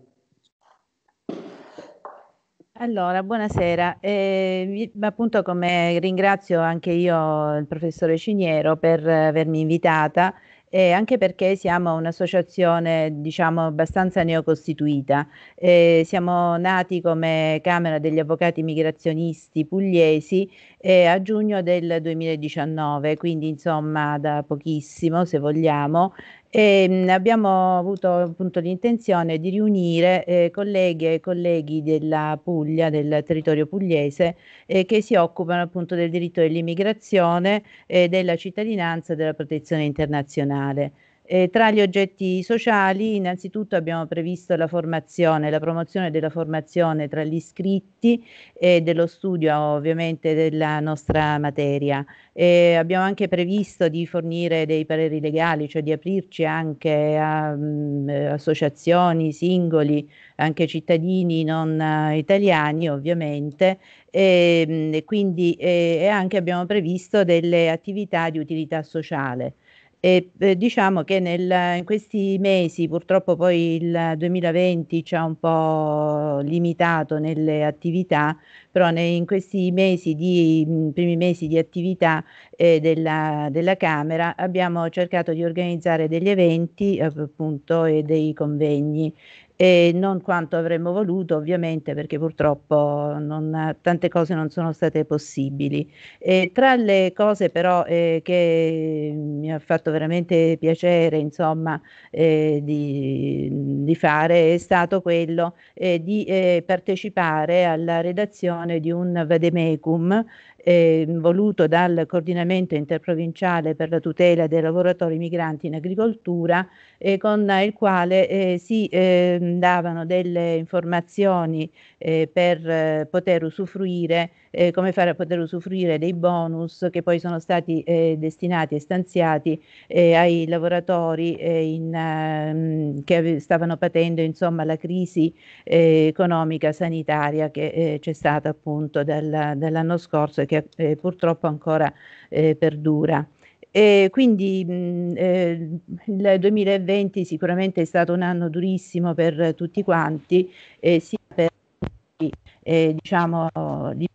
H: Allora, buonasera. Eh, appunto come ringrazio anche io il professore Ciniero per avermi invitata eh, anche perché siamo un'associazione diciamo abbastanza neocostituita. Eh, siamo nati come Camera degli Avvocati Migrazionisti Pugliesi eh, a giugno del 2019, quindi insomma da pochissimo se vogliamo, e ehm, abbiamo avuto appunto l'intenzione di riunire eh, colleghe e colleghi della Puglia, del territorio pugliese, eh, che si occupano appunto del diritto dell'immigrazione, eh, della cittadinanza e della protezione internazionale. Eh, tra gli oggetti sociali, innanzitutto abbiamo previsto la formazione, la promozione della formazione tra gli iscritti e dello studio ovviamente della nostra materia. Eh, abbiamo anche previsto di fornire dei pareri legali, cioè di aprirci anche a mh, mm, associazioni, singoli, anche cittadini non uh, italiani ovviamente e, mh, mm, quindi, e, e anche abbiamo previsto delle attività di utilità sociale. E, eh, diciamo che nel, in questi mesi, purtroppo poi il 2020 ci ha un po' limitato nelle attività, però nei, in questi mesi di, mm, primi mesi di attività eh, della, della, Camera abbiamo cercato di organizzare degli eventi eh, appunto e dei convegni e non quanto avremmo voluto ovviamente perché purtroppo non, tante cose non sono state possibili. E tra le cose però eh, che mi ha fatto veramente piacere insomma eh, di, di, fare è stato quello eh, di eh, partecipare alla redazione di un vademecum eh, voluto dal coordinamento interprovinciale per la tutela dei lavoratori migranti in agricoltura, eh, con il quale eh, si ehm, davano delle informazioni eh, per eh, poter usufruire eh, come fare a poter usufruire dei bonus che poi sono stati eh, destinati e stanziati eh, ai lavoratori eh, in, ehm, che stavano patendo insomma, la crisi eh, economica sanitaria che eh, c'è stata appunto dal, dall'anno scorso e che purtroppo ancora perdura. E quindi mh, eh, il 2020 sicuramente è stato un anno durissimo per tutti quanti, eh, sia per eh, diciamo, di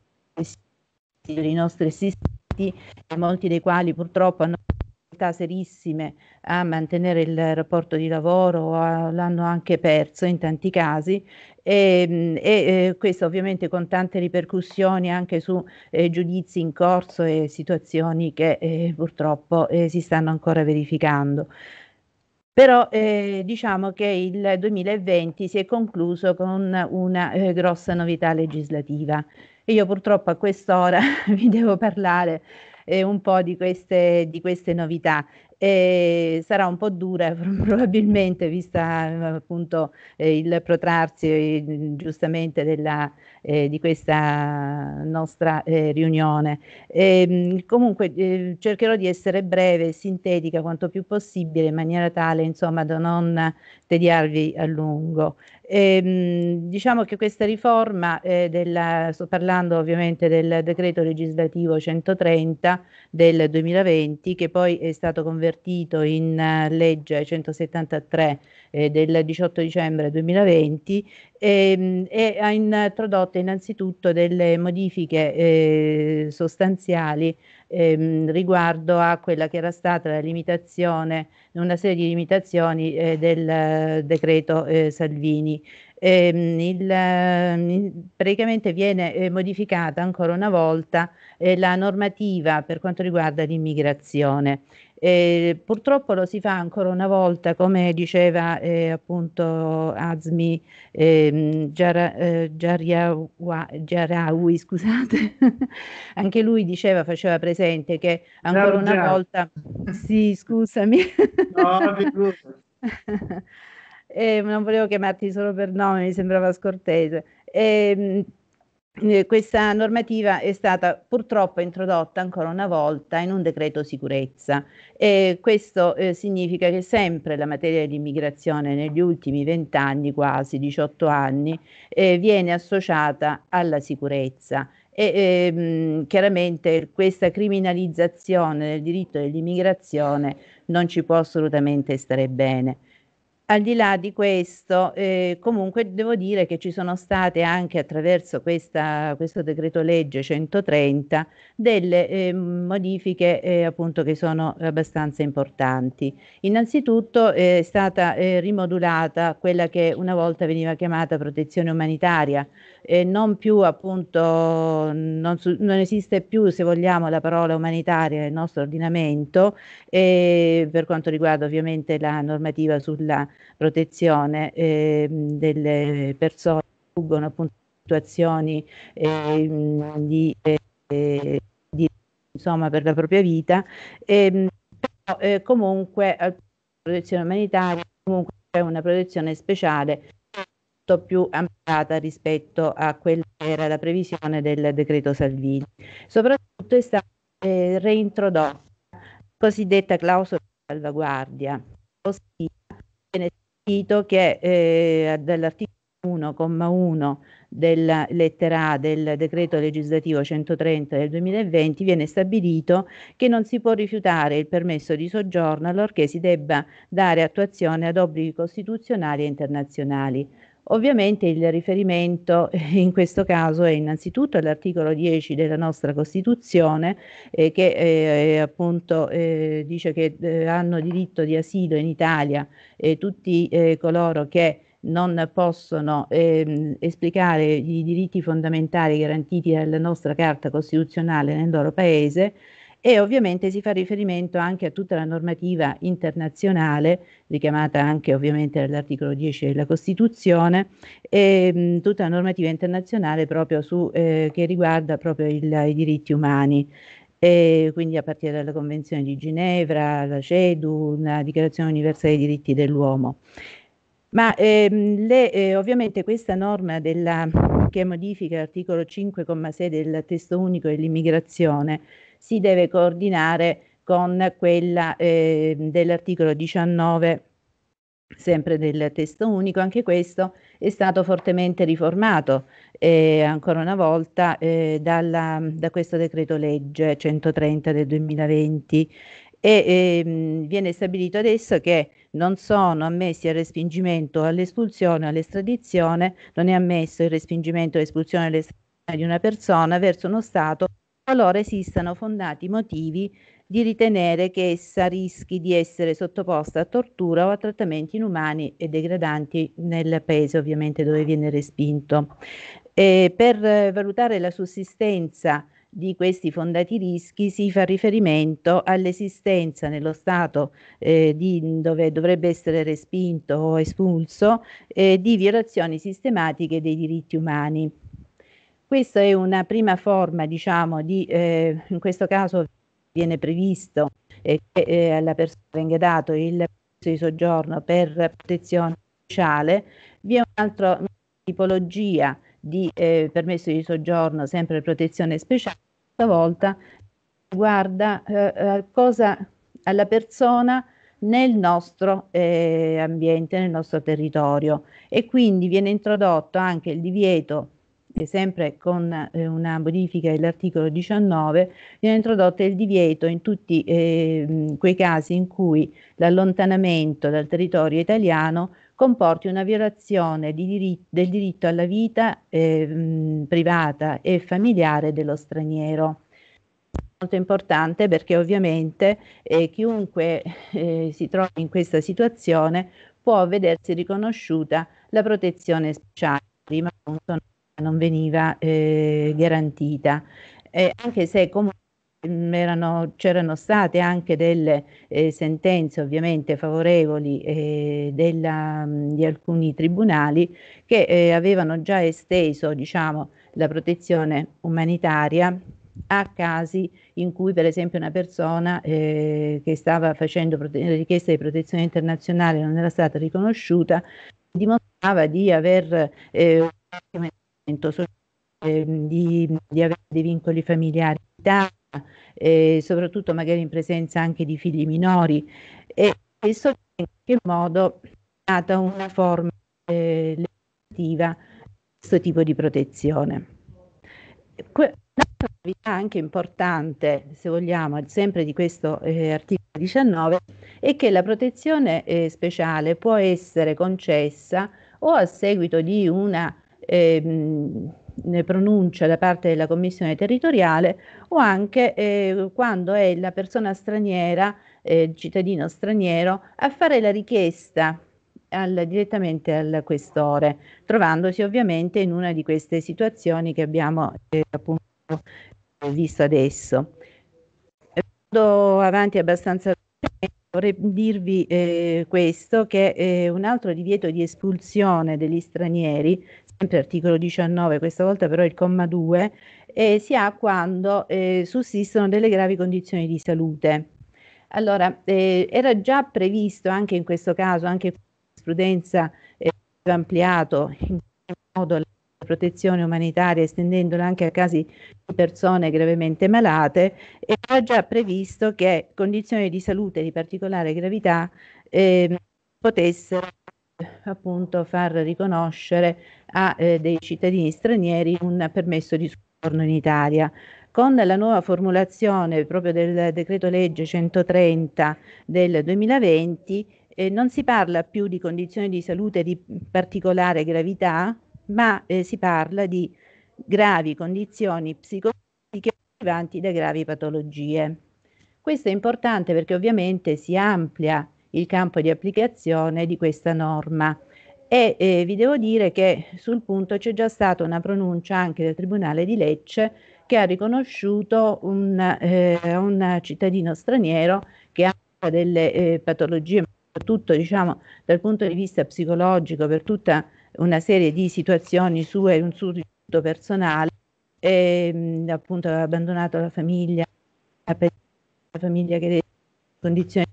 H: dei nostri assistiti, molti dei quali purtroppo hanno difficoltà serissime a mantenere il rapporto di lavoro, a, l'hanno anche perso in tanti casi ehm, e, e, eh, e, questo ovviamente con tante ripercussioni anche su eh, giudizi in corso e situazioni che eh, purtroppo eh, si stanno ancora verificando. Però eh, diciamo che il 2020 si è concluso con una eh, grossa novità legislativa io purtroppo a quest'ora vi devo parlare eh, un po' di queste, di queste novità e sarà un po' dura probabilmente vista appunto eh, il protrarsi eh, giustamente della, eh, di questa nostra eh, riunione. E, ehm, comunque eh, cercherò di essere breve, sintetica quanto più possibile in maniera tale insomma da non tediarvi a lungo. E, ehm, diciamo che questa riforma, eh, della, sto parlando ovviamente del decreto legislativo 130 del 2020 che poi è stato convertito convertito in eh, legge 173 eh, del 18 dicembre 2020 e, ehm, e ha introdotto innanzitutto delle modifiche eh, sostanziali ehm, riguardo a quella che era stata la limitazione, una serie di limitazioni eh, del eh, decreto eh, Salvini. Ehm, ehm, il, praticamente viene eh, modificata ancora una volta eh, la normativa per quanto riguarda l'immigrazione. Eh, purtroppo lo si fa ancora una volta, come diceva eh, appunto Azmi ehm, eh, Giarawi, scusate, anche lui diceva, faceva presente che ancora una volta, sì scusami, no, eh, non volevo chiamarti solo per nome, mi sembrava scortese. Ehm, eh, questa normativa è stata purtroppo introdotta ancora una volta in un decreto sicurezza e questo eh, significa che sempre la materia dell'immigrazione negli ultimi vent'anni, quasi 18 anni, eh, viene associata alla sicurezza e ehm, chiaramente questa criminalizzazione del diritto dell'immigrazione non ci può assolutamente stare bene. Al di là di questo, eh, comunque devo dire che ci sono state anche attraverso questa, questo decreto legge 130 delle eh, modifiche eh, appunto che sono abbastanza importanti. Innanzitutto eh, è stata eh, rimodulata quella che una volta veniva chiamata protezione umanitaria, eh, non più appunto, non, su, non, esiste più se vogliamo la parola umanitaria nel nostro ordinamento eh, per quanto riguarda ovviamente la normativa sulla protezione eh, delle persone che fuggono appunto situazioni ehm, di, eh, di, insomma, per la propria vita. Ehm, però eh, comunque la protezione umanitaria comunque è una protezione speciale molto più ampliata rispetto a quella che era la previsione del decreto Salvini. Soprattutto è stata eh, reintrodotta la cosiddetta clausola di salvaguardia, ossia viene scritto che eh, dall'articolo 1,1 della lettera A del decreto legislativo 130 del 2020 viene stabilito che non si può rifiutare il permesso di soggiorno allorché si debba dare attuazione ad obblighi costituzionali e internazionali. Ovviamente il riferimento eh, in questo caso è innanzitutto all'articolo 10 della nostra Costituzione eh, che eh, appunto eh, dice che eh, hanno diritto di asilo in Italia eh, tutti coloro che non possono ehm, esplicare i diritti fondamentali garantiti dalla nostra Carta Costituzionale nel loro Paese e ovviamente si fa riferimento anche a tutta la normativa internazionale, richiamata anche ovviamente dall'articolo 10 della Costituzione, e mh, tutta la normativa internazionale proprio su, eh, che riguarda proprio il, i diritti umani. E quindi a partire dalla Convenzione di Ginevra, la CEDU, la Dichiarazione Universale dei diritti dell'uomo. Ma ehm, le, eh, ovviamente questa norma della, che modifica l'articolo 5,6 del testo unico dell'immigrazione si deve coordinare con quella eh, dell'articolo 19 sempre del testo unico, anche questo è stato fortemente riformato eh, ancora una volta eh, dalla, da questo decreto legge 130 del 2020 e ehm, viene stabilito adesso che non sono ammessi al respingimento, all'espulsione, all'estradizione, non è ammesso il respingimento, l'espulsione, o l'estradizione di una persona verso uno Stato qualora esistano fondati motivi di ritenere che essa rischi di essere sottoposta a tortura o a trattamenti inumani e degradanti nel paese ovviamente dove viene respinto. E per valutare la sussistenza di questi fondati rischi si fa riferimento all'esistenza nello Stato eh, di, dove dovrebbe essere respinto o espulso eh, di violazioni sistematiche dei diritti umani. Questa è una prima forma, diciamo, di, eh, in questo caso viene previsto eh, che eh, alla persona venga dato il permesso di soggiorno per protezione sociale. Vi è un'altra tipologia di eh, permesso di soggiorno, sempre protezione speciale, stavolta riguarda eh, eh, cosa alla persona nel nostro ambiente, nel nostro territorio e quindi viene introdotto anche il divieto e sempre con eh, una modifica dell'articolo 19, viene introdotto il divieto in tutti eh, quei casi in cui l'allontanamento dal territorio italiano comporti una violazione di dir- del diritto alla vita eh, privata e familiare dello straniero. Molto importante perché ovviamente eh, chiunque eh, si trovi in questa situazione può vedersi riconosciuta la protezione speciale, prima appunto non veniva eh, garantita, eh, anche se comunque mm, erano, c'erano state anche delle eh, sentenze ovviamente favorevoli eh, della, mm, di alcuni tribunali che eh, avevano già esteso diciamo, la protezione umanitaria a casi in cui per esempio una persona eh, che stava facendo prote- richiesta di protezione internazionale non era stata riconosciuta dimostrava di aver eh, sociale, ehm, di, di avere dei vincoli familiari eh, soprattutto magari in presenza anche di figli minori. E questo in qualche modo è stata una forma eh, legislativa questo tipo di protezione. Que- Un'altra novità anche importante, se vogliamo, sempre di questo eh, articolo 19, è che la protezione eh, speciale può essere concessa o a seguito di una ehm, ne pronuncia da parte della commissione territoriale o anche eh, quando è la persona straniera, eh, cittadino straniero, a fare la richiesta al, direttamente al questore, trovandosi ovviamente in una di queste situazioni che abbiamo eh, appunto visto adesso. Vado avanti abbastanza vorrei dirvi eh, questo, che eh, un altro divieto di espulsione degli stranieri sempre articolo 19, questa volta però il comma 2, eh, si ha quando eh, sussistono delle gravi condizioni di salute. Allora, eh, era già previsto anche in questo caso, anche con la prudenza eh, ampliato in qualche modo la protezione umanitaria, estendendola anche a casi di persone gravemente malate, era già previsto che condizioni di salute di particolare gravità eh, potessero appunto far riconoscere a eh, dei cittadini stranieri un permesso di soggiorno in Italia. Con la nuova formulazione proprio del decreto legge 130 del 2020 eh, non si parla più di condizioni di salute di particolare gravità, ma eh, si parla di gravi condizioni psicologiche derivanti da gravi patologie. Questo è importante perché ovviamente si amplia il campo di applicazione di questa norma. E eh, vi devo dire che sul punto c'è già stata una pronuncia anche del Tribunale di Lecce che ha riconosciuto un, eh, un cittadino straniero che ha delle eh, patologie, soprattutto diciamo, dal punto di vista psicologico, per tutta una serie di situazioni sue, e un suo rifiuto personale, e, ehm, appunto ha abbandonato la famiglia, la famiglia che è in condizioni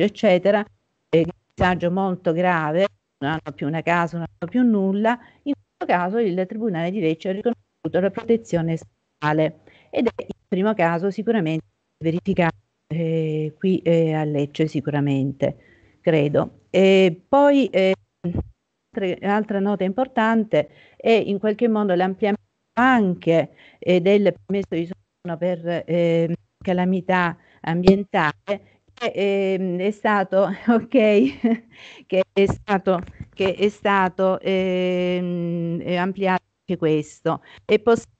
H: eccetera, un disagio molto grave, non hanno più una casa, non hanno più nulla, in questo caso il Tribunale di Lecce ha riconosciuto la protezione statale ed è il primo caso sicuramente verificato eh, qui eh, a Lecce sicuramente, credo. E poi eh, altra nota importante è in qualche modo l'ampliamento anche eh, del permesso di soggiorno per ehm, calamità ambientale eh, ehm, è stato, ok, che è stato, che è stato ehm, eh, ampliato anche questo. È possibile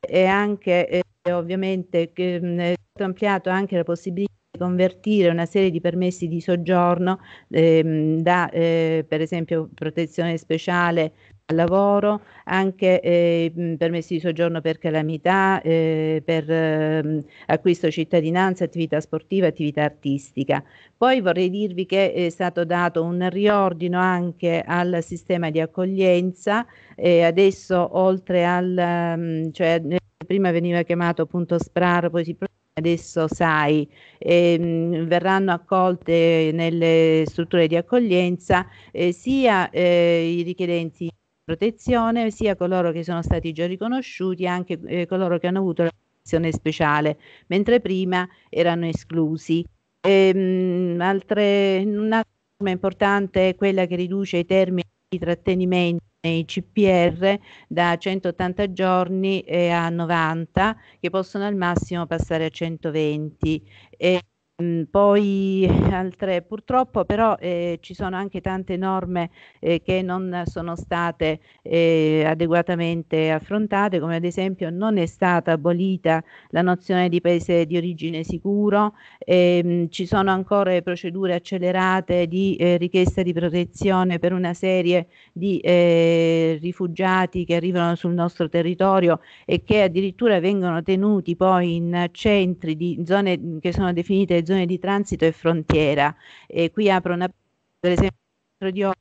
H: è anche, eh, ovviamente, che, mm, è stato ampliato anche la possibilità convertire una serie di permessi di soggiorno ehm, da eh, per esempio protezione speciale lavoro, anche eh, permessi di soggiorno per calamità, eh, per eh, acquisto cittadinanza, attività sportiva, attività artistica. Poi vorrei dirvi che è stato dato un riordino anche al sistema di accoglienza e adesso oltre al ehm, cioè prima veniva chiamato appunto SPRAR, poi si adesso SAI, ehm, verranno accolte nelle strutture di accoglienza eh, sia eh, i richiedenti protezione sia coloro che sono stati già riconosciuti anche eh, coloro che hanno avuto la protezione speciale, mentre prima erano esclusi. E, ehm, mh, altre, un'altra norma importante è quella che riduce i termini di trattenimento nei CPR da 180 giorni eh, a 90 che possono al massimo passare a 120 e ehm, Mm, poi altre, purtroppo però eh, ci sono anche tante norme eh, che non sono state eh, adeguatamente affrontate, come ad esempio non è stata abolita la nozione di paese di origine sicuro, ehm, ci sono ancora procedure accelerate di eh, richiesta di protezione per una serie di eh, rifugiati che arrivano sul nostro territorio e che addirittura vengono tenuti poi in centri di zone che sono definite zone di transito e frontiera. E qui apro una, per esempio, di Oro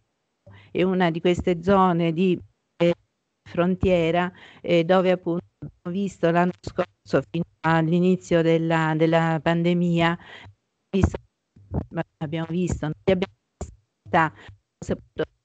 H: è una di queste zone di eh, frontiera eh, dove appunto abbiamo visto l'anno scorso fino all'inizio della, della pandemia, visto, abbiamo visto, non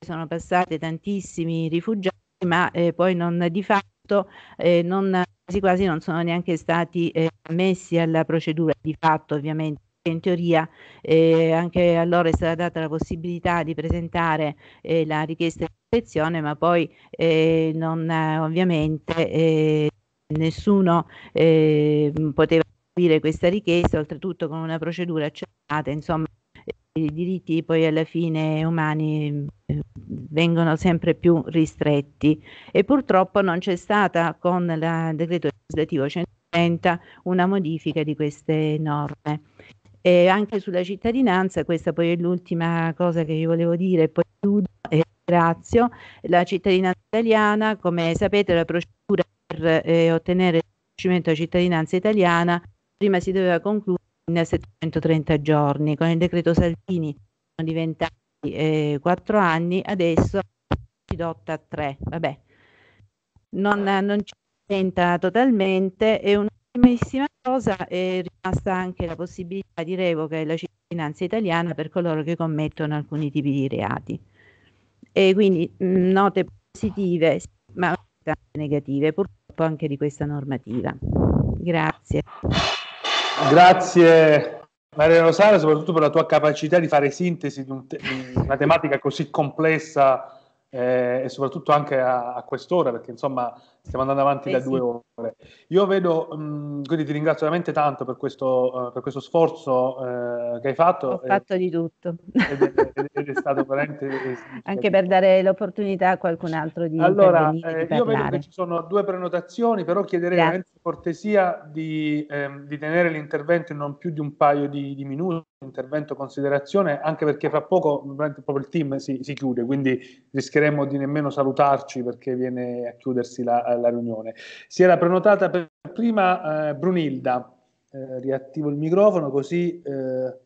H: sono passati tantissimi rifugiati, ma eh, poi non di fatto eh, non, quasi quasi non sono neanche stati eh, ammessi alla procedura di fatto ovviamente in teoria eh, anche allora è stata data la possibilità di presentare eh, la richiesta di protezione, ma poi eh, non, ovviamente eh, nessuno ehm, poteva seguire questa richiesta, oltretutto con una procedura accelerata, insomma eh, i diritti poi alla fine umani eh, vengono sempre più ristretti e purtroppo non c'è stata con il decreto legislativo 130 una modifica di queste norme. E anche sulla cittadinanza, questa poi è l'ultima cosa che vi volevo dire, poi chiudo e ringrazio. La cittadinanza italiana, come sapete, la procedura per eh, ottenere il riconoscimento della cittadinanza italiana prima si doveva concludere in 730 giorni, con il decreto Salvini sono diventati eh, 4 anni, adesso è ridotta a 3. Vabbè, non, non ci diventa totalmente, è una ultimissima cosa è rimasta anche la possibilità di revoca della cittadinanza italiana per coloro che commettono alcuni tipi di reati. E quindi note positive, ma tante negative purtroppo anche di questa normativa. Grazie. Grazie
A: Maria Rosaria, soprattutto per la tua capacità di fare sintesi di, un te- di una tematica così complessa eh, e soprattutto anche a, a, quest'ora, perché insomma stiamo andando avanti eh da sì. due ore. Io vedo, mh, mm, quindi ti ringrazio veramente tanto per questo, uh, per questo sforzo uh, che hai fatto. Ho fatto e,
H: di tutto. Ed è,
A: ed ed è stato veramente... anche per
H: dare l'opportunità a qualcun altro di... Allora, eh, di io vedo che ci
A: sono due prenotazioni, però chiederei Grazie. veramente cortesia di, ehm, di, tenere l'intervento in non più di un paio di, di minuti intervento considerazione, anche perché fra poco proprio il team si, si, chiude, quindi rischieremo di nemmeno salutarci perché viene a chiudersi la, la riunione. Si era prenotata per prima eh, Brunilda, eh, riattivo il microfono così eh,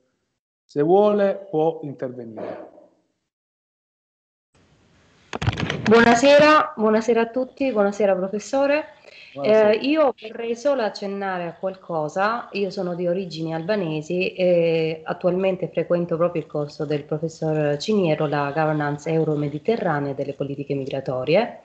A: se vuole può intervenire.
J: Buonasera, buonasera a tutti, buonasera professore. Ah, eh, io vorrei solo accennare a qualcosa. Io sono di origini albanesi e attualmente frequento proprio il corso del professor Ciniero, la governance euro-mediterranea delle politiche migratorie.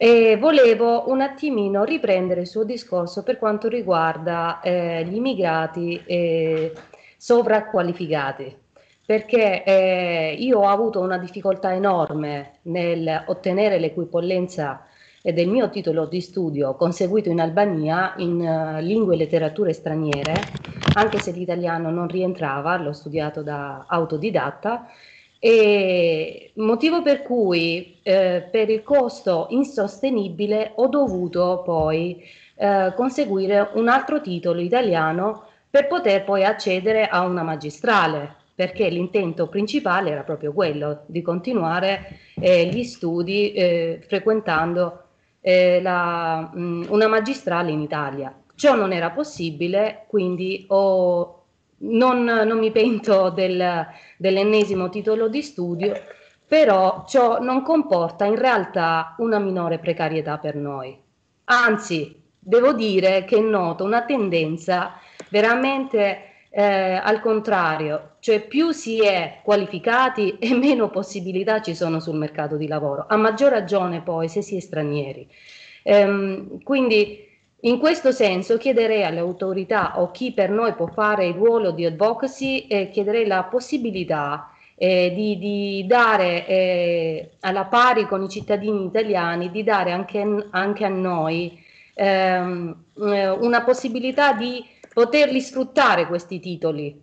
J: E volevo un attimino riprendere il suo discorso per quanto riguarda eh, gli immigrati eh, sovraqualificati perché eh, io ho avuto una difficoltà enorme nel ottenere l'equipollenza e del mio titolo di studio conseguito in Albania in uh, lingue e letterature straniere, anche se l'italiano non rientrava, l'ho studiato da autodidatta, e motivo per cui eh, per il costo insostenibile ho dovuto poi eh, conseguire un altro titolo italiano per poter poi accedere a una magistrale, perché l'intento principale era proprio quello di continuare eh, gli studi eh, frequentando eh, la, mh, mm, una magistrale in Italia. Ciò non era possibile, quindi ho, non, non, mi pento del, dell'ennesimo titolo di studio, però ciò non comporta in realtà una minore precarietà per noi. Anzi, devo dire che noto una tendenza veramente eh, al contrario, cioè più si è qualificati e meno possibilità ci sono sul mercato di lavoro, a maggior ragione poi se si è stranieri. Ehm, quindi in questo senso chiederei alle autorità o chi per noi può fare il ruolo di advocacy, eh, chiederei la possibilità eh, di, di, dare eh, alla pari con i cittadini italiani, di dare anche, anche a noi ehm, eh, una possibilità di poterli sfruttare questi titoli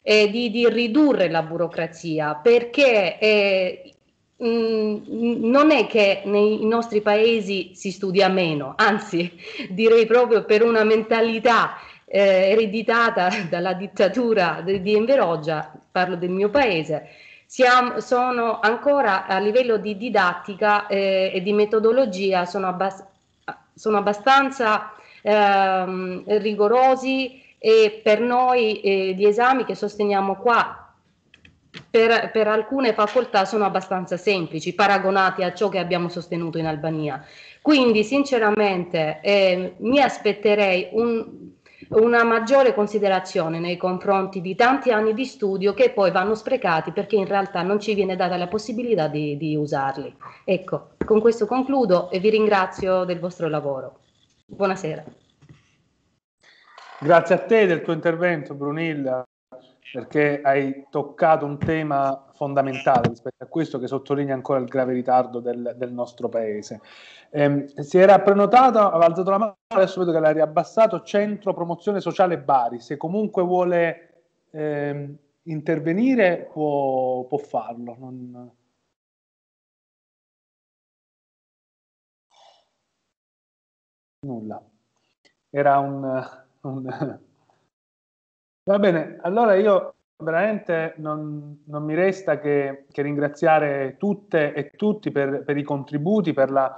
J: e di, di ridurre la burocrazia perché eh, mh, mm, non è che nei nostri paesi si studia meno, anzi direi proprio per una mentalità eh, ereditata dalla dittatura di, di Enverogia, parlo del mio paese, siamo, sono ancora a livello di didattica eh, e di metodologia sono, abbas- sono abbastanza ehm, rigorosi e per noi eh, gli esami che sosteniamo qua per, per, alcune facoltà sono abbastanza semplici, paragonati a ciò che abbiamo sostenuto in Albania. Quindi sinceramente eh, mi aspetterei un, una maggiore considerazione nei confronti di tanti anni di studio che poi vanno sprecati perché in realtà non ci viene data la possibilità di, di usarli. Ecco, con questo concludo e vi ringrazio del vostro lavoro. Buonasera.
A: Grazie a te del tuo intervento, Brunilla, perché hai toccato un tema fondamentale rispetto a questo che sottolinea ancora il grave ritardo del, del nostro paese. Eh, si era prenotato, ha alzato la mano, adesso vedo che l'ha riabbassato, Centro Promozione Sociale Bari. Se comunque vuole eh, intervenire può, può farlo. Non nulla. Era un, un... Va bene, allora io veramente non, non mi resta che, che, ringraziare tutte e tutti per, per i contributi, per la,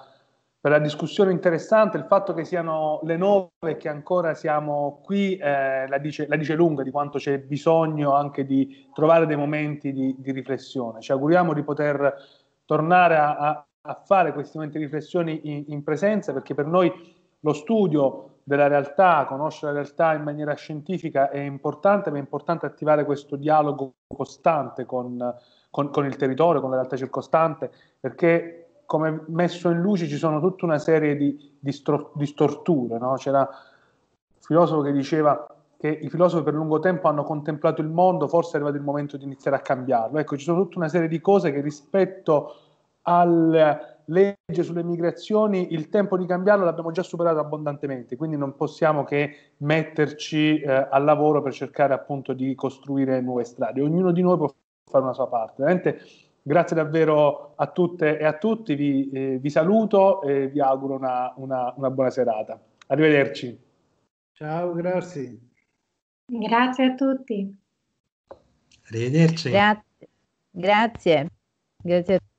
A: per la, discussione interessante, il fatto che siano le nove e che ancora siamo qui eh, la, dice, la, dice, lunga di quanto c'è bisogno anche di trovare dei momenti di, di riflessione. Ci auguriamo di poter tornare a, a, a fare questi momenti di riflessione in, in presenza perché per noi lo studio della realtà, conoscere la realtà in maniera scientifica è importante, ma è importante attivare questo dialogo costante con, con, con il territorio, con la realtà circostante, perché come messo in luce ci sono tutta una serie di, di, stro, di storture. No? C'era un filosofo che diceva che i filosofi per lungo tempo hanno contemplato il mondo, forse è arrivato il momento di iniziare a cambiarlo. Ecco, ci sono tutta una serie di cose che rispetto al legge sulle migrazioni, il tempo di cambiarlo l'abbiamo già superato abbondantemente, quindi non possiamo che metterci eh, al lavoro per cercare appunto di costruire nuove strade. Ognuno di noi può fare una sua parte. Veramente grazie davvero a tutte e a tutti, vi, eh, vi saluto e vi auguro una, una, una buona serata. Arrivederci.
H: Ciao, grazie. Grazie a tutti.
C: Arrivederci.
H: Grazie. Grazie. grazie a tutti.